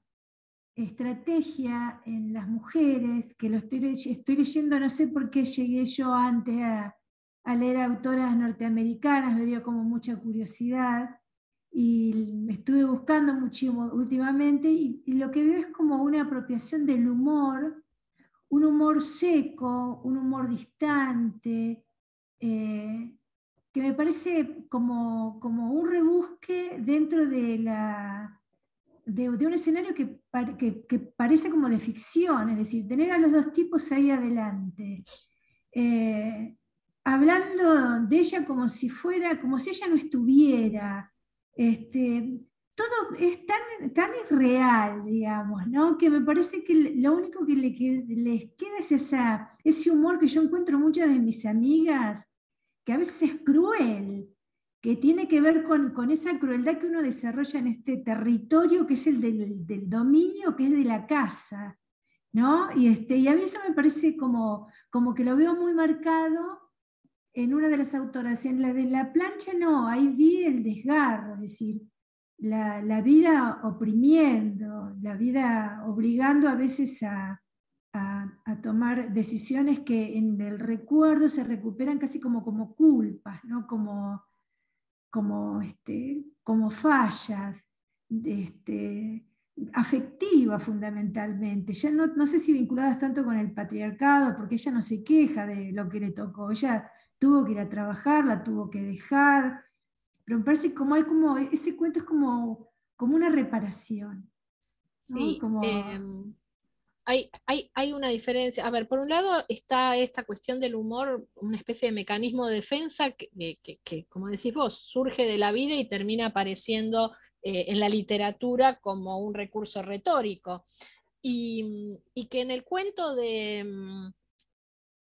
estrategia en las mujeres, que lo estoy, estoy leyendo, no sé por qué llegué yo antes a, leer autoras norteamericanas, me dio como mucha curiosidad y me estuve buscando muchísimo últimamente y lo que veo es como una apropiación del humor un humor seco, un humor distante, eh, que me parece como, como, un rebusque dentro de, la, de, un escenario que, que, parece como de ficción, es decir, tener a los dos tipos ahí adelante. Eh, hablando de ella como si fuera, como si ella no estuviera, este, todo es tan, irreal, digamos, ¿no? que me parece que lo único que, les queda es esa, ese humor que yo encuentro muchas de mis amigas, que a veces es cruel, que tiene que ver con, esa crueldad que uno desarrolla en este territorio que es el del, dominio, que es de la casa. ¿no? Y, este, y a mí eso me parece como, como que lo veo muy marcado en una de las autoras, en la de la plancha no, ahí vi el desgarro, es decir, la, vida oprimiendo, la vida obligando a veces a, tomar decisiones que en el recuerdo se recuperan casi como, como culpas, ¿no? como, como, este, como fallas este, afectivas fundamentalmente. Ya no, no sé si vinculadas tanto con el patriarcado, porque ella no se queja de lo que le tocó, ella tuvo que ir a trabajar, la tuvo que dejar pero parece como hay como, ese cuento es como, como una reparación. Sí, em, hay, hay, una diferencia. A ver, por un lado está esta cuestión del humor, una especie de mecanismo de defensa que, como decís vos, surge de la vida y termina apareciendo eh, en la literatura como un recurso retórico. y que en el cuento de em,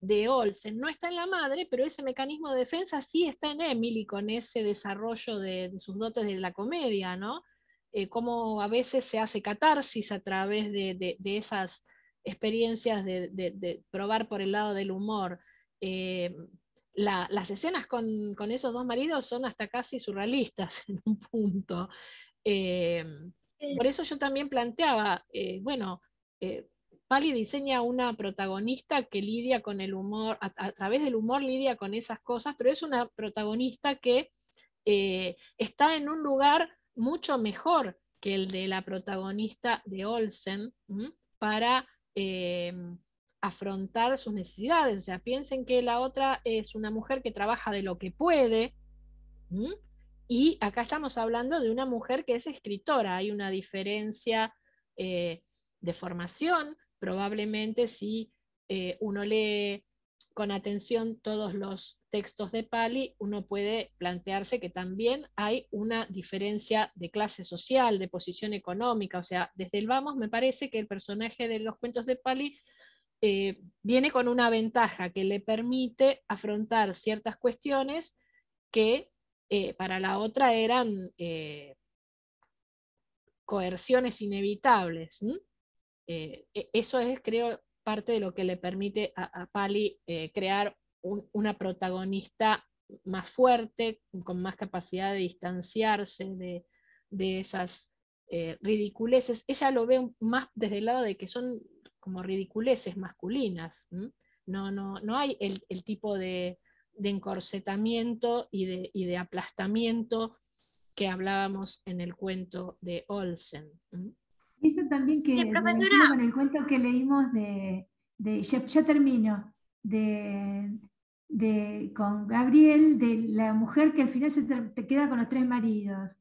de Olsen no está en la madre, pero ese mecanismo de defensa sí está en Emily con ese desarrollo de, sus dotes de la comedia, ¿no? Eh, cómo a veces se hace catarsis a través de, esas experiencias de, probar por el lado del humor. Eh, las escenas con, esos dos maridos son hasta casi surrealistas en un punto. Eh, por eso yo también planteaba, bueno, Pali diseña una protagonista que lidia con el humor, a, través del humor lidia con esas cosas, pero es una protagonista que eh, está en un lugar mucho mejor que el de la protagonista de Olsen para eh, afrontar sus necesidades. O sea, piensen que la otra es una mujer que trabaja de lo que puede. Y acá estamos hablando de una mujer que es escritora. Hay una diferencia eh, de formación, probablemente si eh, uno lee con atención todos los textos de Pali, uno puede plantearse que también hay una diferencia de clase social, de posición económica. O sea, desde el vamos me parece que el personaje de los cuentos de Pali eh, viene con una ventaja que le permite afrontar ciertas cuestiones que eh, para la otra eran coerciones inevitables. Eh, e, eso es, creo, parte de lo que le permite a, Pali eh, crear una protagonista más fuerte, con más capacidad de distanciarse de, esas eh, ridiculeces. Ella lo ve más desde el lado de que son como ridiculeces masculinas. No, no, no hay el, tipo de, encorsetamiento y de, aplastamiento que hablábamos en el cuento de Olsen. Eso también que sí, con el cuento que leímos de, ya, termino, de, con Gabriel, de la mujer que al final se te queda con los tres maridos.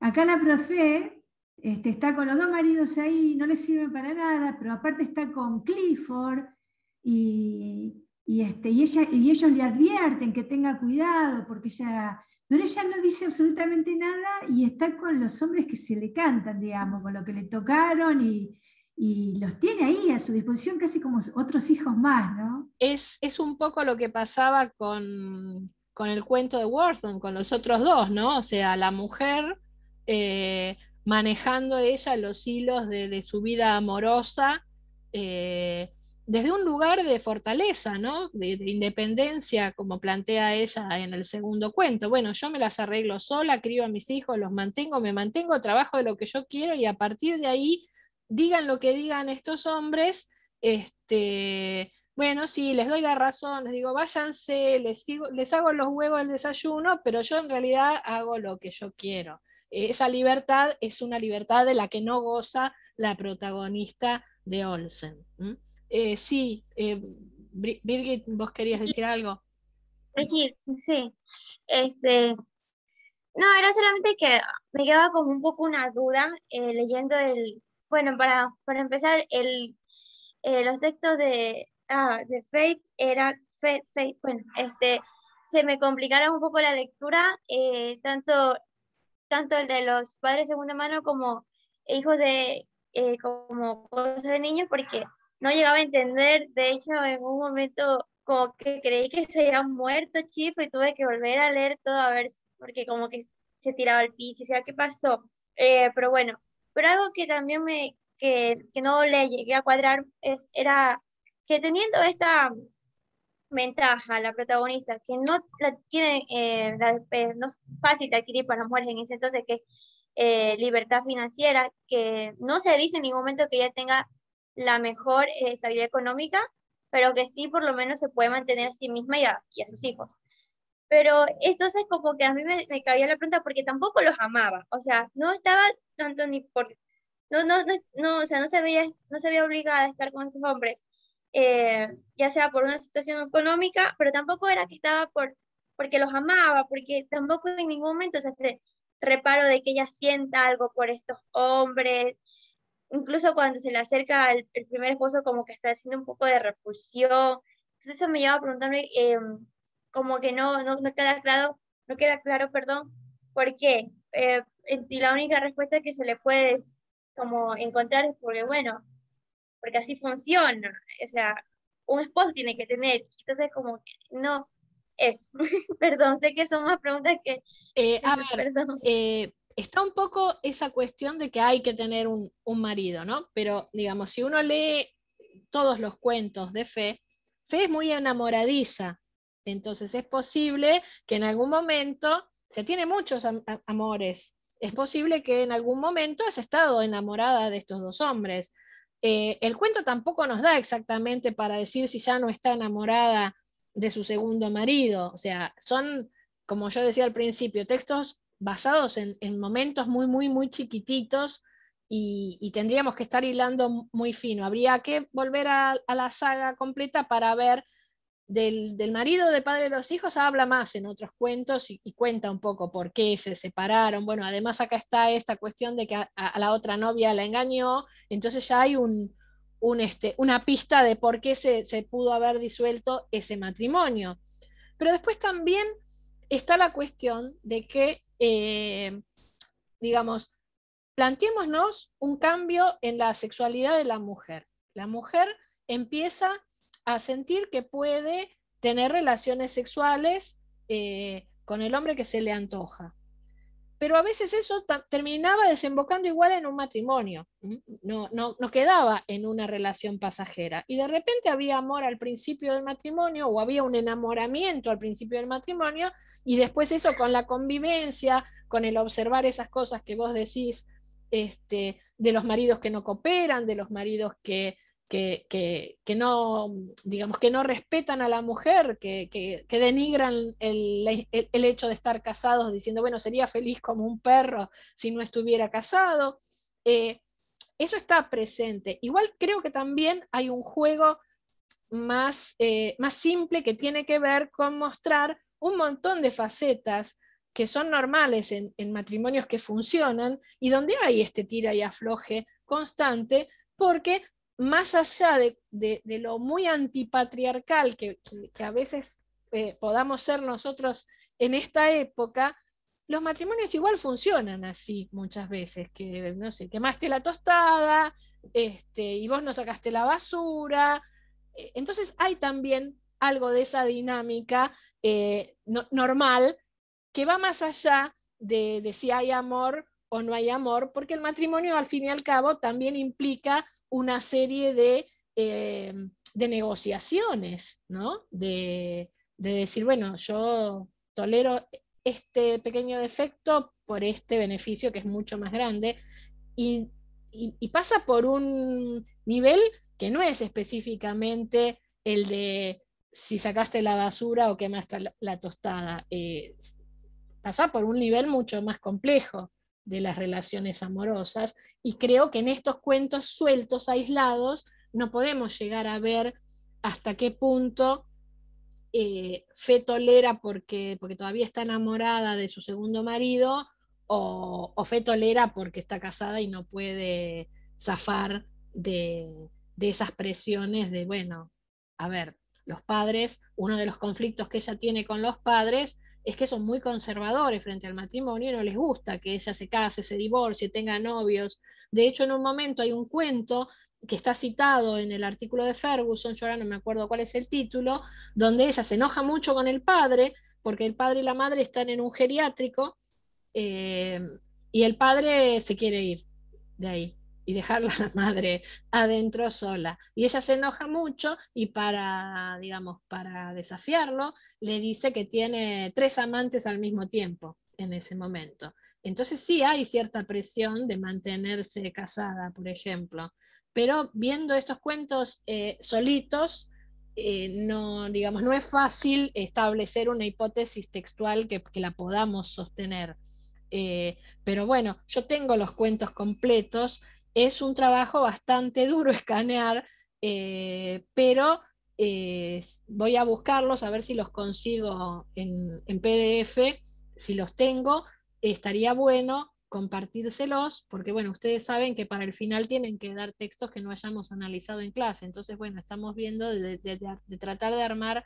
Acá la profe este, está con los dos maridos ahí, no le sirven para nada, pero aparte está con Clifford y, este, y, ella, y ellos le advierten que tenga cuidado porque ella pero ella no dice absolutamente nada y está con los hombres que se le cantan, digamos, con lo que le tocaron y, los tiene ahí a su disposición casi como otros hijos más, ¿no? Es, es un poco lo que pasaba con, el cuento de Worthon, con los otros dos, ¿no? O sea, la mujer eh, manejando ella los hilos de, su vida amorosa. Eh, desde un lugar de fortaleza, ¿no? De, independencia, como plantea ella en el segundo cuento. Bueno, yo me las arreglo sola, crío a mis hijos, los mantengo, me mantengo, trabajo de lo que yo quiero y a partir de ahí, digan lo que digan estos hombres, este, bueno, sí, les doy la razón, les digo, váyanse, les, hago los huevos al desayuno, pero yo en realidad hago lo que yo quiero. Esa libertad es una libertad de la que no goza la protagonista de Olsen. Eh, sí, eh, Birgit, vos querías decir algo. Eh, sí, sí. Este, no, era solamente que me quedaba como un poco una duda eh, leyendo el, bueno, para, para empezar, el, los textos de, ah, Faith era, Faith, bueno, este, se me complicara un poco la lectura, tanto, tanto el de los padres de segunda mano como hijos de, como de niños, porque no llegaba a entender, de hecho en un momento como que creí que se había muerto Chifo y tuve que volver a leer todo a ver, porque como que se tiraba al piso, o sea, ¿qué pasó? Eh, pero bueno, pero algo que también me, que, no le llegué a cuadrar es, era que teniendo esta ventaja, la protagonista, que no la tienen, eh, eh, no es fácil de adquirir para las mujeres en ese entonces, que es libertad financiera, que no se dice en ningún momento que ella tenga la mejor eh, estabilidad económica, pero que sí por lo menos se puede mantener a sí misma y a, y a sus hijos. Pero entonces como que a mí me, me, cabía la pregunta porque tampoco los amaba, o sea, no estaba tanto ni por... No, no, no, o sea, no se, veía, no se veía obligada a estar con estos hombres, eh, ya sea por una situación económica, pero tampoco era que estaba por, porque los amaba, porque tampoco en ningún momento se hace reparo de que ella sienta algo por estos hombres, incluso cuando se le acerca el, primer esposo, como que está haciendo un poco de repulsión. Entonces eso me lleva a preguntarme, em, como que no, no, no, queda claro, no queda claro, perdón, por qué. Eh, y la única respuesta que se le puede como encontrar es porque, bueno, porque así funciona. O sea, un esposo tiene que tener. Entonces, como que no, es. perdón, sé que son más preguntas que... Eh, a ver, perdón. Eh, está un poco esa cuestión de que hay que tener un, marido, ¿no? Pero digamos, si uno lee todos los cuentos de Fe, Fe es muy enamoradiza, entonces es posible que en algún momento, se tiene muchos amores, es posible que en algún momento haya estado enamorada de estos dos hombres. Eh, el cuento tampoco nos da exactamente para decir si ya no está enamorada de su segundo marido, o sea, son, como yo decía al principio, textos basados en, momentos muy, muy, muy chiquititos y, tendríamos que estar hilando muy fino. Habría que volver a, la saga completa para ver del, marido de padre de los hijos habla más en otros cuentos y, cuenta un poco por qué se separaron. Bueno, además acá está esta cuestión de que a, la otra novia la engañó, entonces ya hay este, una pista de por qué se, pudo haber disuelto ese matrimonio. Pero después también está la cuestión de que eh, digamos, planteémonos un cambio en la sexualidad de la mujer. La mujer empieza a sentir que puede tener relaciones sexuales eh, con el hombre que se le antoja pero a veces eso terminaba desembocando igual en un matrimonio, no, no, no, quedaba en una relación pasajera. Y de repente había amor al principio del matrimonio o había un enamoramiento al principio del matrimonio y después eso con la convivencia, con el observar esas cosas que vos decís este, de los maridos que no cooperan, de los maridos que que, no, digamos, que no respetan a la mujer, que, denigran el, hecho de estar casados diciendo, bueno, sería feliz como un perro si no estuviera casado. Eh, eso está presente. Igual creo que también hay un juego más, eh, más simple que tiene que ver con mostrar un montón de facetas que son normales en, en matrimonios que funcionan y donde hay este tira y afloje constante porque más allá de, lo muy antipatriarcal que, que, a veces eh, podamos ser nosotros en esta época, los matrimonios igual funcionan así muchas veces, que no sé, quemaste la tostada, este, y vos no sacaste la basura. Eh, entonces hay también algo de esa dinámica eh, normal que va más allá de, de, si hay amor o no hay amor, porque el matrimonio al fin y al cabo también implica una serie de, eh, negociaciones, ¿no? De, decir, bueno, yo tolero este pequeño defecto por este beneficio que es mucho más grande y, pasa por un nivel que no es específicamente el de si sacaste la basura o quemaste la, la tostada, eh, pasa por un nivel mucho más complejo de las relaciones amorosas. Y creo que en estos cuentos sueltos, aislados, no podemos llegar a ver hasta qué punto eh, Fe tolera porque, porque todavía está enamorada de su segundo marido o, Fe tolera porque está casada y no puede zafar de, de esas presiones de, bueno, a ver, los padres, uno de los conflictos que ella tiene con los padres es que son muy conservadores frente al matrimonio y no les gusta que ella se case, se divorcie, tenga novios. De hecho, en un momento hay un cuento que está citado en el artículo de Ferguson, yo ahora no me acuerdo cuál es el título, donde ella se enoja mucho con el padre, porque el padre y la madre están en un geriátrico eh, y el padre se quiere ir de ahí y dejarla a la madre adentro sola. Y ella se enoja mucho y para, digamos, para desafiarlo, le dice que tiene tres amantes al mismo tiempo en ese momento. Entonces sí hay cierta presión de mantenerse casada, por ejemplo, pero viendo estos cuentos eh, solitos, eh, no, digamos, no es fácil establecer una hipótesis textual que, la podamos sostener. Eh, pero bueno, yo tengo los cuentos completos es un trabajo bastante duro escanear, eh, pero eh, voy a buscarlos a ver si los consigo en, PDF, si los tengo, estaría bueno compartírselos, porque bueno, ustedes saben que para el final tienen que dar textos que no hayamos analizado en clase, entonces bueno, estamos viendo de tratar de armar,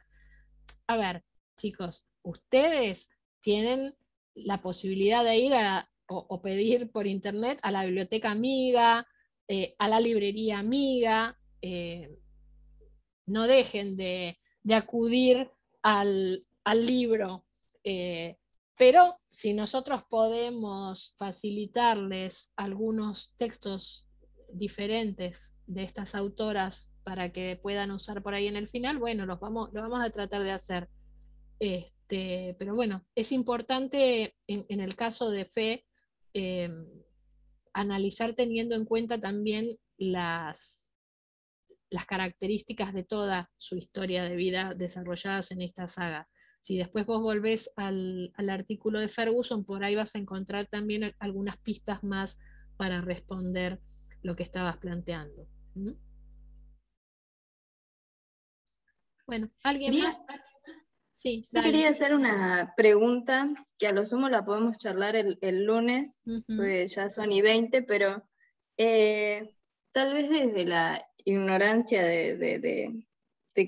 a ver, chicos, ustedes tienen la posibilidad de ir a, o, pedir por internet a la biblioteca amiga, eh, a la librería amiga. Eh, no dejen de, acudir al, libro. Eh, pero si nosotros podemos facilitarles algunos textos diferentes de estas autoras para que puedan usar por ahí en el final, bueno, los vamos, lo vamos a tratar de hacer. Este, pero bueno, es importante en el caso de Fe Em, analizar teniendo en cuenta también las, las características de toda su historia de vida desarrolladas en esta saga. Si después vos volvés al, artículo de Ferguson, por ahí vas a encontrar también algunas pistas más para responder lo que estabas planteando. Bueno, ¿alguien más? Yo quería hacer una pregunta que a lo sumo la podemos charlar el, lunes, pues ya son y 20, pero eh, tal vez desde la ignorancia de,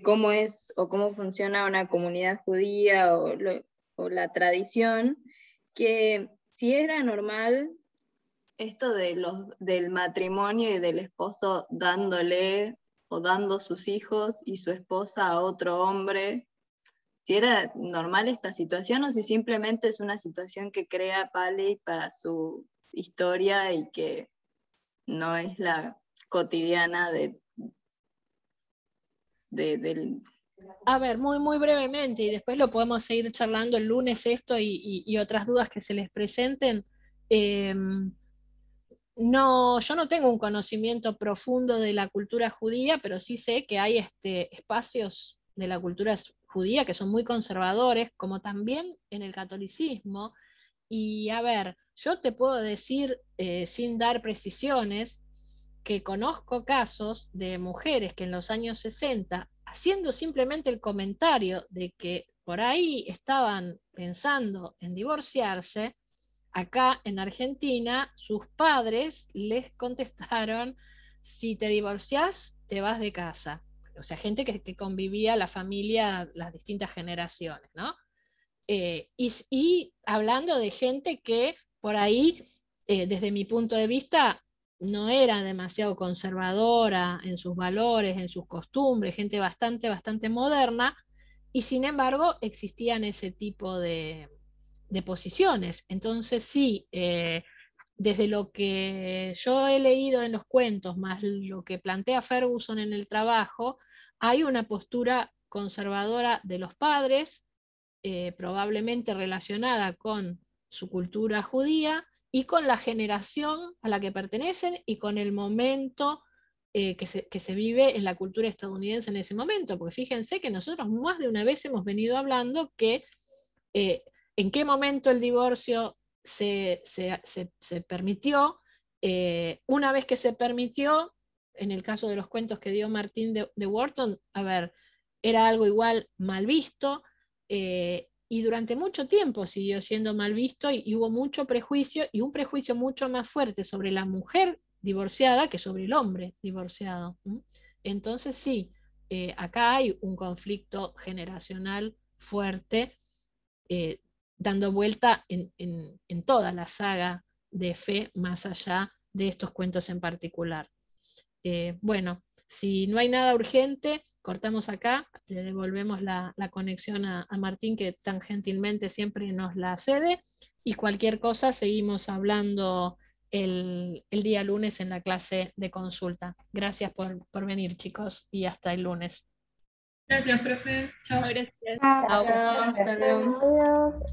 cómo es o cómo funciona una comunidad judía o, o la tradición, que si era normal esto de los, del matrimonio y del esposo dándole o dando sus hijos y su esposa a otro hombre era normal esta situación o si simplemente es una situación que crea Paley para su historia y que no es la cotidiana de, del... A ver, muy, muy brevemente, y después lo podemos seguir charlando el lunes esto y, otras dudas que se les presenten. Eh, no, yo no tengo un conocimiento profundo de la cultura judía, pero sí sé que hay este, espacios de la cultura judía, que son muy conservadores, como también en el catolicismo. Y a ver, yo te puedo decir, eh, sin dar precisiones, que conozco casos de mujeres que en los años 60, haciendo simplemente el comentario de que por ahí estaban pensando en divorciarse, acá en Argentina sus padres les contestaron, si te divorcias, te vas de casa o sea, gente que, convivía la familia, las distintas generaciones, ¿no? Eh, y, hablando de gente que por ahí, eh, desde mi punto de vista, no era demasiado conservadora en sus valores, en sus costumbres, gente bastante, bastante moderna, y sin embargo existían ese tipo de, de posiciones. Entonces sí, eh, desde lo que yo he leído en los cuentos, más lo que plantea Ferguson en el trabajo, hay una postura conservadora de los padres, eh, probablemente relacionada con su cultura judía y con la generación a la que pertenecen y con el momento eh, que, se, vive en la cultura estadounidense en ese momento. Porque fíjense que nosotros más de una vez hemos venido hablando que eh, en qué momento el divorcio se, permitió, una vez que se permitió, en el caso de los cuentos que dio Martín de, Wharton, a ver, era algo igual mal visto, eh, y durante mucho tiempo siguió siendo mal visto y, hubo mucho prejuicio y un prejuicio mucho más fuerte sobre la mujer divorciada que sobre el hombre divorciado. Entonces sí, eh, acá hay un conflicto generacional fuerte eh, dando vuelta en toda la saga de fe más allá de estos cuentos en particular. Eh, bueno, si no hay nada urgente, cortamos acá, le devolvemos la, conexión a, Martín, que tan gentilmente siempre nos la cede, y cualquier cosa seguimos hablando el, día lunes en la clase de consulta. Gracias por, venir, chicos, y hasta el lunes. Gracias, profe. Chao. Gracias. Hasta luego.